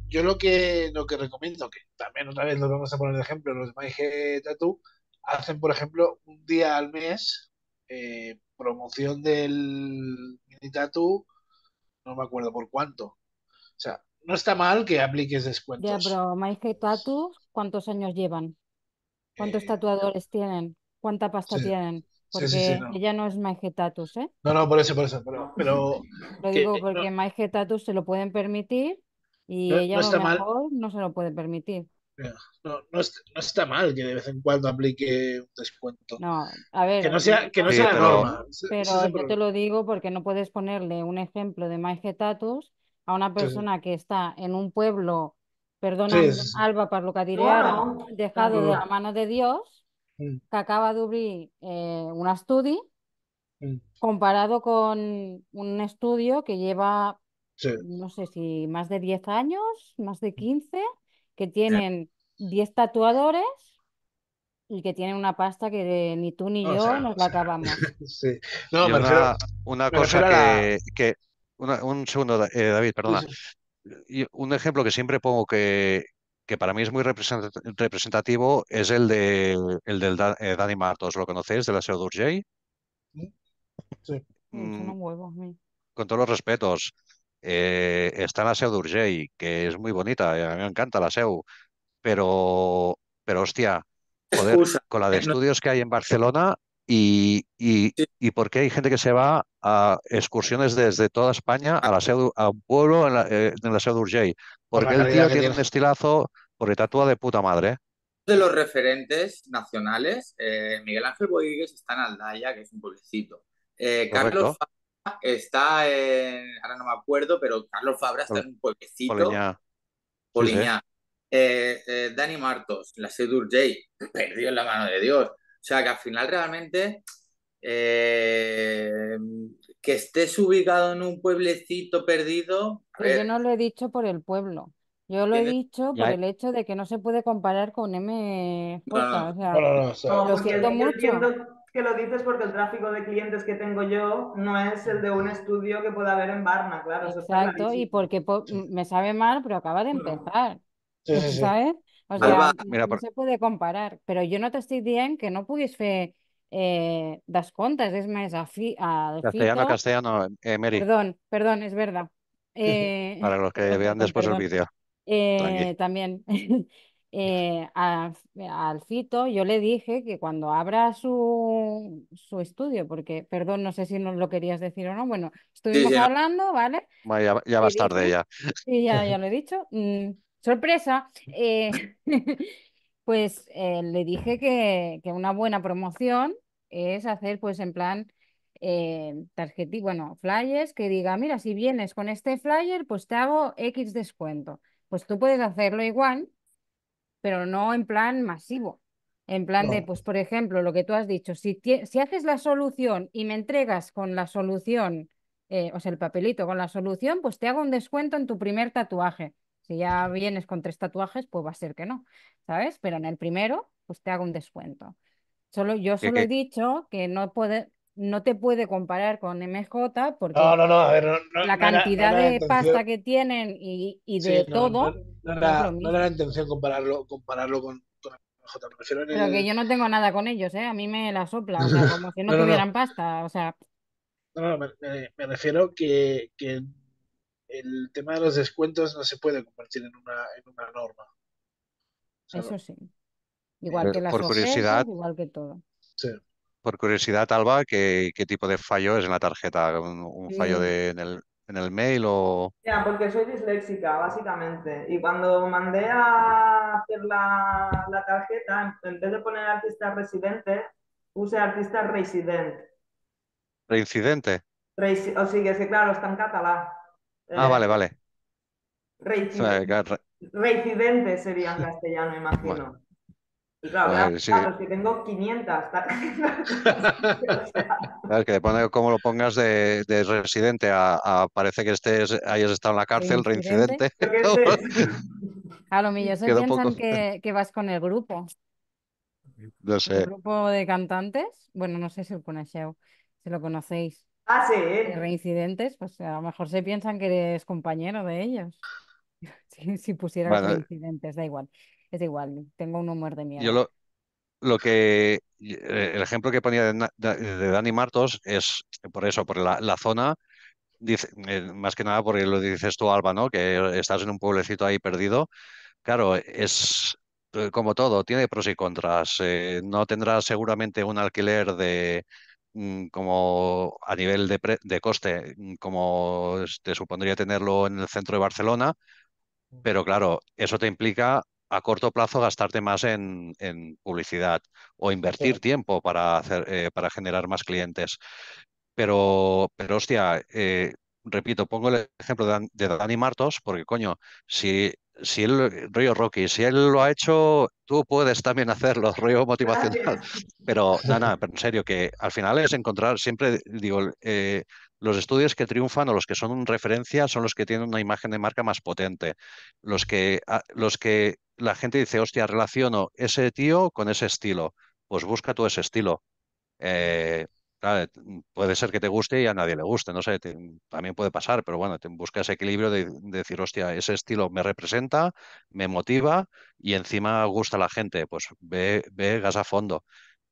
yo lo que, lo que recomiendo, que también otra vez lo vamos a poner de ejemplo, los MyG Tattoo hacen, por ejemplo, un día al mes eh, promoción del mini tattoo, no me acuerdo por cuánto. O sea, no está mal que apliques descuentos. Ya, pero MyG Tattoo cuántos años llevan, cuántos eh, tatuadores tienen, cuánta pasta tienen. Porque ella no es Majetatus, ¿eh? No, no, por eso, por eso. Pero, lo digo eh, porque no. se lo pueden permitir y ella a lo mejor no se lo puede permitir. No, está mal que de vez en cuando aplique un descuento. No, a ver. Que no sea, que Pero yo te lo digo porque no puedes ponerle un ejemplo de tatus a una persona que está en un pueblo perdona Alba por lo que diré ahora, dejado de la mano de Dios, mm. que acaba de eh, un estudio mm. comparado con un estudio que lleva, no sé si más de 10 años, más de 15, que tienen 10 tatuadores y que tienen una pasta que ni tú ni yo nos la acabamos. Sí. No, una, cosa que, un segundo, eh, David, perdona un ejemplo que siempre pongo que, que para mí es muy representativo es el, de, el del eh, Dani Martos. ¿Lo conocéis? De la SEO Durgey. Mm, sí. con todos los respetos. Eh, está en la SEO Durgey, que es muy bonita. A mí me encanta la SEO. Pero, pero hostia, con la de estudios que hay en Barcelona, y, y, qué hay gente que se va a excursiones desde toda España a, la a un pueblo en la, eh, en Porque el tío tiene, un estilazo, porque tatúa de puta madre. De los referentes nacionales, eh, Miguel Ángel Boigues está en Aldaya, que es un pueblecito. Eh, Carlos Fabra está en, ahora no me acuerdo, pero Carlos Fabra está en un pueblecito. Poliña eh, Dani Martos, la de d'Urgell, perdió en la mano de Dios. O sea que al final realmente eh, que estés ubicado en un pueblecito perdido. Pero pues yo eh, no lo he dicho por el pueblo. Yo lo he dicho por el hecho de que no se puede comparar con M. o sea, lo siento mucho. Que lo dices porque el tráfico de clientes que tengo yo no es el de un estudio que pueda haber en Barna, claro. Exacto, y porque me sabe mal, pero acaba de empezar. ¿Sabes? O no se puede comparar, pero yo no estoy bien que no pudiese dar eh, es más, a Castellano, castellano, eh, Perdón, perdón, es verdad. Eh, Para los que vean después el vídeo. Eh, también eh, al Fito yo le dije que cuando abra su, estudio, porque, perdón, no sé si nos lo querías decir o no, bueno, estuvimos hablando, ¿vale? Ya, va a estar de ella. Sí, ya, ya lo he dicho. Mm, sorpresa, eh, pues eh, le dije que, una buena promoción es hacer pues en plan eh, bueno, flyers que diga, mira, si vienes con este flyer, pues te hago X descuento. Pues tú puedes hacerlo igual, pero no en plan masivo. En plan de, pues por ejemplo, lo que tú has dicho, si, si haces la solución y me entregas con la solución, o sea, el papelito con la solución, pues te hago un descuento en tu primer tatuaje. Si ya vienes con tres tatuajes, pues va a ser que no, ¿sabes? Pero en el primero, pues te hago un descuento. Solo, yo solo he dicho que no puede, no te puede comparar con MJ porque la cantidad de pasta que tienen y, de todo. No, era, la intención compararlo, compararlo con, MJ. Pero que yo no tengo nada con ellos, ¿eh? A mí me la sopla, o sea, como si no, tuvieran pasta, o sea. No, no, me, refiero que, que el tema de los descuentos no se puede convertir en una, en una norma. Eso sí. Igual eh, que las por curiosidad, igual que todo. Por curiosidad, Alba, ¿qué, tipo de fallo es en la tarjeta? ¿Un, fallo de, en, el, mail o...? Ya, porque soy disléxica, básicamente. Y cuando mandé a hacer la, tarjeta, en vez de poner artista residente, puse artista residente. ¿Reincidente? o sí, que claro, está en catalán. Eh, ah, vale, vale. Reincidente, sería en castellano, imagino. claro, si tengo 500. o que depende de cómo lo pongas de, de residente parece que estés, hayas estado en la cárcel, reincidente. reincidente. a lo mío, se piensan que, vas con el grupo. No sé. El grupo de cantantes, bueno, no sé si lo si lo conocéis. Ah, sí. de reincidentes, pues a lo mejor se piensan que eres compañero de ellos. si, pusieras reincidentes, da igual. Es igual, tengo un humor de yo lo, que eh, el ejemplo que ponía de, Dani Martos es por eso, por la, zona, eh, más que nada porque lo dices tú, Alba, ¿no? Que estás en un pueblecito ahí perdido. Claro, es eh, como todo, tiene pros y contras. no tendrás seguramente un alquiler de Mm, como a nivel de, de coste, mm, como te supondría tenerlo en el centro de Barcelona, pero claro, eso te implica a corto plazo gastarte más en, publicidad o invertir tiempo para, hacer, eh, para generar más clientes. Pero, pero hostia, eh, repito, pongo el ejemplo de, Dani Martos, porque coño, si, si el rollo Rocky, si él lo ha hecho, tú puedes también hacerlo, rollo motivacional. Pero nada, pero en serio, que al final es encontrar, siempre digo, eh, los estudios que triunfan o los que son referencia son los que tienen una imagen de marca más potente. Los que, ah, los que la gente dice, hostia, relaciono ese tío con ese estilo. Pues busca tú ese estilo. Eh, eh, puede ser que te guste y a nadie le guste, no sé, también puede pasar, pero bueno, busca ese equilibrio de, decir, hostia, ese estilo me representa, me motiva y encima gusta a la gente, pues ve, ve gas a fondo.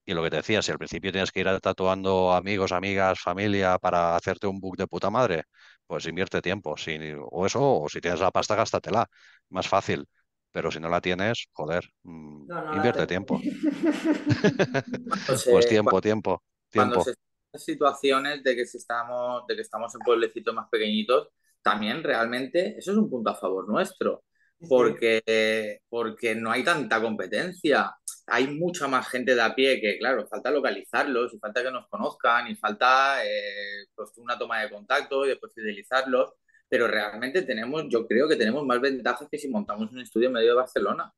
Y lo que te decía, si al principio tienes que ir tatuando amigos, amigas, familia para hacerte un book de puta madre, pues invierte tiempo. o eso, o si tienes la pasta, gástatela. Más fácil. Pero si no la tienes, joder, mm, invierte tiempo. pues, tiempo, tiempo cuando se en situaciones de que estamos, de que estamos en pueblecitos más pequeñitos, también realmente eso es un punto a favor nuestro, porque, porque no hay tanta competencia. Hay mucha más gente de a pie que, claro, falta localizarlos y falta que nos conozcan y falta eh, pues, una toma de contacto y después fidelizarlos. Pero realmente tenemos, yo creo que tenemos más ventajas que si montamos un estudio en medio de Barcelona.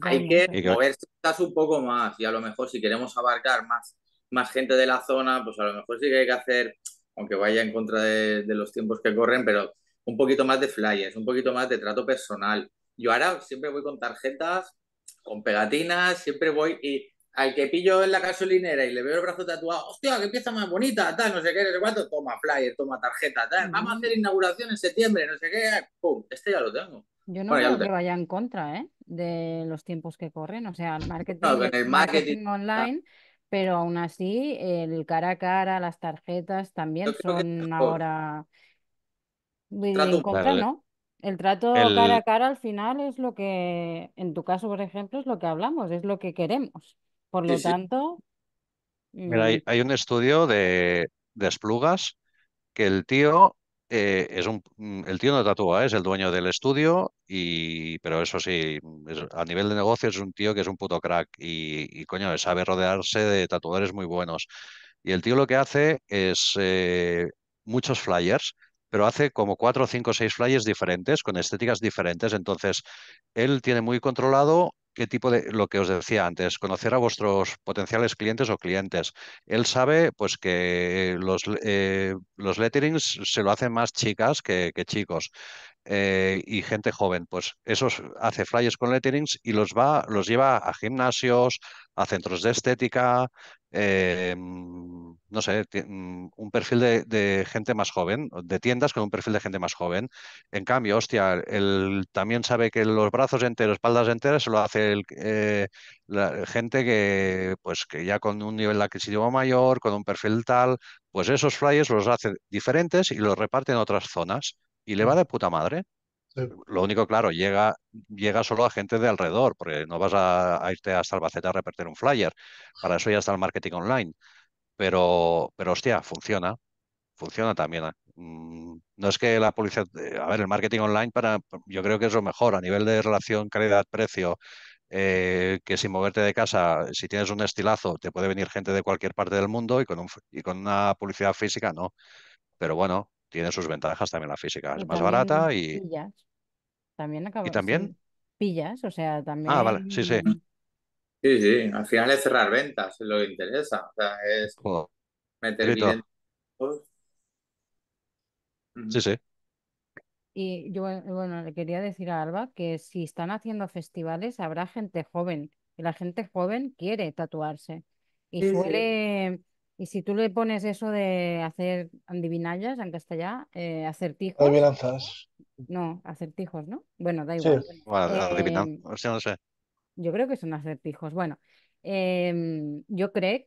Hay que moverse un poco más y a lo mejor si queremos abarcar más más gente de la zona, pues a lo mejor sí que hay que hacer, aunque vaya en contra de, los tiempos que corren, pero un poquito más de flyers, un poquito más de trato personal. Yo ahora siempre voy con tarjetas, con pegatinas, siempre voy y al que pillo en la gasolinera y le veo el brazo tatuado, hostia, qué pieza más bonita, tal, no sé qué, no toma flyer, toma tarjeta, tal, vamos a hacer inauguración en septiembre, no sé qué, pum, este ya lo tengo. Yo no creo que vaya en contra, ¿eh? De los tiempos que corren, o sea, el marketing, el marketing, online pero aún así el cara a cara, las tarjetas también son ahora contra ¿no? El trato cara a cara al final es lo que, en tu caso, por ejemplo, es lo que hablamos, es lo que queremos. Por lo tanto, mira, hay, mm, hay un estudio de, de Esplugas que el tío eh, es un, mm, el tío no tatúa, es el dueño del estudio, y, pero eso sí, mm, a nivel de negocio es un tío que es un puto crack y, coño, sabe rodearse de tatuadores muy buenos. Y el tío lo que hace es eh, muchos flyers, pero hace como cuatro, cinco, seis flyers diferentes, con estéticas diferentes. Entonces, él tiene muy controlado qué tipo de lo que os decía antes, conocer a vuestros potenciales clientes o clientes. Él sabe pues que los, eh, los letterings se lo hacen más chicas que, que chicos. Eh, y gente joven. Pues esos hace flyers con letterings y los va, los lleva a gimnasios, a centros de estética, eh, mm, no sé, mm, un perfil de, gente más joven, de tiendas con un perfil de gente más joven. En cambio, hostia, él también sabe que los brazos enteros, espaldas enteras, se lo hace eh, la gente que, pues, que ya con un nivel adquisitivo mayor, con un perfil tal, pues esos flyers los hace diferentes y los reparte en otras zonas y le va de puta madre. Lo único, claro, llega, llega solo a gente de alrededor, porque no vas a, irte a Albacete a repartir un flyer. Para eso ya está el marketing online. Pero, pero hostia, funciona. Funciona también. ¿eh? Mm, no es que la policía eh, A ver, el marketing online, para, yo creo que es lo mejor a nivel de relación calidad-precio. Eh, que sin moverte de casa, si tienes un estilazo, te puede venir gente de cualquier parte del mundo y con, y con una publicidad física no. Pero bueno, tiene sus ventajas también la física. Es más barata y. También ¿Y también? Pillas, o sea, también. Ah, vale, sí, sí. Sí, sí, al final es cerrar ventas, lo que interesa. O sea, es meter bien. Sí, sí. Y yo, bueno, le quería decir a Alba que si están haciendo festivales habrá gente joven y la gente joven quiere tatuarse y suele, y si tú le pones eso de hacer adivinallas aunque castellano, eh, acertijos. Adivinanzas. No, acertijos, ¿no? Bueno, da igual. Sí. Bueno, em, pues Yo creo que son acertijos. Bueno, em, yo creo,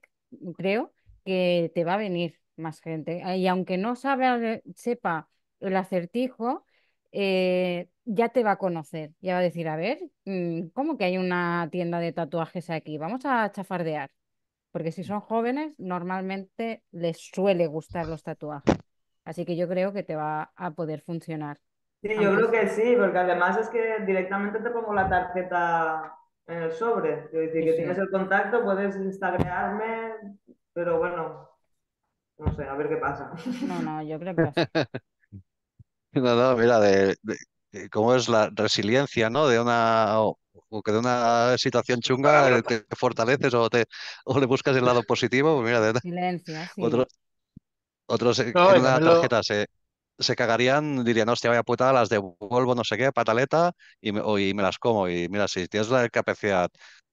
creo que te va a venir más gente. Ah, y aunque no sabe, sepa el acertijo, eh, ya te va a conocer. Ya va a decir, a ver, mm, ¿cómo que hay una tienda de tatuajes aquí? Vamos a chafardear porque si mm. son jóvenes normalmente les suele gustar los tatuajes. Así que yo creo que te va a poder funcionar. Sí, yo creo que sí, porque además es que directamente te pongo la tarjeta en el sobre. yo decir, que tienes el contacto, puedes instagrearme, pero bueno, no sé, a ver qué pasa. No, no, yo creo que No, no, mira, de, cómo es la resiliencia, ¿no? De una o que de una situación chunga eh, te fortaleces o, te, le buscas el lado positivo, pues mira, de, otros en una tarjeta se, se, cagarían, dirían, hostia, vaya putada, las devuelvo, no sé qué, pataleta, y me, me las como. Y mira, si tienes la capacidad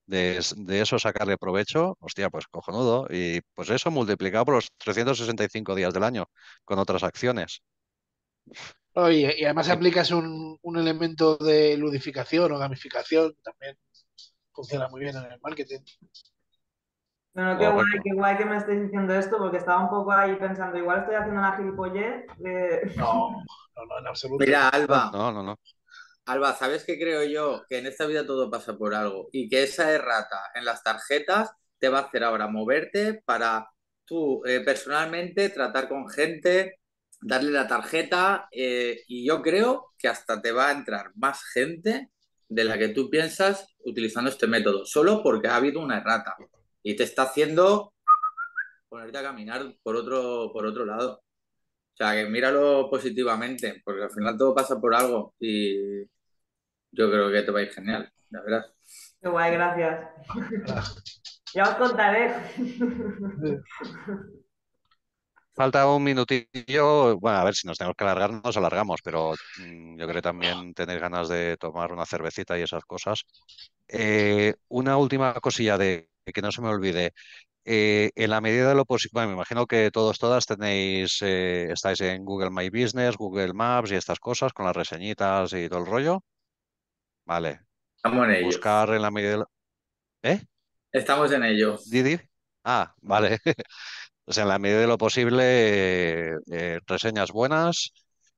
de, de, eso sacarle provecho, hostia, pues cojonudo. Y pues eso multiplicado por los 365 días del año con otras acciones. Y, y además eh. aplicas un, elemento de ludificación o gamificación, también funciona muy bien en el marketing. Ah, bueno, qué guay, qué guay que me estés diciendo esto, porque estaba un poco ahí pensando, igual estoy haciendo la gilipollez. No, no, no, en absoluto. Mira, Alba. No, no, no. Alba, ¿sabes qué creo yo? Que en esta vida todo pasa por algo y que esa errata en las tarjetas te va a hacer ahora moverte para tú eh, personalmente tratar con gente, darle la tarjeta eh, y yo creo que hasta te va a entrar más gente de la que tú piensas utilizando este método, solo porque ha habido una errata y te está haciendo ponerte a caminar por otro, por otro lado. O sea, que míralo positivamente, porque al final todo pasa por algo y yo creo que te va a ir genial, la verdad. Qué guay, gracias. ya os contaré. Falta un minutillo. Bueno, a ver si nos tenemos que alargar, nos alargamos, pero mm, yo creo que también tenéis ganas de tomar una cervecita y esas cosas. Eh, una última cosilla de que no se me olvide. Eh, en la medida de lo posible, me imagino que todos, todas tenéis, eh, estáis en Google My Business, Google Maps y estas cosas con las reseñitas y todo el rollo. Vale. Estamos en ello. Buscar en la medida ¿Eh? Estamos en ello. Didi. Ah, vale. en la medida de lo posible, eh, reseñas buenas,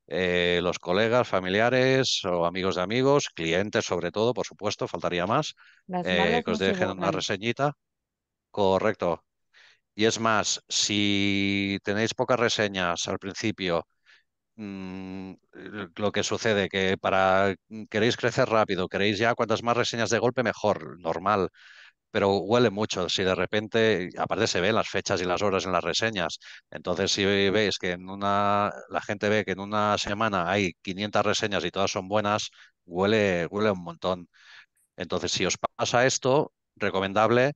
eh, los colegas, familiares o amigos de amigos, clientes sobre todo, por supuesto, faltaría más, eh, que os dejen una reseñita. Correcto. Y es más, si tenéis pocas reseñas al principio, mm, lo que sucede que para queréis crecer rápido, queréis ya cuantas más reseñas de golpe mejor, normal pero huele mucho. Si de repente, aparte se ven las fechas y las horas en las reseñas, entonces si veis que en una, la gente ve que en una semana hay 500 reseñas y todas son buenas, huele, huele un montón. Entonces, si os pasa esto, recomendable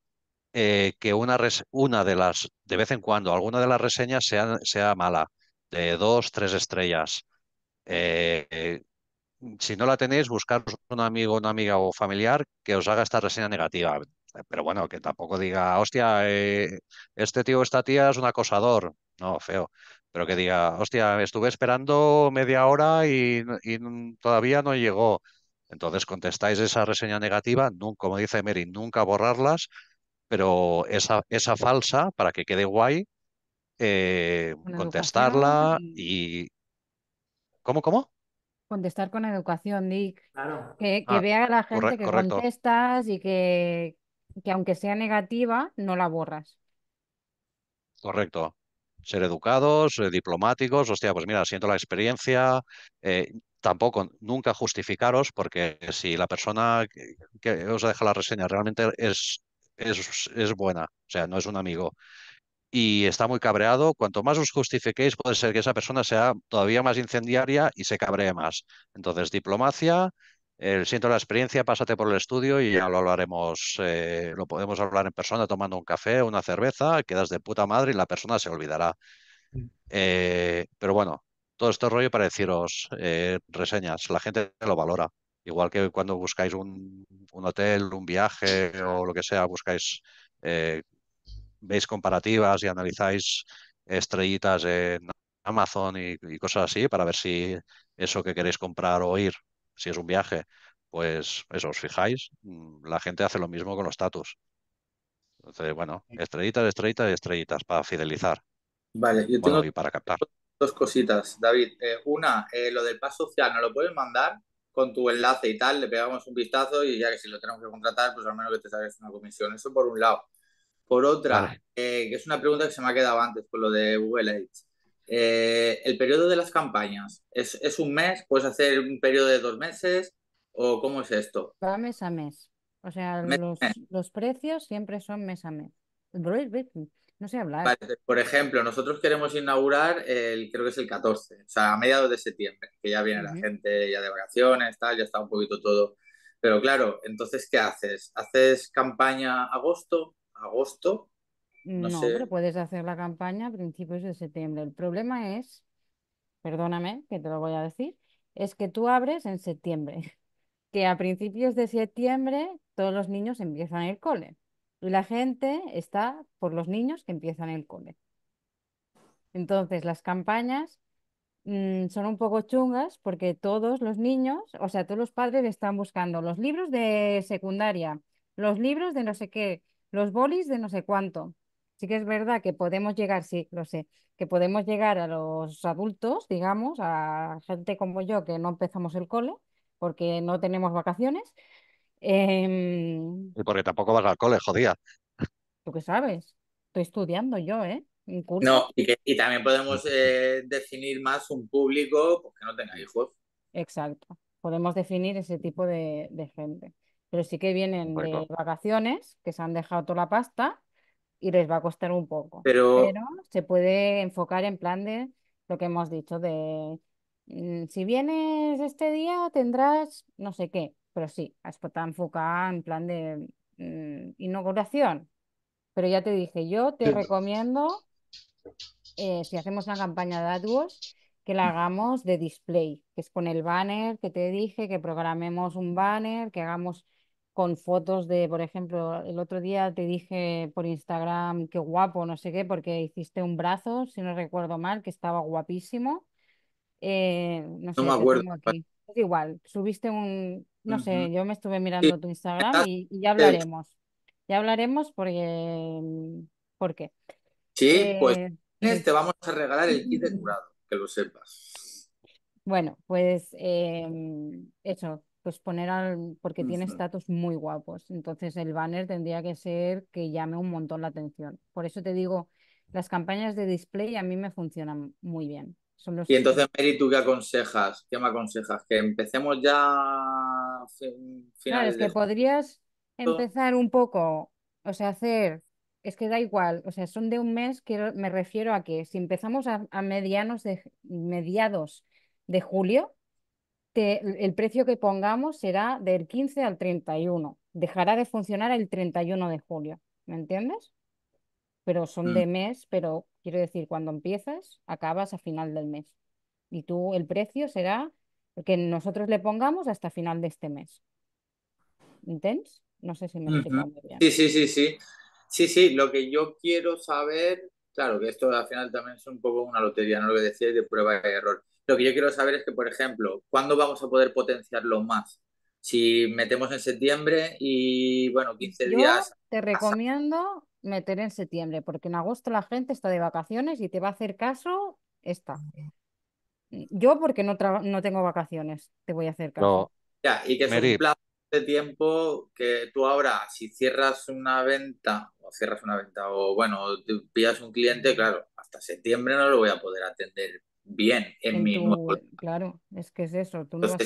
eh, que una, una de las, de vez en cuando, alguna de las reseñas sea, sea mala, de dos, tres estrellas. Eh, eh, si no la tenéis, buscaros un amigo, una amiga o familiar que os haga esta reseña negativa. Eh, pero bueno, que tampoco diga, hostia, eh, este tío o esta tía es un acosador. No, feo. Pero que diga, hostia, estuve esperando media hora y, todavía no llegó. Entonces contestáis esa reseña negativa, nunca, como dice Mary, nunca borrarlas, pero esa, esa falsa, para que quede guay, eh, contestarla y... ¿Cómo, cómo? Contestar con educación, Dick. Claro. Que, ah, vea la gente que contestas y que, que aunque sea negativa, no la borras. Correcto. Ser educados, eh, diplomáticos, hostia, pues mira, siento la experiencia, eh, tampoco, nunca justificaros, porque si la persona que, os deja la reseña realmente es, es, es buena, o sea, no es un amigo, y está muy cabreado, cuanto más os justifiquéis, puede ser que esa persona sea todavía más incendiaria y se cabree más. Entonces, diplomacia, eh, siento la experiencia, pásate por el estudio y ya lo hablaremos, eh, lo podemos hablar en persona tomando un café, una cerveza, quedas de puta madre y la persona se olvidará. Mm. Eh, pero bueno, todo este rollo para deciros reseñas, la gente lo valora. Igual que cuando buscáis un, hotel, un viaje o lo que sea, buscáis, veis comparativas y analizáis estrellitas en Amazon y cosas así para ver si eso que queréis comprar o ir si es un viaje, pues eso, os fijáis, mm, la gente hace lo mismo con los status. Entonces, bueno, estrellitas, estrellitas y estrellitas para fidelizar. Vale, yo tengo y para captar. dos cositas, David. Eh, una, eh, lo del paso social, ¿nos lo puedes mandar con tu enlace y tal? Le pegamos un vistazo y ya que si lo tenemos que contratar, pues al menos que te salgas una comisión. Eso por un lado. Por otra, eh, que es una pregunta que se me ha quedado antes, por lo de Google Ads. Eh, el periodo de las campañas, ¿Es, un mes? ¿Puedes hacer un periodo de dos meses? ¿O cómo es esto? Va mes a mes. O sea, los, precios siempre son mes a mes. No sé hablar. Pues, por ejemplo, nosotros queremos inaugurar el, creo que es el 14, o sea, a mediados de septiembre, que ya viene la gente ya de vacaciones, tal, ya está un poquito todo. Pero claro, entonces, ¿qué haces? ¿Haces campaña agosto? ¿Agosto? No, pero puedes hacer la campaña a principios de septiembre. El problema es, perdóname que te lo voy a decir, es que tú abres en septiembre, que a principios de septiembre todos los niños empiezan el cole y la gente está por los niños que empiezan el cole. Entonces, las campañas mm, son un poco chungas porque todos los niños, o sea, todos los padres están buscando los libros de secundaria, los libros de no sé qué, los bolis de no sé cuánto. Sí que es verdad que podemos llegar, sí, lo sé, que podemos llegar a los adultos, digamos, a gente como yo que no empezamos el cole porque no tenemos vacaciones. Em, y porque tampoco vas al cole, jodía ¿tú qué sabes? Estoy estudiando yo, ¿eh? No, y, también podemos eh, definir más un público porque pues, no tenga hijos. Exacto. Podemos definir ese tipo de, gente. Pero sí que vienen de vacaciones, que se han dejado toda la pasta y les va a costar un poco. Pero, se puede enfocar en plan de lo que hemos dicho, de mm, si vienes este día tendrás no sé qué, pero sí, para enfocar en plan de mm, inauguración. Pero ya te dije, yo te recomiendo, eh, si hacemos una campaña de AdWords, que la hagamos de display, que es con el banner que te dije, que programemos un banner, que hagamos con fotos de, por ejemplo, el otro día te dije por Instagram qué guapo, no sé qué, porque hiciste un brazo, si no recuerdo mal, que estaba guapísimo. Eh, no, me acuerdo. igual, subiste un, no sé, yo me estuve mirando tu Instagram y, ya hablaremos. Ya hablaremos porque, mm, ¿por qué? Sí, pues eh, te vamos a regalar el kit de curado, que lo sepas. Bueno, pues em, eso, pues poner al, porque tiene estatus muy guapos. Entonces el banner tendría que ser que llame un montón la atención. Por eso te digo, las campañas de display a mí me funcionan muy bien. y entonces, Mary, ¿tú qué aconsejas? ¿Qué me aconsejas? ¿Que empecemos ya finales Claro, es que podrías empezar un poco, o sea, hacer, es que da igual, o sea, son de un mes, quiero, me refiero a que si empezamos a, a medianos de, mediados de julio, el precio que pongamos será del 15 al 31. Dejará de funcionar el 31 de julio, ¿me entiendes? Pero son mm. de mes, pero quiero decir, cuando empiezas, acabas a final del mes. Y tú, el precio será el que nosotros le pongamos hasta final de este mes. ¿entiendes? No sé si me Sí, sí, sí, sí. Sí, sí, lo que yo quiero saber, claro, que esto al final también es un poco una lotería, no lo que decía de prueba y error. Lo que yo quiero saber es que, por ejemplo, ¿cuándo vamos a poder potenciarlo más? Si metemos en septiembre y, bueno, 15 días. Te recomiendo meter en septiembre, porque en agosto la gente está de vacaciones y te va a hacer caso esta. Yo porque no, no tengo vacaciones, te voy a hacer caso. Ya, y que es un plazo de tiempo que tú ahora, si cierras una venta, o cierras una venta, o bueno, pillas un cliente, claro, hasta septiembre no lo voy a poder atender bien en, mi Claro, es que es eso.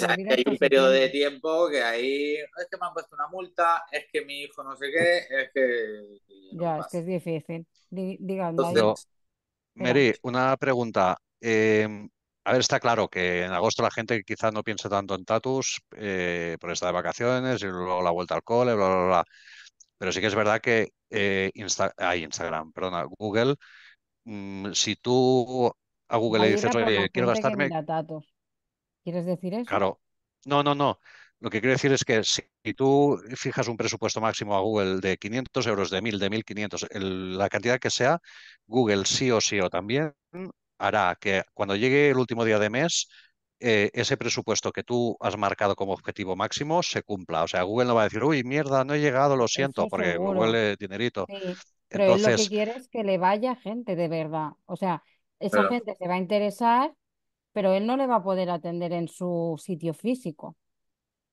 hay un periodo de tiempo que ahí es que me han puesto una multa, es que mi hijo no sé qué, es que... ya, es que es difícil. digamos Mary, una pregunta. Em, a ver, está claro que en agosto la gente quizás no piensa tanto en tatus eh, por estar de vacaciones y luego la vuelta al cole, bla, bla, bla. Pero sí que es verdad que hay eh, Instagram, perdona, Google, mm, si tú a Google le dices, oye, quiero gastarme. ¿Quieres decir eso? Claro. No, no, no. Lo que quiero decir es que si tú fijas un presupuesto máximo a Google de 500 euros, de 1000, de 1500, la cantidad que sea, Google sí o sí o también hará que cuando llegue el último día de mes, eh, ese presupuesto que tú has marcado como objetivo máximo se cumpla. O sea, Google no va a decir, uy, mierda, no he llegado, lo siento, porque huele Google dinerito. Sí, pero Entonces, lo que quiere es que le vaya gente de verdad. O sea, esa gente se va a interesar, pero él no le va a poder atender en su sitio físico.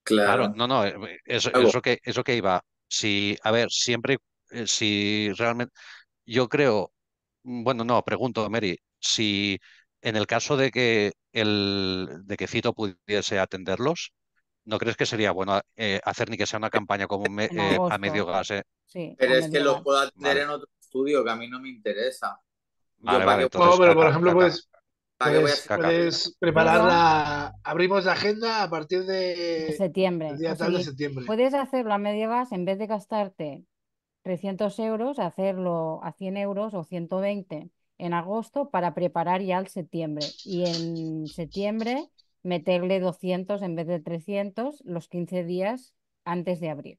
Claro, no, no, eh, eh, eso, que, eso que iba. Si, a ver, siempre, eh, si realmente, yo creo, mm, bueno, no, pregunto, Mary, si en el caso de que, el, de pudiese atenderlos, ¿no crees que sería bueno hacer ni que sea una campaña como a medio gas? Sí, pero es que lo puedo atender en otro estudio, que a mí no me interesa pero por ejemplo, pues, pues, puedes, puedes, preparar la. Abrimos la agenda a partir de. Septiembre. de septiembre. Puedes hacerlo a medias en vez de gastarte 300 euros, hacerlo a 100 euros o 120 en agosto para preparar ya el septiembre. Y en septiembre meterle 200 en vez de 300 los 15 días antes de abril.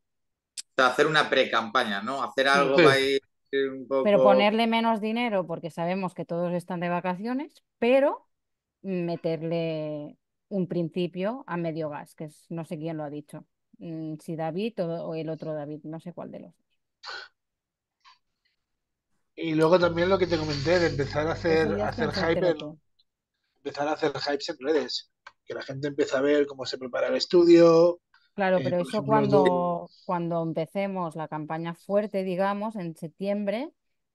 hacer una pre-campaña, ¿no? Hacer algo ahí pero ponerle menos dinero porque sabemos que todos están de vacaciones, pero meterle un principio a medio gas, que es, no sé quién lo ha dicho, mm, si David o, el otro David, no sé cuál de los dos. Y luego también lo que te comenté de empezar a hacer, hacer hype, empezar a hacer hype en redes, que la gente empieza a ver cómo se prepara el estudio. Claro, eh, pero eso cuando cuando, empecemos la campaña fuerte, digamos, en septiembre,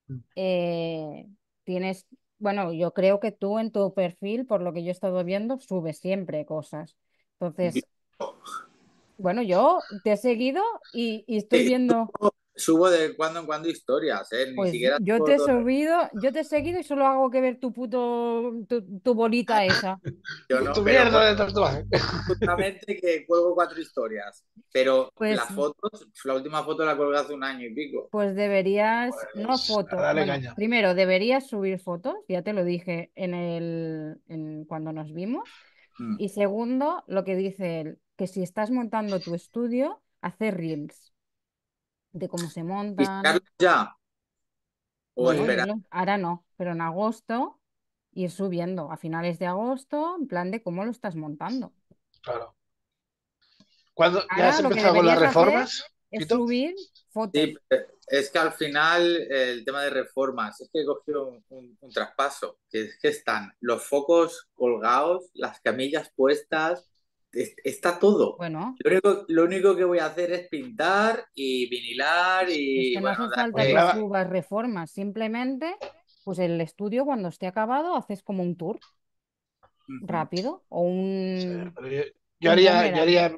mm. eh, tienes, bueno, yo creo que tú en tu perfil, por lo que yo he estado viendo, subes siempre cosas. Entonces, bueno, yo te he seguido y, y estoy eh, viendo subo de cuando en cuando historias, ¿eh? Ni pues yo te he ¿eh? subido, yo te he seguido y solo hago que ver tu puto, tu, bolita esa. yo tu mierda de tatuaje. Justamente que cuelgo cuatro historias, pero pues las fotos, la última foto la cuelgo hace un año y pico. Pues deberías, pues, no fotos. primero, deberías subir fotos, ya te lo dije en el, cuando nos vimos. Mm. Y segundo, lo que dice él, que si estás montando tu estudio, hacer reels de cómo se monta. ya? ¿O ahora no, pero en agosto ir subiendo a finales de agosto en plan de cómo lo estás montando. Claro. ¿Cuándo ya has empezado con las reformas? Es subir eh, es que al final eh, el tema de reformas, es que he cogido un, un traspaso, que es que están los focos colgados, las camillas puestas, está todo. Bueno. Lo único, lo único, que voy a hacer es pintar y vinilar y... Es que no hace falta que subas reformas, simplemente pues el estudio cuando esté acabado haces como un tour rápido o un... yo, haría, yo, haría,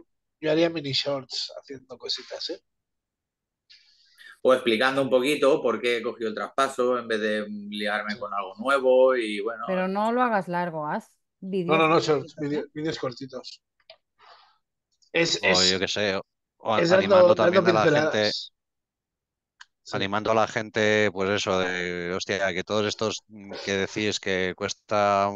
yo haría mini shorts haciendo cositas, ¿eh? o explicando un poquito por qué he cogido el traspaso en vez de liarme con algo nuevo y bueno. Pero no lo hagas largo, haz vídeos. No, no, no, vídeos cortitos. ¿eh? Es, o yo qué sé, o animando también a la gente animando a la gente, pues eso, de, hostia, que todos estos mm, que decís que cuesta,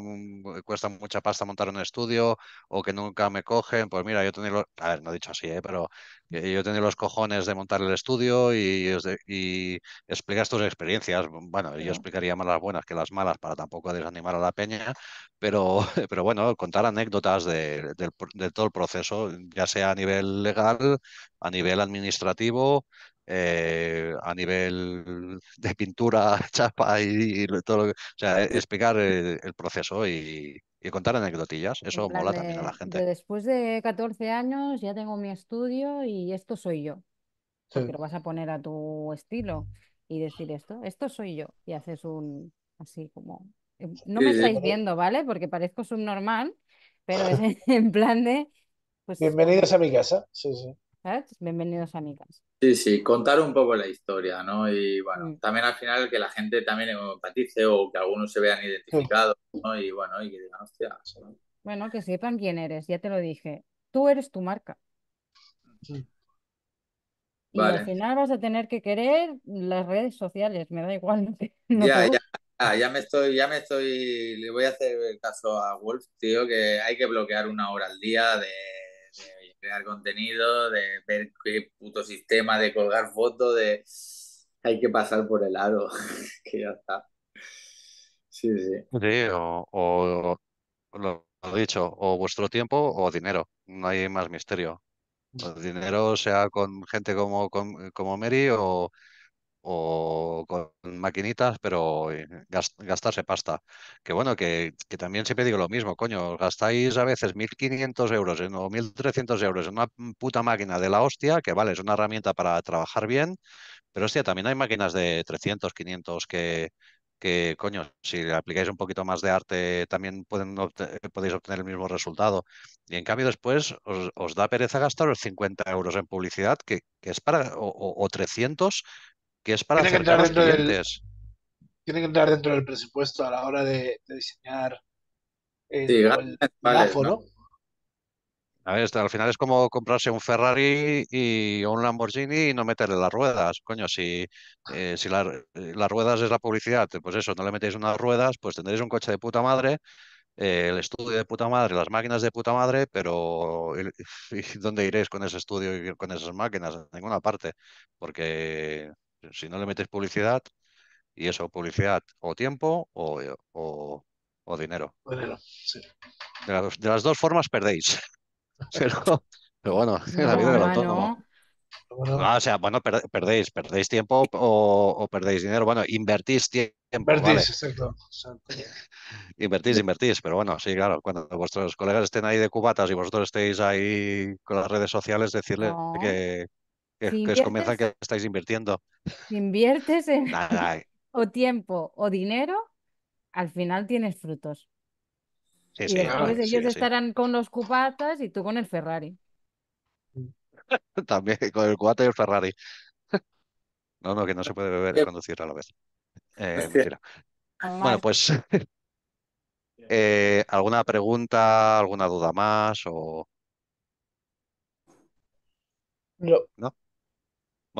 cuesta mucha pasta montar un estudio o que nunca me cogen, pues mira, yo tenía a ver, no he dicho así, ¿eh? pero yo tenía los cojones de montar el estudio y, y explicas tus experiencias. Bueno, yo explicaría más las buenas que las malas para tampoco desanimar a la peña, pero, pero bueno, contar anécdotas de, de todo el proceso, ya sea a nivel legal, a nivel administrativo, eh, a nivel de pintura, chapa y, todo lo que, O sea, e, explicar eh, el, proceso y, contar anecdotillas. Eso mola también a la gente. después de 14 años ya tengo mi estudio y esto soy yo. Sí. vas a poner a tu estilo y decir esto, esto soy yo. Y haces un así como. Em, no me estáis viendo, ¿vale? Porque parezco subnormal, pero en plan de. Pues Bienvenidos a mi casa. Sí, sí. Pues bienvenidos a Sí, sí, contar un poco la historia, ¿no? Y bueno, mm. también al final que la gente también empatice o que algunos se vean identificados, ¿no? Y bueno, y que digan, hostia. Bueno, que sepan quién eres, ya te lo dije. Tú eres tu marca. Sí. Y al final vas a tener que querer las redes sociales, me da igual. ya, ya, ya, ya, me estoy, ya me estoy, le voy a hacer el caso a Wolf, tío, que hay que bloquear una hora al día de crear contenido, de ver qué puto sistema, de colgar fotos, de... Hay que pasar por el lado. que ya está. Sí, sí. Sí, o, lo, dicho, o vuestro tiempo o dinero. No hay más misterio. Mm. dinero sea con gente como, como Mary o, o con maquinitas, pero eh, gastarse pasta. Que bueno, que, también siempre digo lo mismo, coño, gastáis a veces 1.500 euros o 1.300 euros en una puta máquina de la hostia, que vale, es una herramienta para trabajar bien, pero hostia, también hay máquinas de 300, 500 que, que coño, si le aplicáis un poquito más de arte también podéis obtener el mismo resultado. Y en cambio después os, da pereza los 50 euros en publicidad, que, es para, o, o, 300, que es para clientes. tiene que entrar dentro del presupuesto a la hora de, diseñar el, sí, A ver, al final es como comprarse un Ferrari y, un Lamborghini y no meterle las ruedas. Coño, si, eh, eh, las ruedas es la publicidad, pues eso, no le metéis unas ruedas, pues tendréis un coche de puta madre, eh, el estudio de puta madre, las máquinas de puta madre, pero ¿dónde iréis con ese estudio y con esas máquinas? En ninguna parte, porque si no le metes publicidad, y eso, publicidad o tiempo o, dinero. de, las, dos formas perdéis. Pero, bueno, la vida del autónomo. Ah, o sea, bueno, perdéis, perdéis tiempo o, o, perdéis dinero. Bueno, invertís tiempo. Invertís, Invertís, invertís, pero bueno, sí, claro, cuando vuestros colegas estén ahí de cubatas y vosotros estéis ahí con las redes sociales, decirle que, que, que os comienza que estáis invirtiendo. Si inviertes en eh. o tiempo o dinero, al final tienes frutos. ellos estarán con los cupatas y tú con el Ferrari. También con el cubata y el Ferrari. No, no, que no se puede beber y conducir a la vez. Eh, bueno, pues eh, ¿Alguna pregunta, alguna duda más? O... No. ¿No?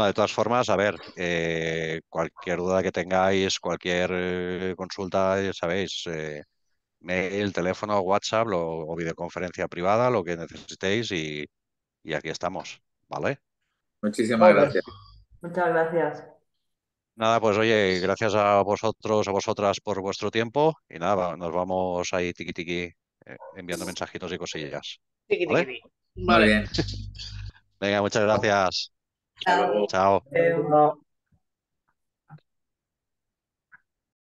de todas formas, a ver, eh, cualquier duda que tengáis, cualquier eh, consulta, ya sabéis, eh, mail, teléfono, WhatsApp o videoconferencia privada, lo que necesitéis y, aquí estamos, ¿vale? Muchísimas gracias. Muchas gracias. Nada, pues oye, gracias a vosotros, a vosotras por vuestro tiempo y nada, nos vamos ahí tiqui tiqui eh, enviando mensajitos y cosillas. ¿vale? Vale. Venga, muchas gracias. Ciao. Ciao. Ciao.